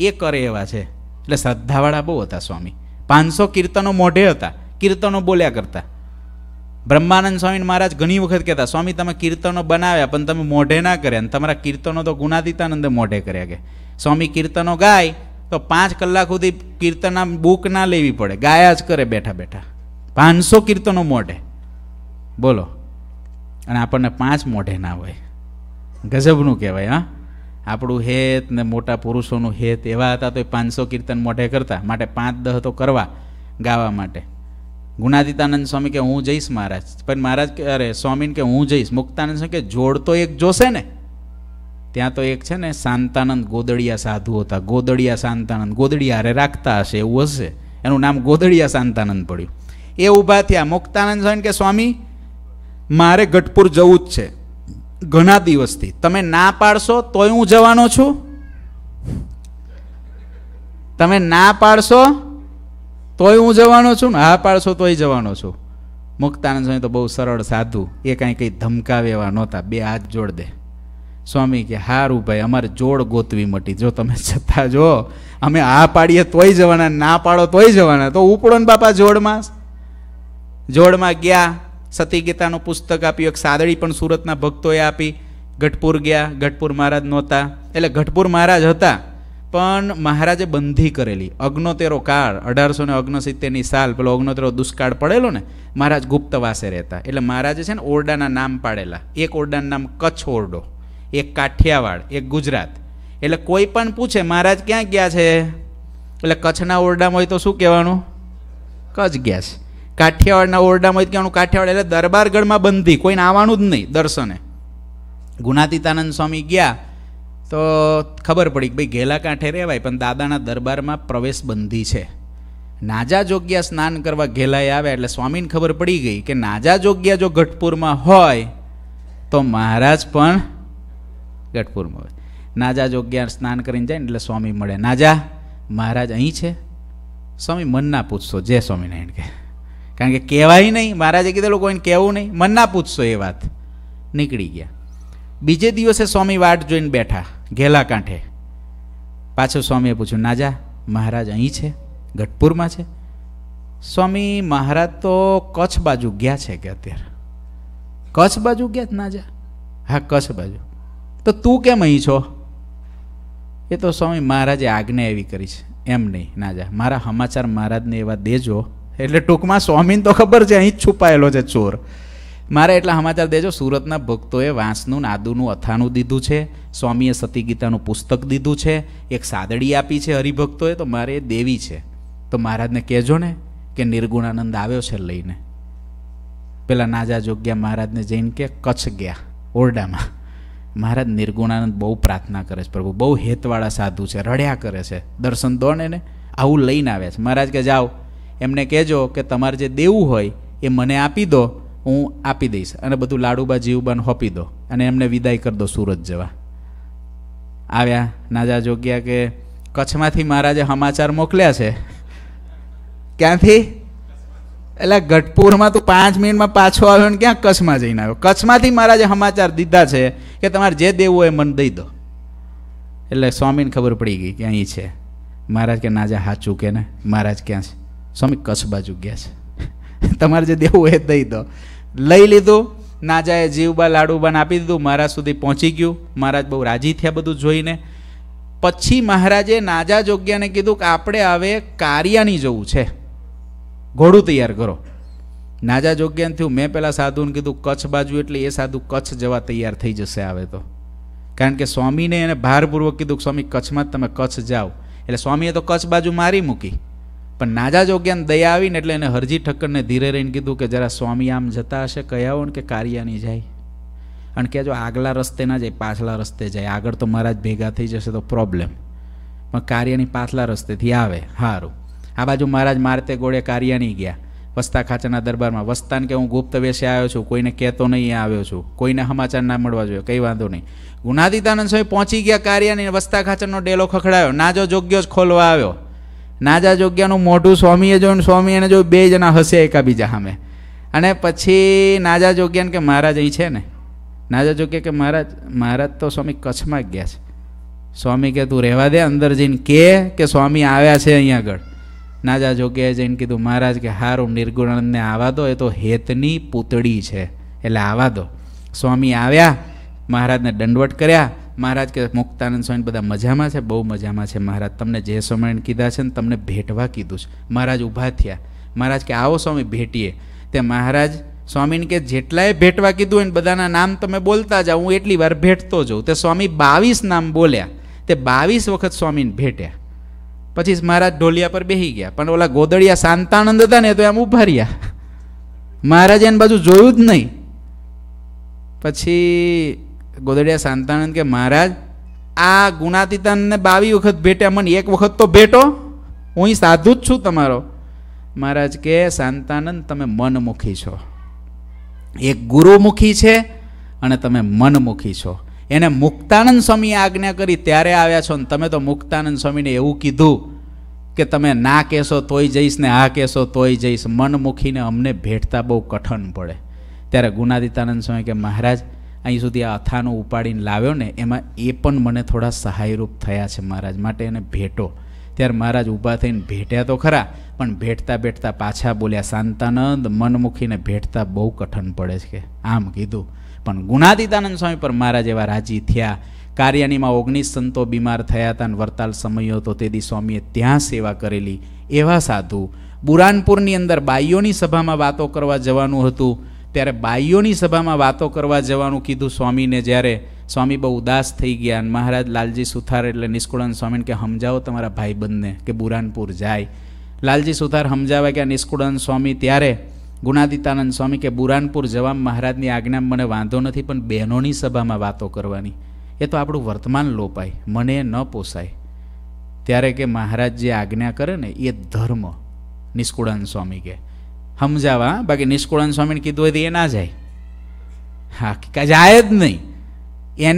એ કરે એવા છે એટલે શ્રદ્ધાવાળા બહુ હતા સ્વામી પાંચસો કીર્તનો મોઢે હતા કીર્તનો બોલ્યા કરતા બ્રહ્માનંદ સ્વામી મહારાજ ઘણી વખત કહેતા સ્વામી તમે કીર્તનો બનાવ્યા પણ તમે મોઢે ના કર્યા અને તમારા કીર્તનો તો ગુણાદિતાનંદે મોઢે કર્યા કે સ્વામી કીર્તનો ગાય તો પાંચ કલાક સુધી કીર્તનના બુક ના લેવી પડે ગાયા જ કરે બેઠા બેઠા પાંચસો કીર્તનો મોઢે બોલો અને આપણને પાંચ મોઢે ના હોય ગજબનું કહેવાય હા આપણું હેત ને મોટા પુરુષોનું હેત એવા હતા તો એ પાંચસો કીર્તન મોઢે કરતા માટે પાંચ દહ તો કરવા ગાવા માટે ગુણાદિતાનંદ સ્વામી કે હું જઈશ મહારાજ પણ મહારાજ કે અરે સ્વામીન કે હું જઈશ મુક્તાનંદ સ્વામી કે જોડ તો એક જોશે ને ત્યાં તો એક છે ને શાંતાનંદ ગોદડિયા સાધુ હતા ગોદડિયા શાંતાનંદ ગોદડિયા અરે રાખતા હશે એવું હશે એનું નામ ગોદડિયા શાંતાનંદ પડ્યું એ ઊભા થયા મુક્તાનંદ સ્વામી કે સ્વામી મારે ગઢપુર જવું જ છે ઘણા દિવસથી તમે ના પાડશો તોય હું જવાનો છું તમે ના પાડશો તોય હું જવાનો છું ને હા પાડશો તોય જવાનો છું મુક્તાનંદ સ્વામી તો બહુ સરળ સાધુ એ કાંઈ કંઈ ધમકાવે એવા નહોતા બે હાથ જોડ દે સ્વામી કે હારું ભાઈ અમારે જોડ ગોતવી મટી જો તમે છતાં જો અમે આ પાડીએ તોય જવાના ના પાડો તોય જવાના તો ઉપડો ને બાપા જોડમાં જોડમાં ગયા સતી ગીતાનું પુસ્તક આપ્યું એક સાદડી પણ સુરતના ભક્તોએ આપી ગઢપુર ગયા ગઢપુર મહારાજ નહોતા એટલે ગઢપુર મહારાજ હતા પણ મહારાજે બંધી કરેલી અગ્નોતેરો કાળ અઢારસો ને ઓગણસિત્તેરની સાલ પેલો અગ્નોતેરો દુષ્કાળ પડેલો ને મહારાજ ગુપ્તવાસે રહેતા એટલે મહારાજે છે ને ઓરડાના નામ પાડેલા એક ઓરડાનું નામ કચ્છ ઓરડો એક કાઠિયાવાડ એક ગુજરાત એટલે કોઈ પણ પૂછે મહારાજ ક્યાં ગયા છે એટલે કચ્છના ઓરડામાં હોય તો શું કહેવાનું કચ્છ ગયા છે કાઠિયાવાડના ઓરડામાં આનું કાઠિયાવાડ એટલે દરબારગઢમાં બંધી કોઈને આવવાનું જ નહીં દર્શને ગુણાતીતાનંદ સ્વામી ગયા તો ખબર પડી કે ભાઈ ઘેલા કાંઠે રહેવાય પણ દાદાના દરબારમાં પ્રવેશ બંધી છે નાજા જોગ્યા સ્નાન કરવા ઘેલાએ આવે એટલે સ્વામીને ખબર પડી ગઈ કે નાજા જોગ્યા જો ગઠપુરમાં હોય તો મહારાજ પણ ગઢપુરમાં હોય નાજા જોગ્યા સ્નાન કરીને જાય ને એટલે સ્વામી મળે નાજા મહારાજ અહીં છે સ્વામી મનના પૂછશો જય સ્વામિનારાયણ કે કારણ કે કહેવાય નહીં મહારાજે કીધેલું કોઈને કહેવું નહીં મન ના પૂછશો એ વાત નીકળી ગયા બીજે દિવસે સ્વામી વાટ જોઈને બેઠા ઘેલા કાંઠે પાછો સ્વામીએ પૂછ્યું નાજા મહારાજ અહીં છે ગઢપુરમાં છે સ્વામી મહારાજ તો કચ્છ બાજુ ગયા છે કે અત્યારે કચ્છ બાજુ ગયા નાજા હા કચ્છ બાજુ તો તું કેમ અહીં છો એ તો સ્વામી મહારાજે આજ્ઞા એવી કરી છે એમ નહીં નાજા મારા સમાચાર મહારાજને એવા દેજો એટલે ટૂંકમાં સ્વામીન તો ખબર છે અહીં જ છુપાયેલો છે ચોર મારે એટલા સમાચાર દેજો સુરતના ભક્તોએ વાંસનું નાદુનું અથાનું દીધું છે સ્વામીએ સતી ગીતાનું પુસ્તક દીધું છે એક સાદડી આપી છે હરિભક્તોએ તો મારે એ દેવી છે તો મહારાજને કહેજો ને કે નિર્ગુણાનંદ આવ્યો છે લઈને પેલા નાજા જોગ્યા મહારાજને જઈને કે કચ્છ ગયા ઓરડામાં મહારાજ નિર્ગુણાનંદ બહુ પ્રાર્થના કરે છે પ્રભુ બહુ હેતવાળા સાધુ છે રડ્યા કરે છે દર્શન દોને ને આવું લઈને આવ્યા છે મહારાજ કે જાઓ એમને કહેજો કે તમારે જે દેવું હોય એ મને આપી દો હું આપી દઈશ અને બધું લાડુબા જીવબાન હોપી દો અને એમને વિદાય કરી દો સુરત જવા આવ્યા નાજા જોગ્યા કે કચ્છમાંથી મારા જે સમાચાર મોકલ્યા છે ક્યાંથી એટલે ગઢપુરમાં તું પાંચ મિનિટમાં પાછો આવ્યો ને ક્યાં કચ્છમાં જઈને આવ્યો કચ્છમાંથી મારા જે સમાચાર દીધા છે કે તમારે જે દેવું હોય મને દઈ દો એટલે સ્વામીને ખબર પડી ગઈ કે અહીં છે મહારાજ કે નાજા જા હાચું કે ને મહારાજ ક્યાં છે સ્વામી કચ્છ બાજુ ગયા છે તમારે જે દેવું એ દઈ દો લઈ લીધું નાજાએ જીવબા લાડુબાને આપી દીધું મહારાજ સુધી પહોંચી ગયું મહારાજ બહુ રાજી થયા બધું જોઈને પછી મહારાજે નાજા જોગ્યાને કીધું કે આપણે હવે કારિયાની જવું છે ઘોડું તૈયાર કરો નાજા જોગ્યાને થયું મેં પહેલાં સાધુને કીધું કચ્છ બાજુ એટલે એ સાધુ કચ્છ જવા તૈયાર થઈ જશે આવે તો કારણ કે સ્વામીને એને ભારપૂર્વક કીધું કે સ્વામી કચ્છમાં જ તમે કચ્છ જાઓ એટલે સ્વામીએ તો કચ્છ બાજુ મારી મૂકી પણ નાજા જોગ્યાને દયા આવીને એટલે એને હરજી ઠક્કરને ધીરે રહીને કીધું કે જરા સ્વામી આમ જતા હશે કહેવો ને કે કારિયાની જાય અને જો આગલા રસ્તે ના જાય પાછલા રસ્તે જાય આગળ તો મહારાજ ભેગા થઈ જશે તો પ્રોબ્લેમ પણ કાર્યની પાછલા રસ્તેથી આવે સારું આ બાજુ મહારાજ મારતે ગોળે કાર્યાની ગયા વસ્તા ખાચાના દરબારમાં વસ્તાન કે હું ગુપ્ત વેશે આવ્યો છું કોઈને કહેતો નહીં આવ્યો છું કોઈને સમાચાર ના મળવા જોઈએ કંઈ વાંધો નહીં ગુનાદિતાનંદ સ્વામી પહોંચી ગયા કાર્યાની વસ્તા ખાચરનો ડેલો ખખડાયો નાજો જોગ્યો જ ખોલવા આવ્યો નાજા જોગ્યાનું મોઢું સ્વામીએ જોયું સ્વામી એને જોયું બે જણા હશે એકાબીજા સામે અને પછી નાજા જોગ્યાને કે મહારાજ અહીં છે ને નાજા જોગ્યા કે મહારાજ મહારાજ તો સ્વામી કચ્છમાં ગયા છે સ્વામી કે તું રહેવા દે અંદર જઈને કે કે સ્વામી આવ્યા છે અહીંયા આગળ નાજા જોગ્યાએ જઈને કીધું મહારાજ કે હારું નિર્ગુણાનંદને આવા દો એ તો હેતની પૂતળી છે એટલે આવા દો સ્વામી આવ્યા મહારાજને દંડવટ કર્યા મહારાજ કે મુક્તાનંદ સ્વામી બધા મજામાં છે બહુ મજામાં છે મહારાજ તમને જે સ્વામિનારાયણ કીધા છે ને તમને ભેટવા કીધું છે મહારાજ ઊભા થયા મહારાજ કે આવો સ્વામી ભેટીએ તે મહારાજ સ્વામીને કે જેટલાય ભેટવા કીધું હોય ને બધાના નામ તમે બોલતા જાઓ હું એટલી વાર ભેટતો જઉં તે સ્વામી બાવીસ નામ બોલ્યા તે બાવીસ વખત સ્વામીને ભેટ્યા પછી મહારાજ ઢોલિયા પર બેસી ગયા પણ ઓલા ગોદળિયા શાંતાનંદ હતા ને તો એમ ઊભા રહ્યા મહારાજે એની બાજુ જોયું જ નહીં પછી ગોદડિયા શાંતાનંદ કે મહારાજ આ ગુણાતીતાનને બાવી વખત ભેટ્યા મને એક વખત તો ભેટો હું સાધુ જ છું તમારો મહારાજ કે શાંતાનંદ તમે મનમુખી છો એક ગુરુમુખી છે અને તમે મનમુખી છો એને મુક્તાનંદ સ્વામી આજ્ઞા કરી ત્યારે આવ્યા છો ને તમે તો મુક્તાનંદ સ્વામીને એવું કીધું કે તમે ના કહેશો તોય જઈશ ને આ કહેશો તોય જઈશ મનમુખીને અમને ભેટતા બહુ કઠણ પડે ત્યારે ગુણાદિતાનંદ સ્વામી કે મહારાજ અહીં સુધી આ અથાનો ઉપાડીને લાવ્યો ને એમાં એ પણ મને થોડા સહાયરૂપ થયા છે મહારાજ માટે એને ભેટો ત્યારે મહારાજ ઊભા થઈને ભેટ્યા તો ખરા પણ ભેટતા ભેટતા પાછા બોલ્યા શાંતાનંદ મનમુખીને ભેટતા બહુ કઠણ પડે છે આમ કીધું પણ ગુણાદિતાનંદ સ્વામી પર મહારાજ એવા રાજી થયા કાર્યાણીમાં ઓગણીસ સંતો બીમાર થયા હતા અને વરતાલ સમયો તો તેદી સ્વામીએ ત્યાં સેવા કરેલી એવા સાધુ બુરાનપુરની અંદર બાઈઓની સભામાં વાતો કરવા જવાનું હતું ત્યારે બાઈઓની સભામાં વાતો કરવા જવાનું કીધું સ્વામીને જ્યારે સ્વામી બહુ ઉદાસ થઈ ગયા અને મહારાજ લાલજી સુથાર એટલે નિષ્કુળાન સ્વામીને કે સમજાવો તમારા ભાઈ ભાઈબંધને કે બુરાનપુર જાય લાલજી સુથાર સમજાવે કે આ નિષ્કુળાન સ્વામી ત્યારે ગુણાદિતાનંદ સ્વામી કે બુરાનપુર જવા મહારાજની આજ્ઞા મને વાંધો નથી પણ બહેનોની સભામાં વાતો કરવાની એ તો આપણું વર્તમાન લોપાય મને ન પોસાય ત્યારે કે મહારાજ જે આજ્ઞા કરે ને એ ધર્મ નિષ્કુળાન સ્વામી કે સમજાવા બાકી નિષ્કુળન સ્વામીને કીધું હોય તો એ ના જાય હા કાંઈ જાય જ નહીં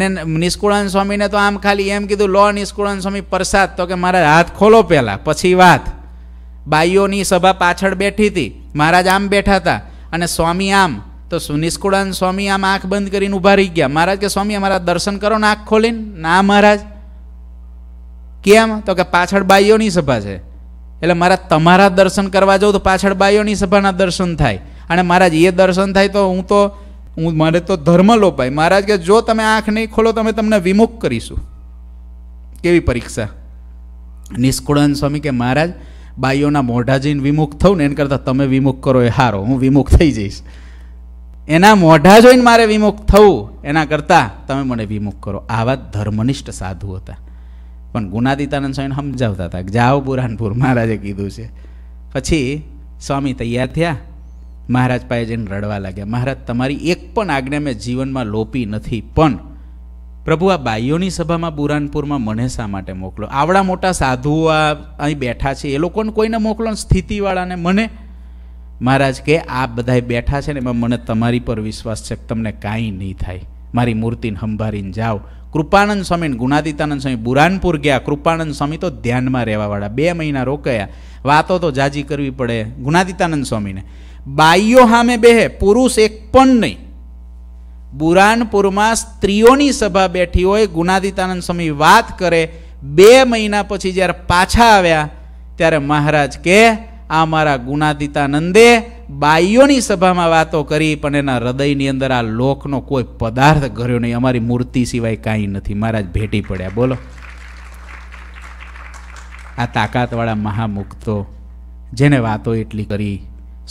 એને નિષ્કુળાન સ્વામીને તો આમ ખાલી એમ કીધું લો નિષ્કુળાન સ્વામી પ્રસાદ તો કે મારા હાથ ખોલો પહેલાં પછી વાત બાઈઓની સભા પાછળ બેઠી હતી મહારાજ આમ બેઠા હતા અને સ્વામી આમ તો નિષ્કુળાન સ્વામી આમ આંખ બંધ કરીને ઊભા રહી ગયા મહારાજ કે સ્વામી અમારા દર્શન કરો ને આંખ ખોલીને ના મહારાજ કેમ તો કે પાછળ બાઈઓની સભા છે એટલે મારા તમારા દર્શન કરવા જાઉં તો પાછળ બાઈઓની સભાના દર્શન થાય અને મહારાજ એ દર્શન થાય તો હું તો હું મારે તો ધર્મ લોપાય મહારાજ કે જો તમે આંખ નહીં ખોલો તમે તમને વિમુખ કરીશું કેવી પરીક્ષા નિષ્કુળાન સ્વામી કે મહારાજ બાઈઓના મોઢા જઈને વિમુખ થવું ને એને કરતાં તમે વિમુખ કરો એ હારો હું વિમુખ થઈ જઈશ એના મોઢા જોઈને મારે વિમુખ થવું એના કરતાં તમે મને વિમુખ કરો આવા ધર્મનિષ્ઠ સાધુ હતા પણ ગુનાદિતાનંદ સ્વામીને સમજાવતા હતા જાઓ બુરાનપુર મહારાજે કીધું છે પછી સ્વામી તૈયાર થયા મહારાજ પાસે જઈને રડવા લાગ્યા મહારાજ તમારી એક પણ આજ્ઞા મેં જીવનમાં લોપી નથી પણ પ્રભુ આ બાઈઓની સભામાં બુરાનપુરમાં મને શા માટે મોકલો આવડા મોટા સાધુઓ આ અહીં બેઠા છે એ લોકોને કોઈને મોકલો સ્થિતિવાળાને મને મહારાજ કે આ બધાએ બેઠા છે ને એમાં મને તમારી પર વિશ્વાસ છે તમને કાંઈ નહીં થાય મારી મૂર્તિને સંભાળીને જાઓ કૃપાનંદ સ્વામી ગુણાદિતાનંદ સ્વામી બુરાનપુર ગયા કૃપાનંદ સ્વામી તો ધ્યાનમાં રહેવાવાળા બે મહિના રોકાયા વાતો તો જાજી કરવી પડે ગુણાદિતાનંદ સ્વામીને બાઈઓ સામે બેહે પુરુષ એક પણ નહીં બુરાનપુરમાં સ્ત્રીઓની સભા બેઠી હોય ગુણાદિતાનંદ સ્વામી વાત કરે બે મહિના પછી જ્યારે પાછા આવ્યા ત્યારે મહારાજ કે આ મારા ગુણાદિતાનંદે બાઈઓની સભામાં વાતો કરી પણ એના હૃદયની અંદર આ લોકનો કોઈ પદાર્થ કર્યો નહીં અમારી મૂર્તિ સિવાય કાંઈ નથી મહારાજ ભેટી પડ્યા બોલો આ તાકાતવાળા મહામુક્તો જેને વાતો એટલી કરી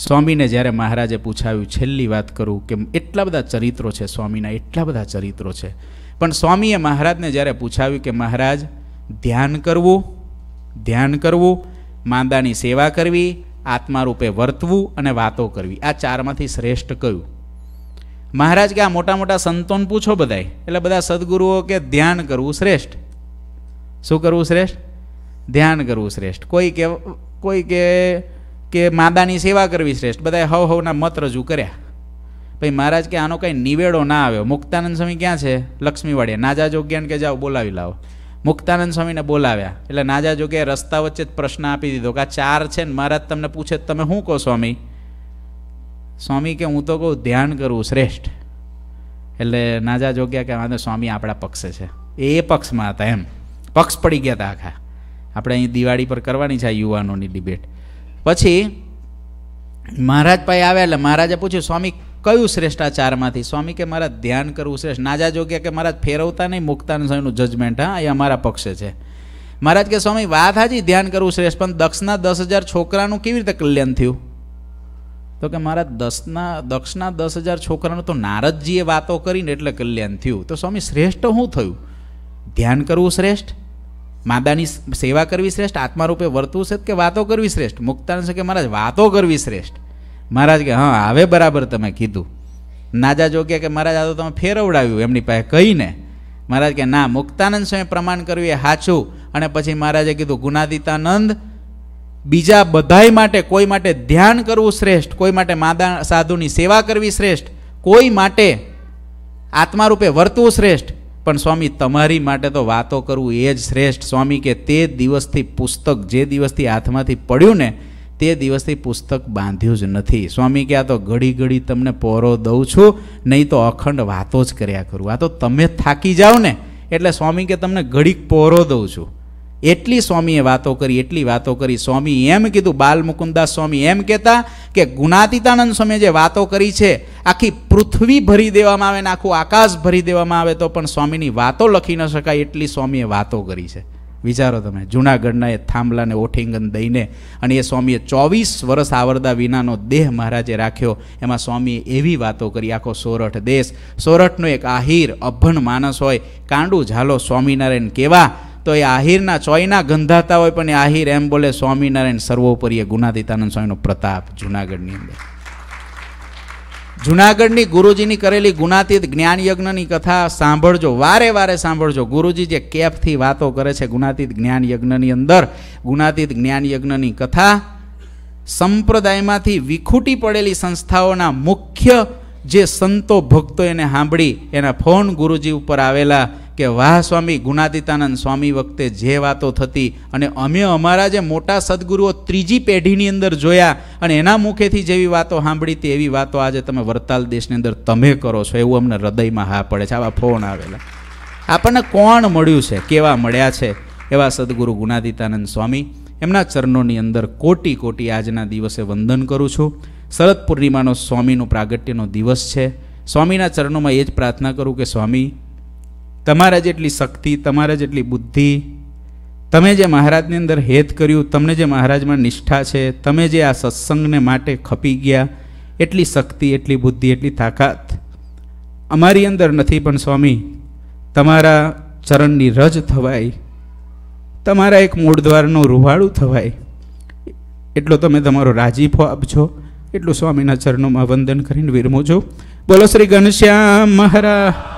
સ્વામીને જ્યારે મહારાજે પૂછાયું છેલ્લી વાત કરું કે એટલા બધા ચરિત્રો છે સ્વામીના એટલા બધા ચરિત્રો છે પણ સ્વામીએ મહારાજને જ્યારે પૂછાવ્યું કે મહારાજ ધ્યાન કરવું ધ્યાન કરવું માંદાની સેવા કરવી આત્મારૂપે વર્તવું અને વાતો કરવી આ ચારમાંથી શ્રેષ્ઠ કયું મહારાજ કે આ મોટા મોટા સંતોન પૂછો બધાય એટલે બધા સદગુરુઓ કે ધ્યાન કરવું શ્રેષ્ઠ શું કરવું શ્રેષ્ઠ ધ્યાન કરવું શ્રેષ્ઠ કોઈ કે કોઈ કે કે માદાની સેવા કરવી શ્રેષ્ઠ બધાએ હવ હવના મત રજૂ કર્યા ભાઈ મહારાજ કે આનો કંઈ નિવેડો ના આવ્યો મુક્તાનંદ સ્વામી ક્યાં છે લક્ષ્મીવાડીએ ના જાજો જ્ઞાન કે જાઓ બોલાવી લાવો મુક્તાનંદ સ્વામીને બોલાવ્યા એટલે નાજા જોગે રસ્તા વચ્ચે જ પ્રશ્ન આપી દીધો કે આ ચાર છે ને મહારાજ તમને પૂછે તમે શું કહો સ્વામી સ્વામી કે હું તો કહું ધ્યાન કરવું શ્રેષ્ઠ એટલે નાજા જોગ્યા કે વાંધો સ્વામી આપણા પક્ષે છે એ પક્ષમાં હતા એમ પક્ષ પડી ગયા હતા આખા આપણે અહીં દિવાળી પર કરવાની છે યુવાનોની ડિબેટ પછી મહારાજ પાસે આવ્યા એટલે મહારાજે પૂછ્યું સ્વામી કયું શ્રેષ્ઠાચારમાંથી સ્વામી કે મારા ધ્યાન કરવું શ્રેષ્ઠ નાજા જોગ્યા કે મારા ફેરવતા નહીં મુક્તાનું સ્વામીનું જજમેન્ટ હા એ અમારા પક્ષે છે મહારાજ કે સ્વામી વાત હાજી ધ્યાન કરવું શ્રેષ્ઠ પણ દક્ષના દસ હજાર છોકરાનું કેવી રીતે કલ્યાણ થયું તો કે મારા દસના દક્ષના દસ હજાર છોકરાનું તો નારદજીએ વાતો કરીને એટલે કલ્યાણ થયું તો સ્વામી શ્રેષ્ઠ શું થયું ધ્યાન કરવું શ્રેષ્ઠ માદાની સેવા કરવી શ્રેષ્ઠ આત્મારૂપે વર્તવું શ્રેષ્ઠ કે વાતો કરવી શ્રેષ્ઠ મુક્તાન છે કે મારા વાતો કરવી શ્રેષ્ઠ મહારાજ કે હા હવે બરાબર તમે કીધું નાજા જોગ્યા કે મહારાજ આ તો તમે ફેરવડાવ્યું એમની પાસે કહીને મહારાજ કે ના મુક્તાનંદ સ્વામી પ્રમાણ કર્યું એ સાચું અને પછી મહારાજે કીધું ગુનાદિતાનંદ બીજા બધાય માટે કોઈ માટે ધ્યાન કરવું શ્રેષ્ઠ કોઈ માટે માદા સાધુની સેવા કરવી શ્રેષ્ઠ કોઈ માટે આત્મારૂપે વર્તવું શ્રેષ્ઠ પણ સ્વામી તમારી માટે તો વાતો કરવું એ જ શ્રેષ્ઠ સ્વામી કે તે દિવસથી પુસ્તક જે દિવસથી હાથમાંથી પડ્યું ને તે દિવસથી પુસ્તક બાંધ્યું જ નથી સ્વામી કે આ તો ઘડી ઘડી તમને પહોરો દઉં છું નહીં તો અખંડ વાતો જ કર્યા કરું આ તો તમે થાકી જાઓ ને એટલે સ્વામી કે તમને ઘડીક પહોરો દઉં છું એટલી સ્વામીએ વાતો કરી એટલી વાતો કરી સ્વામી એમ કીધું બાલમુકુદાસ સ્વામી એમ કહેતા કે ગુણાતીતાનંદ સ્વામીએ જે વાતો કરી છે આખી પૃથ્વી ભરી દેવામાં આવે ને આખું આકાશ ભરી દેવામાં આવે તો પણ સ્વામીની વાતો લખી ન શકાય એટલી સ્વામીએ વાતો કરી છે વિચારો તમે જૂનાગઢના એ થાંભલાને ઓઠિંગન દઈને અને એ સ્વામીએ ચોવીસ વર્ષ આવરદા વિનાનો દેહ મહારાજે રાખ્યો એમાં સ્વામીએ એવી વાતો કરી આખો સોરઠ દેશ સોરઠનો એક આહિર અભણ માણસ હોય કાંડું ઝાલો સ્વામિનારાયણ કેવા તો એ આહિરના ચોયના ગંધાતા હોય પણ એ આહિર એમ બોલે સ્વામિનારાયણ સર્વોપરીએ ગુનાદિતાનંદ ગુણાદિતાનંદ સ્વામીનો પ્રતાપ જૂનાગઢની અંદર જુનાગઢની ગુરુજીની કરેલી ગુણાતીત જ્ઞાનયજ્ઞની કથા સાંભળજો વારે વારે સાંભળજો ગુરુજી જે કેફથી વાતો કરે છે ગુણાતીત જ્ઞાન યજ્ઞની અંદર ગુનાતીત જ્ઞાન યજ્ઞની કથા સંપ્રદાયમાંથી વિખૂટી પડેલી સંસ્થાઓના મુખ્ય જે સંતો ભક્તો એને સાંભળી એના ફોન ગુરુજી ઉપર આવેલા કે વાહ સ્વામી ગુણાતીતાનંદ સ્વામી વખતે જે વાતો થતી અને અમે અમારા જે મોટા સદગુરુઓ ત્રીજી પેઢીની અંદર જોયા અને એના મુખેથી જેવી વાતો સાંભળી તે એવી વાતો આજે તમે વરતાલ દેશની અંદર તમે કરો છો એવું અમને હૃદયમાં હા પડે છે આવા ફોન આવેલા આપણને કોણ મળ્યું છે કેવા મળ્યા છે એવા સદગુરુ ગુણાતીતાનંદ સ્વામી એમના ચરણોની અંદર કોટી કોટી આજના દિવસે વંદન કરું છું શરદ પૂર્ણિમાનો સ્વામીનો પ્રાગટ્યનો દિવસ છે સ્વામીના ચરણોમાં એ જ પ્રાર્થના કરું કે સ્વામી તમારા જેટલી શક્તિ તમારા જેટલી બુદ્ધિ તમે જે મહારાજની અંદર હેત કર્યું તમને જે મહારાજમાં નિષ્ઠા છે તમે જે આ સત્સંગને માટે ખપી ગયા એટલી શક્તિ એટલી બુદ્ધિ એટલી તાકાત અમારી અંદર નથી પણ સ્વામી તમારા ચરણની રજ થવાય તમારા એક મૂળદ્વારનું રૂવાળું થવાય એટલો તમે તમારો રાજીફો આપજો એટલું સ્વામીના ચરણોમાં વંદન કરીને વિરમો છો બોલો શ્રી ઘનશ્યામ મહારાજ